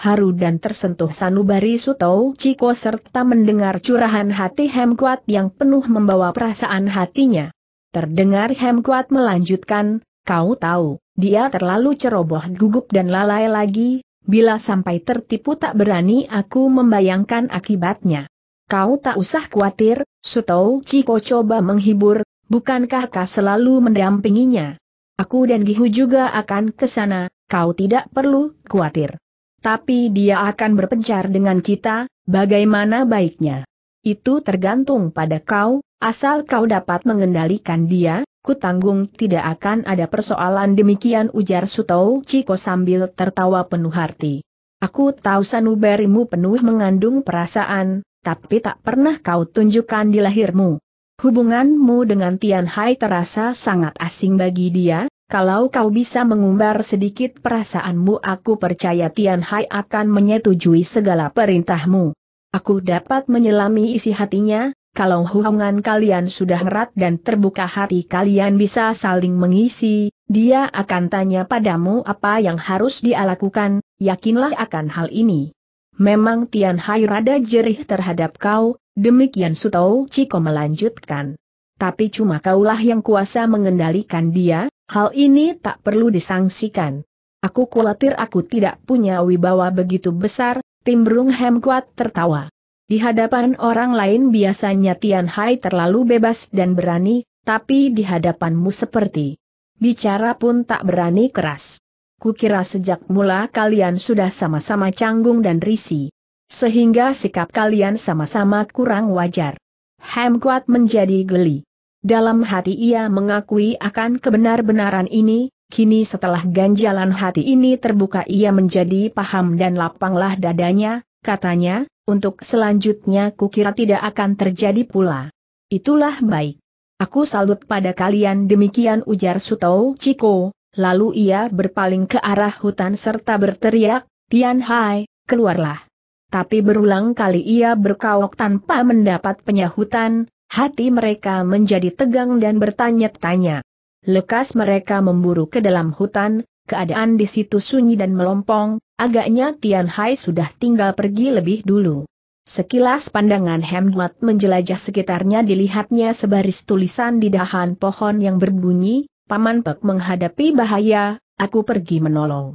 Haru dan tersentuh sanubari Sutou Ciko serta mendengar curahan hati Hemkuat yang penuh membawa perasaan hatinya. Terdengar Hemkuat melanjutkan, kau tahu, dia terlalu ceroboh gugup dan lalai lagi, bila sampai tertipu tak berani aku membayangkan akibatnya. Kau tak usah khawatir, Suto Ciko coba menghibur, bukankah kau selalu mendampinginya? Aku dan Gihu juga akan ke sana, kau tidak perlu khawatir. Tapi dia akan berpencar dengan kita, bagaimana baiknya? Itu tergantung pada kau, asal kau dapat mengendalikan dia, Kutanggung tidak akan ada persoalan demikian ujar Suto Ciko sambil tertawa penuh hati. Aku tahu sanubarimu penuh mengandung perasaan, tapi tak pernah kau tunjukkan di lahirmu. Hubunganmu dengan Tian Hai terasa sangat asing bagi dia, kalau kau bisa mengumbar sedikit perasaanmu aku percaya Tian Hai akan menyetujui segala perintahmu. Aku dapat menyelami isi hatinya, kalau hubungan kalian sudah erat dan terbuka hati kalian bisa saling mengisi, dia akan tanya padamu apa yang harus dia lakukan, yakinlah akan hal ini. Memang Tian Hai rada jerih terhadap kau, demikian Sutou Ciko melanjutkan. Tapi cuma kaulah yang kuasa mengendalikan dia, hal ini tak perlu disangsikan. Aku khawatir aku tidak punya wibawa begitu besar, Tim Brung Hem tertawa. Di hadapan orang lain biasanya Tian Hai terlalu bebas dan berani, tapi di hadapanmu seperti bicara pun tak berani keras. Kukira sejak mula kalian sudah sama-sama canggung dan risi, Sehingga sikap kalian sama-sama kurang wajar. Ham Kuat menjadi geli. Dalam hati ia mengakui akan kebenar-benaran ini, kini setelah ganjalan hati ini terbuka ia menjadi paham dan lapanglah dadanya, katanya, untuk selanjutnya kukira tidak akan terjadi pula. Itulah baik. Aku salut pada kalian demikian ujar Sutou Chiko. lalu ia berpaling ke arah hutan serta berteriak, Tian Hai, keluarlah. Tapi berulang kali ia berkauk tanpa mendapat penyahutan, hati mereka menjadi tegang dan bertanya-tanya. Lekas mereka memburu ke dalam hutan, keadaan di situ sunyi dan melompong, agaknya Tian Hai sudah tinggal pergi lebih dulu. Sekilas pandangan Hemmat menjelajah sekitarnya dilihatnya sebaris tulisan di dahan pohon yang berbunyi, Paman Pek menghadapi bahaya, aku pergi menolong.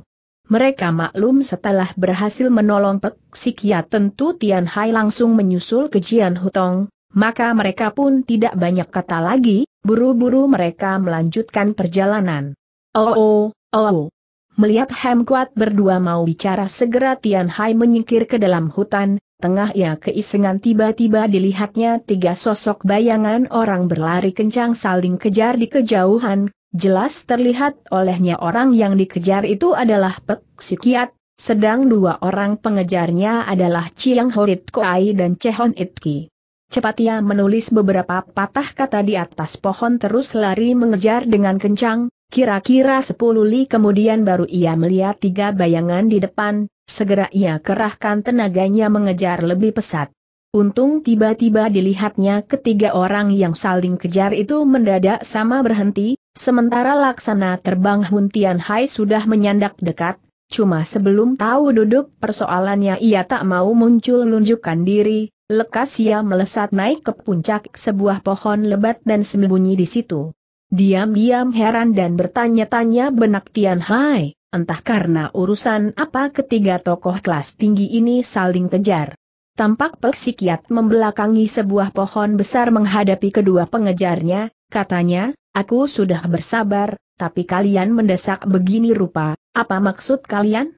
Mereka maklum setelah berhasil menolong Pek Sikia ya, tentu Tian Hai langsung menyusul ke Jian Hutong, maka mereka pun tidak banyak kata lagi, buru-buru mereka melanjutkan perjalanan. Oh, oh Oh. Melihat Hem Kuat berdua mau bicara segera Tian Hai menyingkir ke dalam hutan, tengah ia keisengan tiba-tiba dilihatnya tiga sosok bayangan orang berlari kencang saling kejar di kejauhan, jelas terlihat olehnya orang yang dikejar itu adalah Pek Sikiat, sedang dua orang pengejarnya adalah Chiang Horit Koai dan Chehon Itki. Cepat ia menulis beberapa patah kata di atas pohon terus lari mengejar dengan kencang, Kira-kira sepuluh li kemudian baru ia melihat tiga bayangan di depan, segera ia kerahkan tenaganya mengejar lebih pesat. Untung tiba-tiba dilihatnya ketiga orang yang saling kejar itu mendadak sama berhenti, sementara laksana terbang Hun Tian Hai sudah menyandak dekat, cuma sebelum tahu duduk persoalannya ia tak mau muncul lunjukkan diri, lekas ia melesat naik ke puncak sebuah pohon lebat dan sembunyi di situ. Diam-diam heran dan bertanya-tanya benak Tian Hai, entah karena urusan apa ketiga tokoh kelas tinggi ini saling kejar. Tampak psikiat membelakangi sebuah pohon besar menghadapi kedua pengejarnya, katanya, aku sudah bersabar, tapi kalian mendesak begini rupa, apa maksud kalian?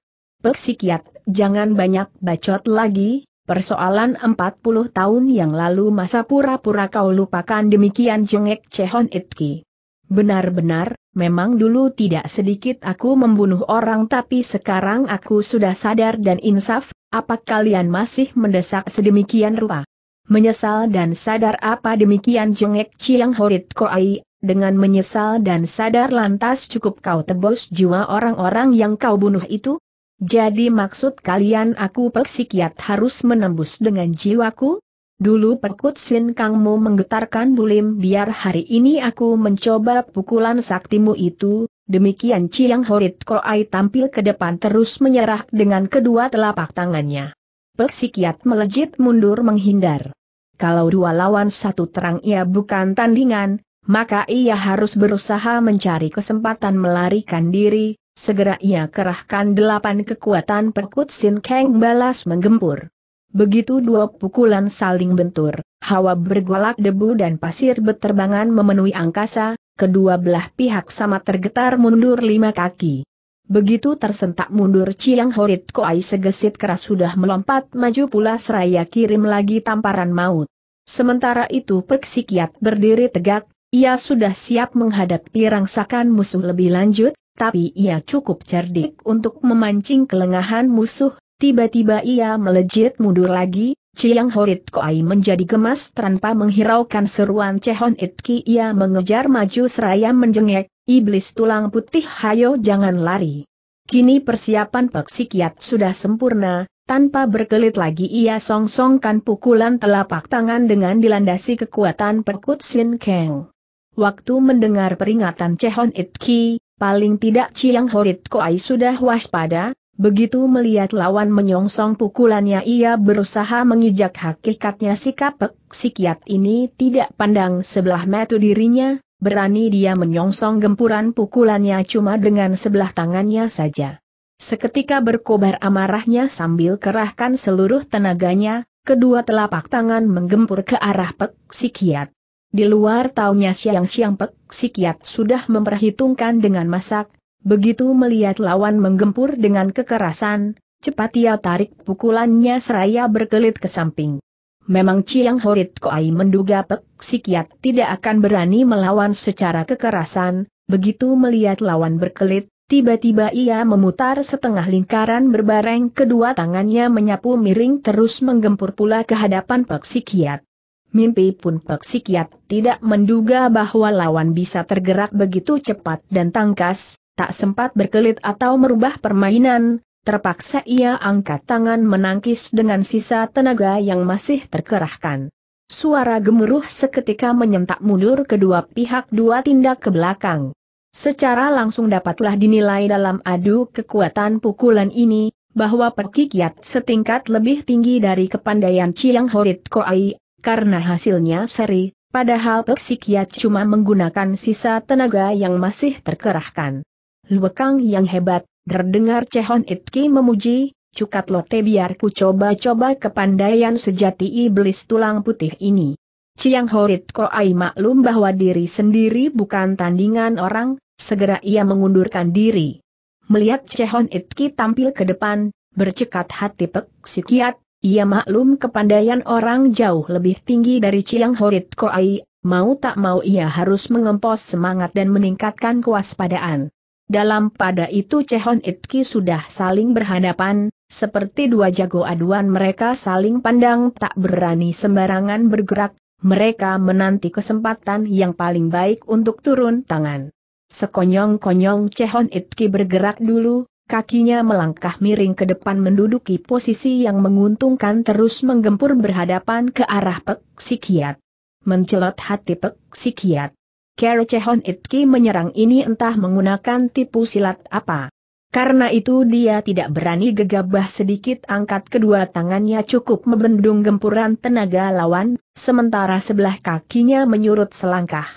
Psikiat, jangan banyak bacot lagi, Persoalan 40 tahun yang lalu masa pura-pura kau lupakan demikian jengek Chehon Itki. Benar-benar, memang dulu tidak sedikit aku membunuh orang tapi sekarang aku sudah sadar dan insaf, apa kalian masih mendesak sedemikian rupa? Menyesal dan sadar apa demikian jengek Chiang Horit Koai, dengan menyesal dan sadar lantas cukup kau tebus jiwa orang-orang yang kau bunuh itu? Jadi maksud kalian aku psikiat harus menembus dengan jiwaku? Dulu perkut Sin Kangmu menggetarkan bulim biar hari ini aku mencoba pukulan saktimu itu, demikian Chiang Horit Koai tampil ke depan terus menyerah dengan kedua telapak tangannya. Peksikiat melejit mundur menghindar. Kalau dua lawan satu terang ia bukan tandingan, maka ia harus berusaha mencari kesempatan melarikan diri, segera ia kerahkan delapan kekuatan perkut Sin Kang balas menggempur. Begitu dua pukulan saling bentur, hawa bergolak debu dan pasir beterbangan memenuhi angkasa, kedua belah pihak sama tergetar mundur lima kaki. Begitu tersentak mundur Ciang Horit Koai segesit keras sudah melompat maju pula seraya kirim lagi tamparan maut. Sementara itu Peksikiat berdiri tegak, ia sudah siap menghadapi rangsakan musuh lebih lanjut, tapi ia cukup cerdik untuk memancing kelengahan musuh, Tiba-tiba ia melejit mundur lagi, Ciang Horit Koai menjadi gemas tanpa menghiraukan seruan Cehon Itki ia mengejar maju seraya menjengek, iblis tulang putih hayo jangan lari. Kini persiapan Pak sudah sempurna, tanpa berkelit lagi ia songsongkan pukulan telapak tangan dengan dilandasi kekuatan perkut Sin Kang. Waktu mendengar peringatan Cehon Itki, paling tidak Ciang Horit Koai sudah waspada, Begitu melihat lawan menyongsong pukulannya ia berusaha mengijak hakikatnya sikap psikiat ini tidak pandang sebelah mata dirinya, berani dia menyongsong gempuran pukulannya cuma dengan sebelah tangannya saja. Seketika berkobar amarahnya sambil kerahkan seluruh tenaganya, kedua telapak tangan menggempur ke arah psikiat. Di luar taunya siang-siang pek, Sikiat sudah memperhitungkan dengan masak, Begitu melihat lawan menggempur dengan kekerasan, cepat ia tarik pukulannya seraya berkelit ke samping. Memang Chiang Horit Koai menduga Pek Sikiat tidak akan berani melawan secara kekerasan, begitu melihat lawan berkelit, tiba-tiba ia memutar setengah lingkaran berbareng kedua tangannya menyapu miring terus menggempur pula ke hadapan Pek Sikiat. Mimpi pun Pek Sikiat tidak menduga bahwa lawan bisa tergerak begitu cepat dan tangkas, tak sempat berkelit atau merubah permainan, terpaksa ia angkat tangan menangkis dengan sisa tenaga yang masih terkerahkan. Suara gemuruh seketika menyentak mundur kedua pihak dua tindak ke belakang. Secara langsung dapatlah dinilai dalam adu kekuatan pukulan ini, bahwa perkikiat setingkat lebih tinggi dari kepandaian Chiang Horit Koai, karena hasilnya seri, padahal perkikiat cuma menggunakan sisa tenaga yang masih terkerahkan. Luekang yang hebat, terdengar Cehon Itki memuji, cukat lote biar ku coba-coba kepandaian sejati iblis tulang putih ini. Ciang Horit Koai maklum bahwa diri sendiri bukan tandingan orang, segera ia mengundurkan diri. Melihat Cehon Itki tampil ke depan, bercekat hati pek sikiat, ia maklum kepandaian orang jauh lebih tinggi dari Ciang Horit Koai, mau tak mau ia harus mengempos semangat dan meningkatkan kewaspadaan. Dalam pada itu Cehon Itki sudah saling berhadapan, seperti dua jago aduan mereka saling pandang tak berani sembarangan bergerak, mereka menanti kesempatan yang paling baik untuk turun tangan. Sekonyong-konyong Cehon Itki bergerak dulu, kakinya melangkah miring ke depan menduduki posisi yang menguntungkan terus menggempur berhadapan ke arah Pek Sikiat. Mencelot hati Pek Sikiat. Kero Chehon Itki menyerang ini entah menggunakan tipu silat apa. Karena itu dia tidak berani gegabah sedikit angkat kedua tangannya cukup membendung gempuran tenaga lawan, sementara sebelah kakinya menyurut selangkah.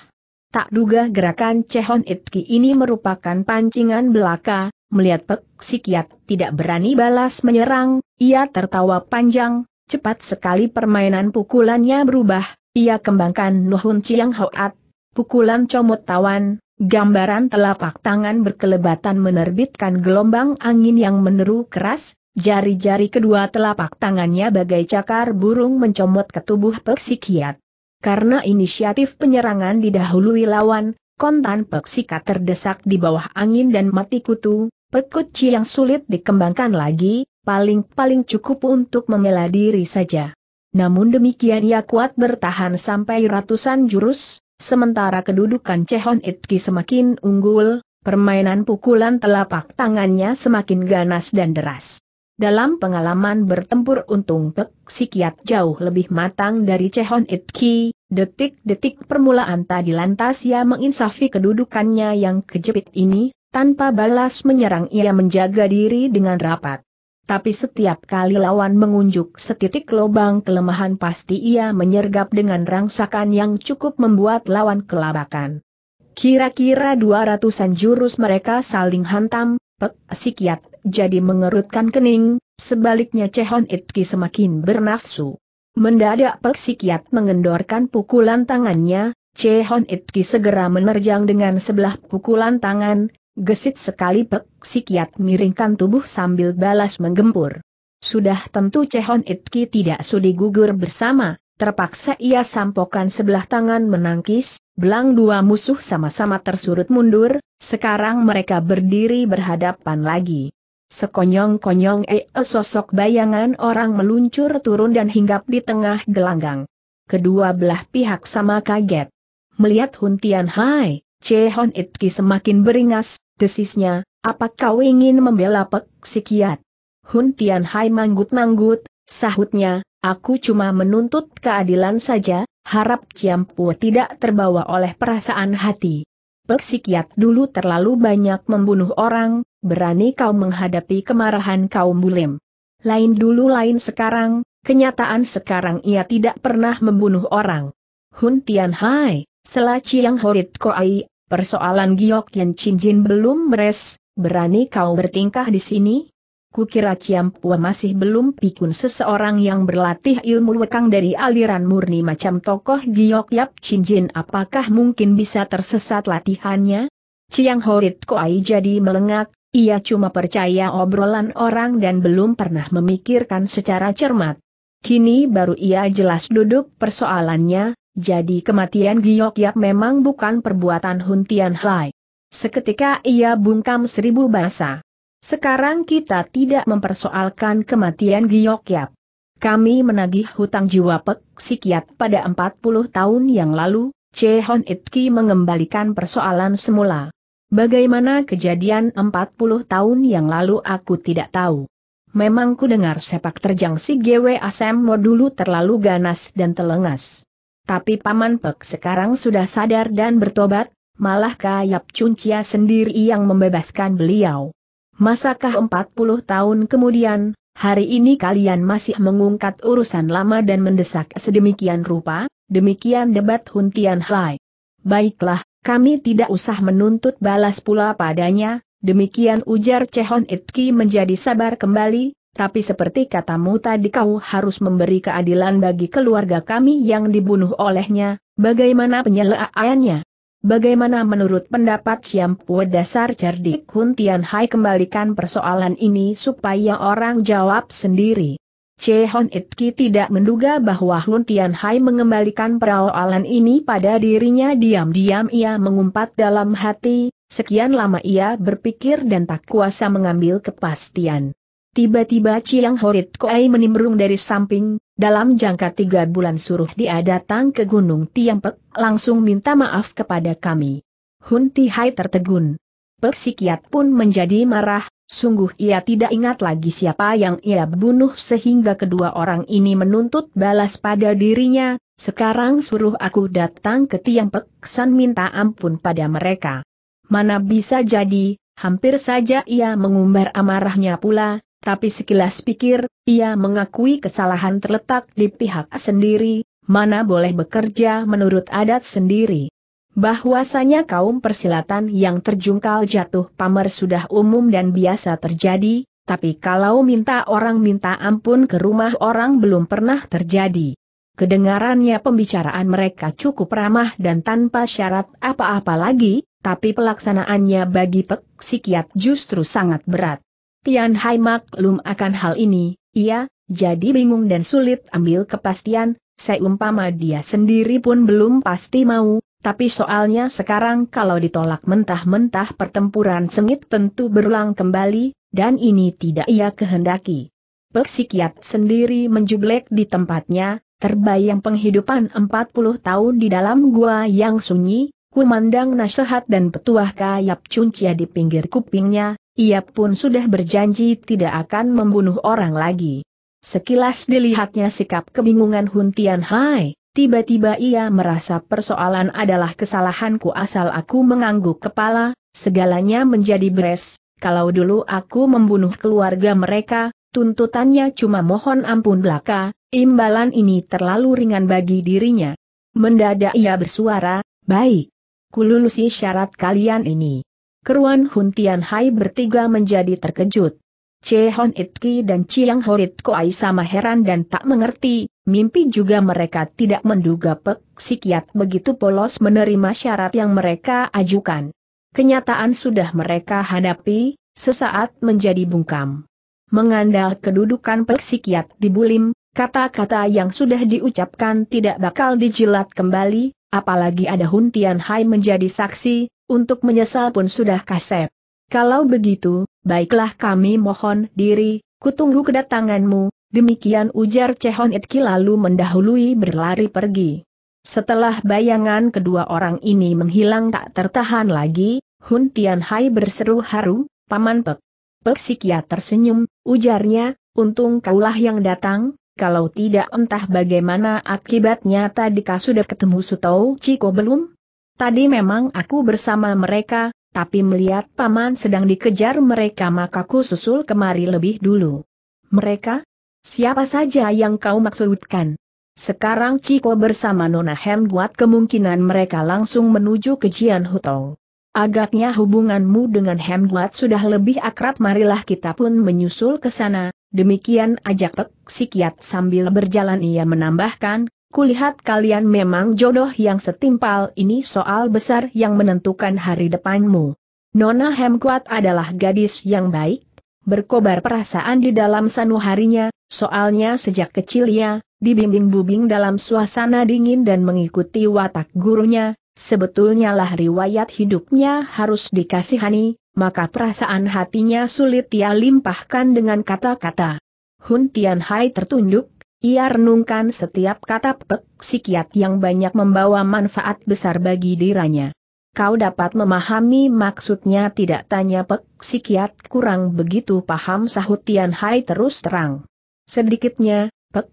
Tak duga gerakan Chehon Itki ini merupakan pancingan belaka, melihat Pek Sikiat tidak berani balas menyerang, ia tertawa panjang, cepat sekali permainan pukulannya berubah, ia kembangkan Nuhun Chiang Hoat pukulan comot tawan, gambaran telapak tangan berkelebatan menerbitkan gelombang angin yang meneru keras, jari-jari kedua telapak tangannya bagai cakar burung mencomot ke tubuh peksikiat. Karena inisiatif penyerangan didahului lawan, kontan peksikat terdesak di bawah angin dan mati kutu, Perkutci yang sulit dikembangkan lagi, paling-paling cukup untuk mengeladiri saja. Namun demikian ia kuat bertahan sampai ratusan jurus, Sementara kedudukan Chehon Itki semakin unggul, permainan pukulan telapak tangannya semakin ganas dan deras. Dalam pengalaman bertempur untung Pek Sikiat jauh lebih matang dari Chehon Itki, detik-detik permulaan tadi lantas ia menginsafi kedudukannya yang kejepit ini, tanpa balas menyerang ia menjaga diri dengan rapat. Tapi setiap kali lawan mengunjuk setitik lobang kelemahan pasti ia menyergap dengan rangsakan yang cukup membuat lawan kelabakan. Kira-kira dua ratusan jurus mereka saling hantam, pek sikiat, jadi mengerutkan kening, sebaliknya Cehon Itki semakin bernafsu. Mendadak pek sikiat mengendorkan pukulan tangannya, Cehon Itki segera menerjang dengan sebelah pukulan tangan, Gesit sekali pek, kiat miringkan tubuh sambil balas menggempur. Sudah tentu Cehon Itki tidak sudi gugur bersama, terpaksa ia sampokan sebelah tangan menangkis, belang dua musuh sama-sama tersurut mundur, sekarang mereka berdiri berhadapan lagi. Sekonyong-konyong ee e, sosok bayangan orang meluncur turun dan hinggap di tengah gelanggang. Kedua belah pihak sama kaget. Melihat Huntian Hai, Cehon Itki semakin beringas, desisnya, apa kau ingin membela Pek Sikiat? Hun Tian Hai manggut-manggut, sahutnya, aku cuma menuntut keadilan saja, harap Ciampu tidak terbawa oleh perasaan hati. Pek dulu terlalu banyak membunuh orang, berani kau menghadapi kemarahan kaum bulim. Lain dulu lain sekarang, kenyataan sekarang ia tidak pernah membunuh orang. Hun Tian Hai, yang yang Horit Koai Persoalan Giok yang Cinjin belum beres, berani kau bertingkah di sini? Kukira Ciampua masih belum pikun seseorang yang berlatih ilmu wekang dari aliran murni macam tokoh Giok Yap Cinjin apakah mungkin bisa tersesat latihannya? Ciang Horit Koai jadi melengak, ia cuma percaya obrolan orang dan belum pernah memikirkan secara cermat. Kini baru ia jelas duduk persoalannya, jadi kematian Giok Yap memang bukan perbuatan Hun Tian Hai. Seketika ia bungkam seribu bahasa. Sekarang kita tidak mempersoalkan kematian Giok Yap. Kami menagih hutang jiwa Pek Sikiat pada 40 tahun yang lalu, Che Hon Itki mengembalikan persoalan semula. Bagaimana kejadian 40 tahun yang lalu aku tidak tahu. Memang ku dengar sepak terjang si GW Asem dulu terlalu ganas dan telengas. Tapi Paman Pek sekarang sudah sadar dan bertobat, malah Kayap Cuncia sendiri yang membebaskan beliau. Masakah 40 tahun kemudian, hari ini kalian masih mengungkat urusan lama dan mendesak sedemikian rupa? Demikian debat Huntian Hai. Baiklah, kami tidak usah menuntut balas pula padanya, demikian ujar Cehon Itki menjadi sabar kembali, tapi seperti katamu tadi kau harus memberi keadilan bagi keluarga kami yang dibunuh olehnya, bagaimana penyelesaiannya? Bagaimana menurut pendapat Pue dasar cerdik Hun Hai kembalikan persoalan ini supaya orang jawab sendiri. Che Hon Itki tidak menduga bahwa Hun Hai mengembalikan persoalan ini pada dirinya diam-diam ia mengumpat dalam hati, sekian lama ia berpikir dan tak kuasa mengambil kepastian. Tiba-tiba Chiang Horit Koai menimbrung dari samping, dalam jangka tiga bulan suruh dia datang ke Gunung Tiangpek, langsung minta maaf kepada kami. Hun Tihai tertegun. Sikiat pun menjadi marah, sungguh ia tidak ingat lagi siapa yang ia bunuh sehingga kedua orang ini menuntut balas pada dirinya, sekarang suruh aku datang ke Tiangpek, San minta ampun pada mereka. Mana bisa jadi, hampir saja ia mengumbar amarahnya pula, tapi sekilas pikir, ia mengakui kesalahan terletak di pihak sendiri, mana boleh bekerja menurut adat sendiri. Bahwasanya kaum persilatan yang terjungkal jatuh pamer sudah umum dan biasa terjadi, tapi kalau minta orang minta ampun ke rumah orang belum pernah terjadi. Kedengarannya pembicaraan mereka cukup ramah dan tanpa syarat apa-apa lagi, tapi pelaksanaannya bagi Pek justru sangat berat. Tian Hai maklum akan hal ini, ia jadi bingung dan sulit ambil kepastian, seumpama dia sendiri pun belum pasti mau, tapi soalnya sekarang kalau ditolak mentah-mentah pertempuran sengit tentu berulang kembali, dan ini tidak ia kehendaki. Peksikiat sendiri menjublek di tempatnya, terbayang penghidupan 40 tahun di dalam gua yang sunyi, kumandang nasihat dan petuah kayap cuncia di pinggir kupingnya, ia pun sudah berjanji tidak akan membunuh orang lagi. Sekilas dilihatnya sikap kebingungan Hun Tian Hai, tiba-tiba ia merasa persoalan adalah kesalahanku asal aku mengangguk kepala, segalanya menjadi beres, kalau dulu aku membunuh keluarga mereka, tuntutannya cuma mohon ampun belaka, imbalan ini terlalu ringan bagi dirinya. Mendadak ia bersuara, baik, kululusi syarat kalian ini keruan Hun Tian Hai bertiga menjadi terkejut. Che Hon Itki dan Chiang Horit Koai sama heran dan tak mengerti, mimpi juga mereka tidak menduga Pek Sikiat begitu polos menerima syarat yang mereka ajukan. Kenyataan sudah mereka hadapi, sesaat menjadi bungkam. Mengandal kedudukan Pek Sikiat di Bulim, kata-kata yang sudah diucapkan tidak bakal dijilat kembali, apalagi ada Hun Tian Hai menjadi saksi, untuk menyesal pun sudah kasep. Kalau begitu, baiklah kami mohon diri, kutunggu kedatanganmu, demikian ujar Cehon Itki lalu mendahului berlari pergi. Setelah bayangan kedua orang ini menghilang tak tertahan lagi, Hun Tianhai berseru haru, Paman Pek. Pek sikia tersenyum, ujarnya, untung kaulah yang datang, kalau tidak entah bagaimana akibatnya tadi sudah ketemu Sutou Ciko belum? Tadi memang aku bersama mereka, tapi melihat paman sedang dikejar mereka maka ku susul kemari lebih dulu. Mereka? Siapa saja yang kau maksudkan? Sekarang Ciko bersama Nona Hem buat kemungkinan mereka langsung menuju ke Jian Hutong. Agaknya hubunganmu dengan Hemdwat sudah lebih akrab marilah kita pun menyusul ke sana, demikian ajak Pek Sikiat sambil berjalan ia menambahkan, Kulihat kalian memang jodoh yang setimpal ini soal besar yang menentukan hari depanmu. Nona Hemkuat adalah gadis yang baik, berkobar perasaan di dalam sanuharinya, soalnya sejak kecil ia dibimbing bubing dalam suasana dingin dan mengikuti watak gurunya, sebetulnya lah riwayat hidupnya harus dikasihani, maka perasaan hatinya sulit ia limpahkan dengan kata-kata. Hun Hai tertunduk, ia renungkan setiap kata pek yang banyak membawa manfaat besar bagi dirinya. Kau dapat memahami maksudnya tidak tanya pek kurang begitu paham sahut Tian Hai terus terang. Sedikitnya, pek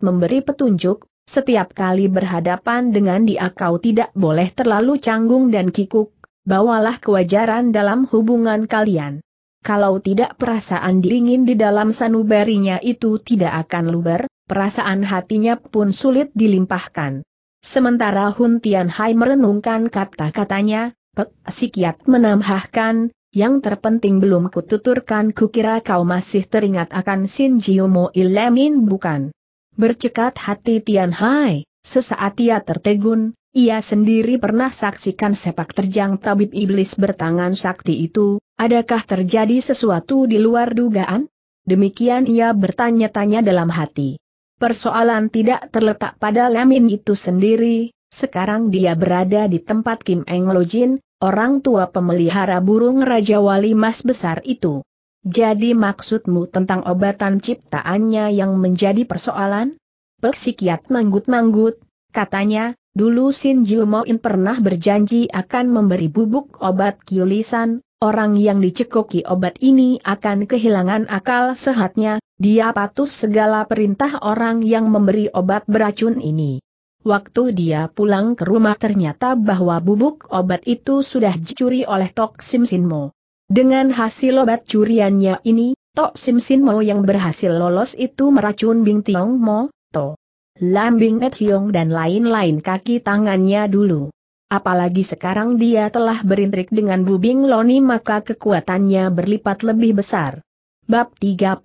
memberi petunjuk, setiap kali berhadapan dengan dia kau tidak boleh terlalu canggung dan kikuk, bawalah kewajaran dalam hubungan kalian. Kalau tidak perasaan dingin di dalam sanubarinya itu tidak akan luber, perasaan hatinya pun sulit dilimpahkan. Sementara Hun Tian Hai merenungkan kata-katanya, Pek Sikiat menambahkan, yang terpenting belum kututurkan kukira kau masih teringat akan Sin Jiomo Ilemin bukan. Bercekat hati Tian Hai, sesaat ia tertegun, ia sendiri pernah saksikan sepak terjang tabib iblis bertangan sakti itu, adakah terjadi sesuatu di luar dugaan? Demikian ia bertanya-tanya dalam hati. Persoalan tidak terletak pada Lamin itu sendiri, sekarang dia berada di tempat Kim Eng Lojin, orang tua pemelihara burung Raja Wali Mas Besar itu. Jadi maksudmu tentang obatan ciptaannya yang menjadi persoalan? Peksikiat manggut-manggut, katanya, Dulu Sin Jiu Moin pernah berjanji akan memberi bubuk obat kiulisan, orang yang dicekoki obat ini akan kehilangan akal sehatnya, dia patuh segala perintah orang yang memberi obat beracun ini. Waktu dia pulang ke rumah ternyata bahwa bubuk obat itu sudah dicuri oleh Tok Sim Sin Mo. Dengan hasil obat curiannya ini, Tok Sim Sin Mo yang berhasil lolos itu meracun Bing Tiong Mo, To. Lambing Net Hiong dan lain-lain kaki tangannya dulu. Apalagi sekarang dia telah berintrik dengan Bubing Loni maka kekuatannya berlipat lebih besar. Bab 36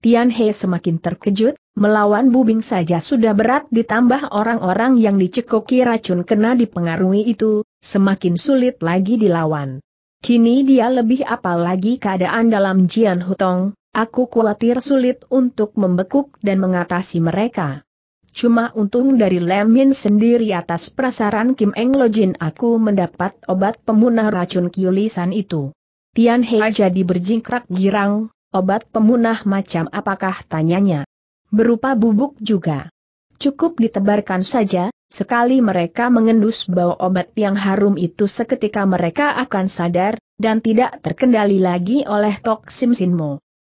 Tian He semakin terkejut, melawan Bubing saja sudah berat ditambah orang-orang yang dicekoki racun kena dipengaruhi itu, semakin sulit lagi dilawan. Kini dia lebih apalagi keadaan dalam Jian Hutong, Aku khawatir sulit untuk membekuk dan mengatasi mereka. Cuma untung dari Lemin sendiri atas prasaran Kim Eng Lojin aku mendapat obat pemunah racun kiulisan itu. Tian He jadi berjingkrak girang, obat pemunah macam apakah tanyanya. Berupa bubuk juga. Cukup ditebarkan saja, sekali mereka mengendus bau obat yang harum itu seketika mereka akan sadar, dan tidak terkendali lagi oleh Tok Sim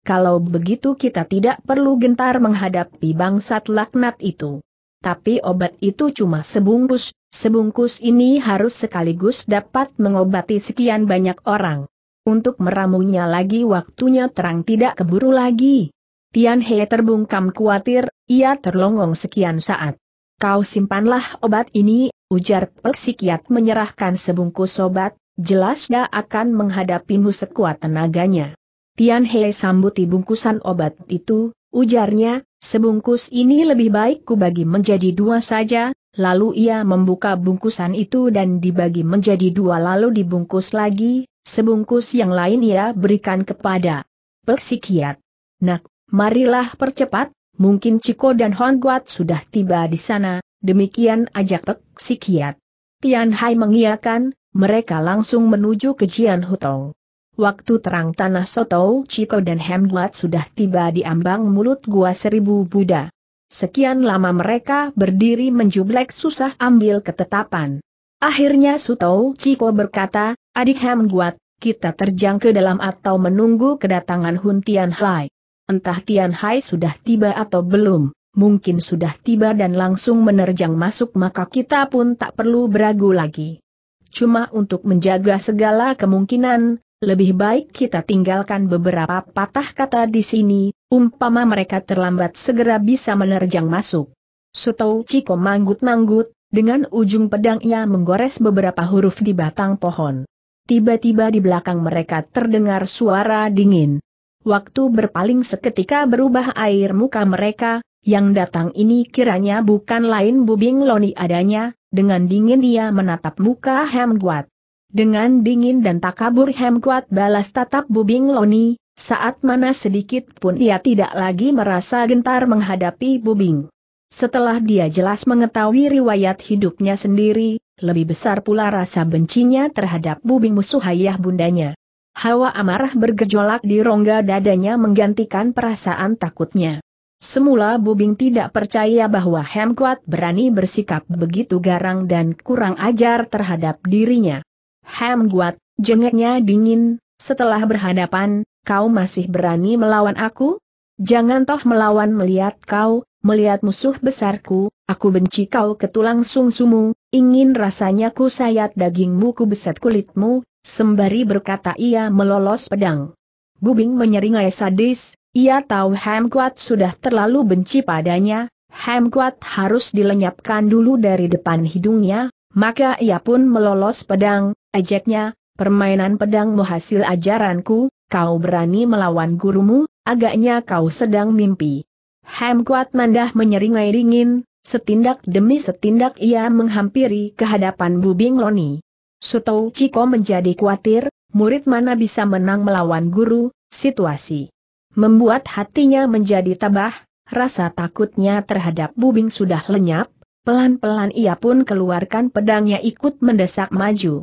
kalau begitu kita tidak perlu gentar menghadapi bangsat laknat itu. Tapi obat itu cuma sebungkus, sebungkus ini harus sekaligus dapat mengobati sekian banyak orang. Untuk meramunya lagi waktunya terang tidak keburu lagi. Tian He terbungkam khawatir, ia terlongong sekian saat. Kau simpanlah obat ini, ujar psikiat menyerahkan sebungkus obat, jelas dia akan menghadapimu sekuat tenaganya. Tian Hei sambuti bungkusan obat itu, ujarnya, sebungkus ini lebih baik kubagi menjadi dua saja, lalu ia membuka bungkusan itu dan dibagi menjadi dua lalu dibungkus lagi, sebungkus yang lain ia berikan kepada peksikiat. Nak, marilah percepat, mungkin Ciko dan Guat sudah tiba di sana, demikian ajak peksikiat. Tian Hai mengiakan, mereka langsung menuju ke Jian Hutong. Waktu terang tanah Soto Chico dan Hemblat sudah tiba di ambang mulut gua seribu Buddha. Sekian lama mereka berdiri menjublek susah ambil ketetapan. Akhirnya Soto, Chico berkata, adik Hemguat, kita terjang ke dalam atau menunggu kedatangan Hun Tian Hai. Entah Tian Hai sudah tiba atau belum, mungkin sudah tiba dan langsung menerjang masuk maka kita pun tak perlu beragu lagi. Cuma untuk menjaga segala kemungkinan, lebih baik kita tinggalkan beberapa patah kata di sini, umpama mereka terlambat segera bisa menerjang masuk. Suto Ciko manggut-manggut, dengan ujung pedangnya menggores beberapa huruf di batang pohon. Tiba-tiba di belakang mereka terdengar suara dingin. Waktu berpaling seketika berubah air muka mereka, yang datang ini kiranya bukan lain Bubing Loni adanya, dengan dingin dia menatap muka Hemguat. Dengan dingin dan takabur Hem Kuat balas tatap Bubing Loni, saat mana sedikit pun ia tidak lagi merasa gentar menghadapi Bubing. Setelah dia jelas mengetahui riwayat hidupnya sendiri, lebih besar pula rasa bencinya terhadap Bubing musuh ayah bundanya. Hawa amarah bergejolak di rongga dadanya menggantikan perasaan takutnya. Semula Bubing tidak percaya bahwa Hemkuat berani bersikap begitu garang dan kurang ajar terhadap dirinya. Ham Guat, jengeknya dingin, setelah berhadapan, kau masih berani melawan aku? Jangan toh melawan melihat kau, melihat musuh besarku, aku benci kau ketulang tulang sungsumu, ingin rasanya ku sayat dagingmu ku beset kulitmu, sembari berkata ia melolos pedang. Bubing menyeringai sadis, ia tahu Ham Kuat sudah terlalu benci padanya, Ham Kuat harus dilenyapkan dulu dari depan hidungnya, maka ia pun melolos pedang, ejeknya, permainan pedang hasil ajaranku, kau berani melawan gurumu, agaknya kau sedang mimpi. Hem kuat mandah menyeringai dingin, setindak demi setindak ia menghampiri kehadapan Bubing Loni. Suto Ciko menjadi khawatir, murid mana bisa menang melawan guru, situasi. Membuat hatinya menjadi tabah, rasa takutnya terhadap Bubing sudah lenyap, Pelan-pelan ia pun keluarkan pedangnya ikut mendesak maju.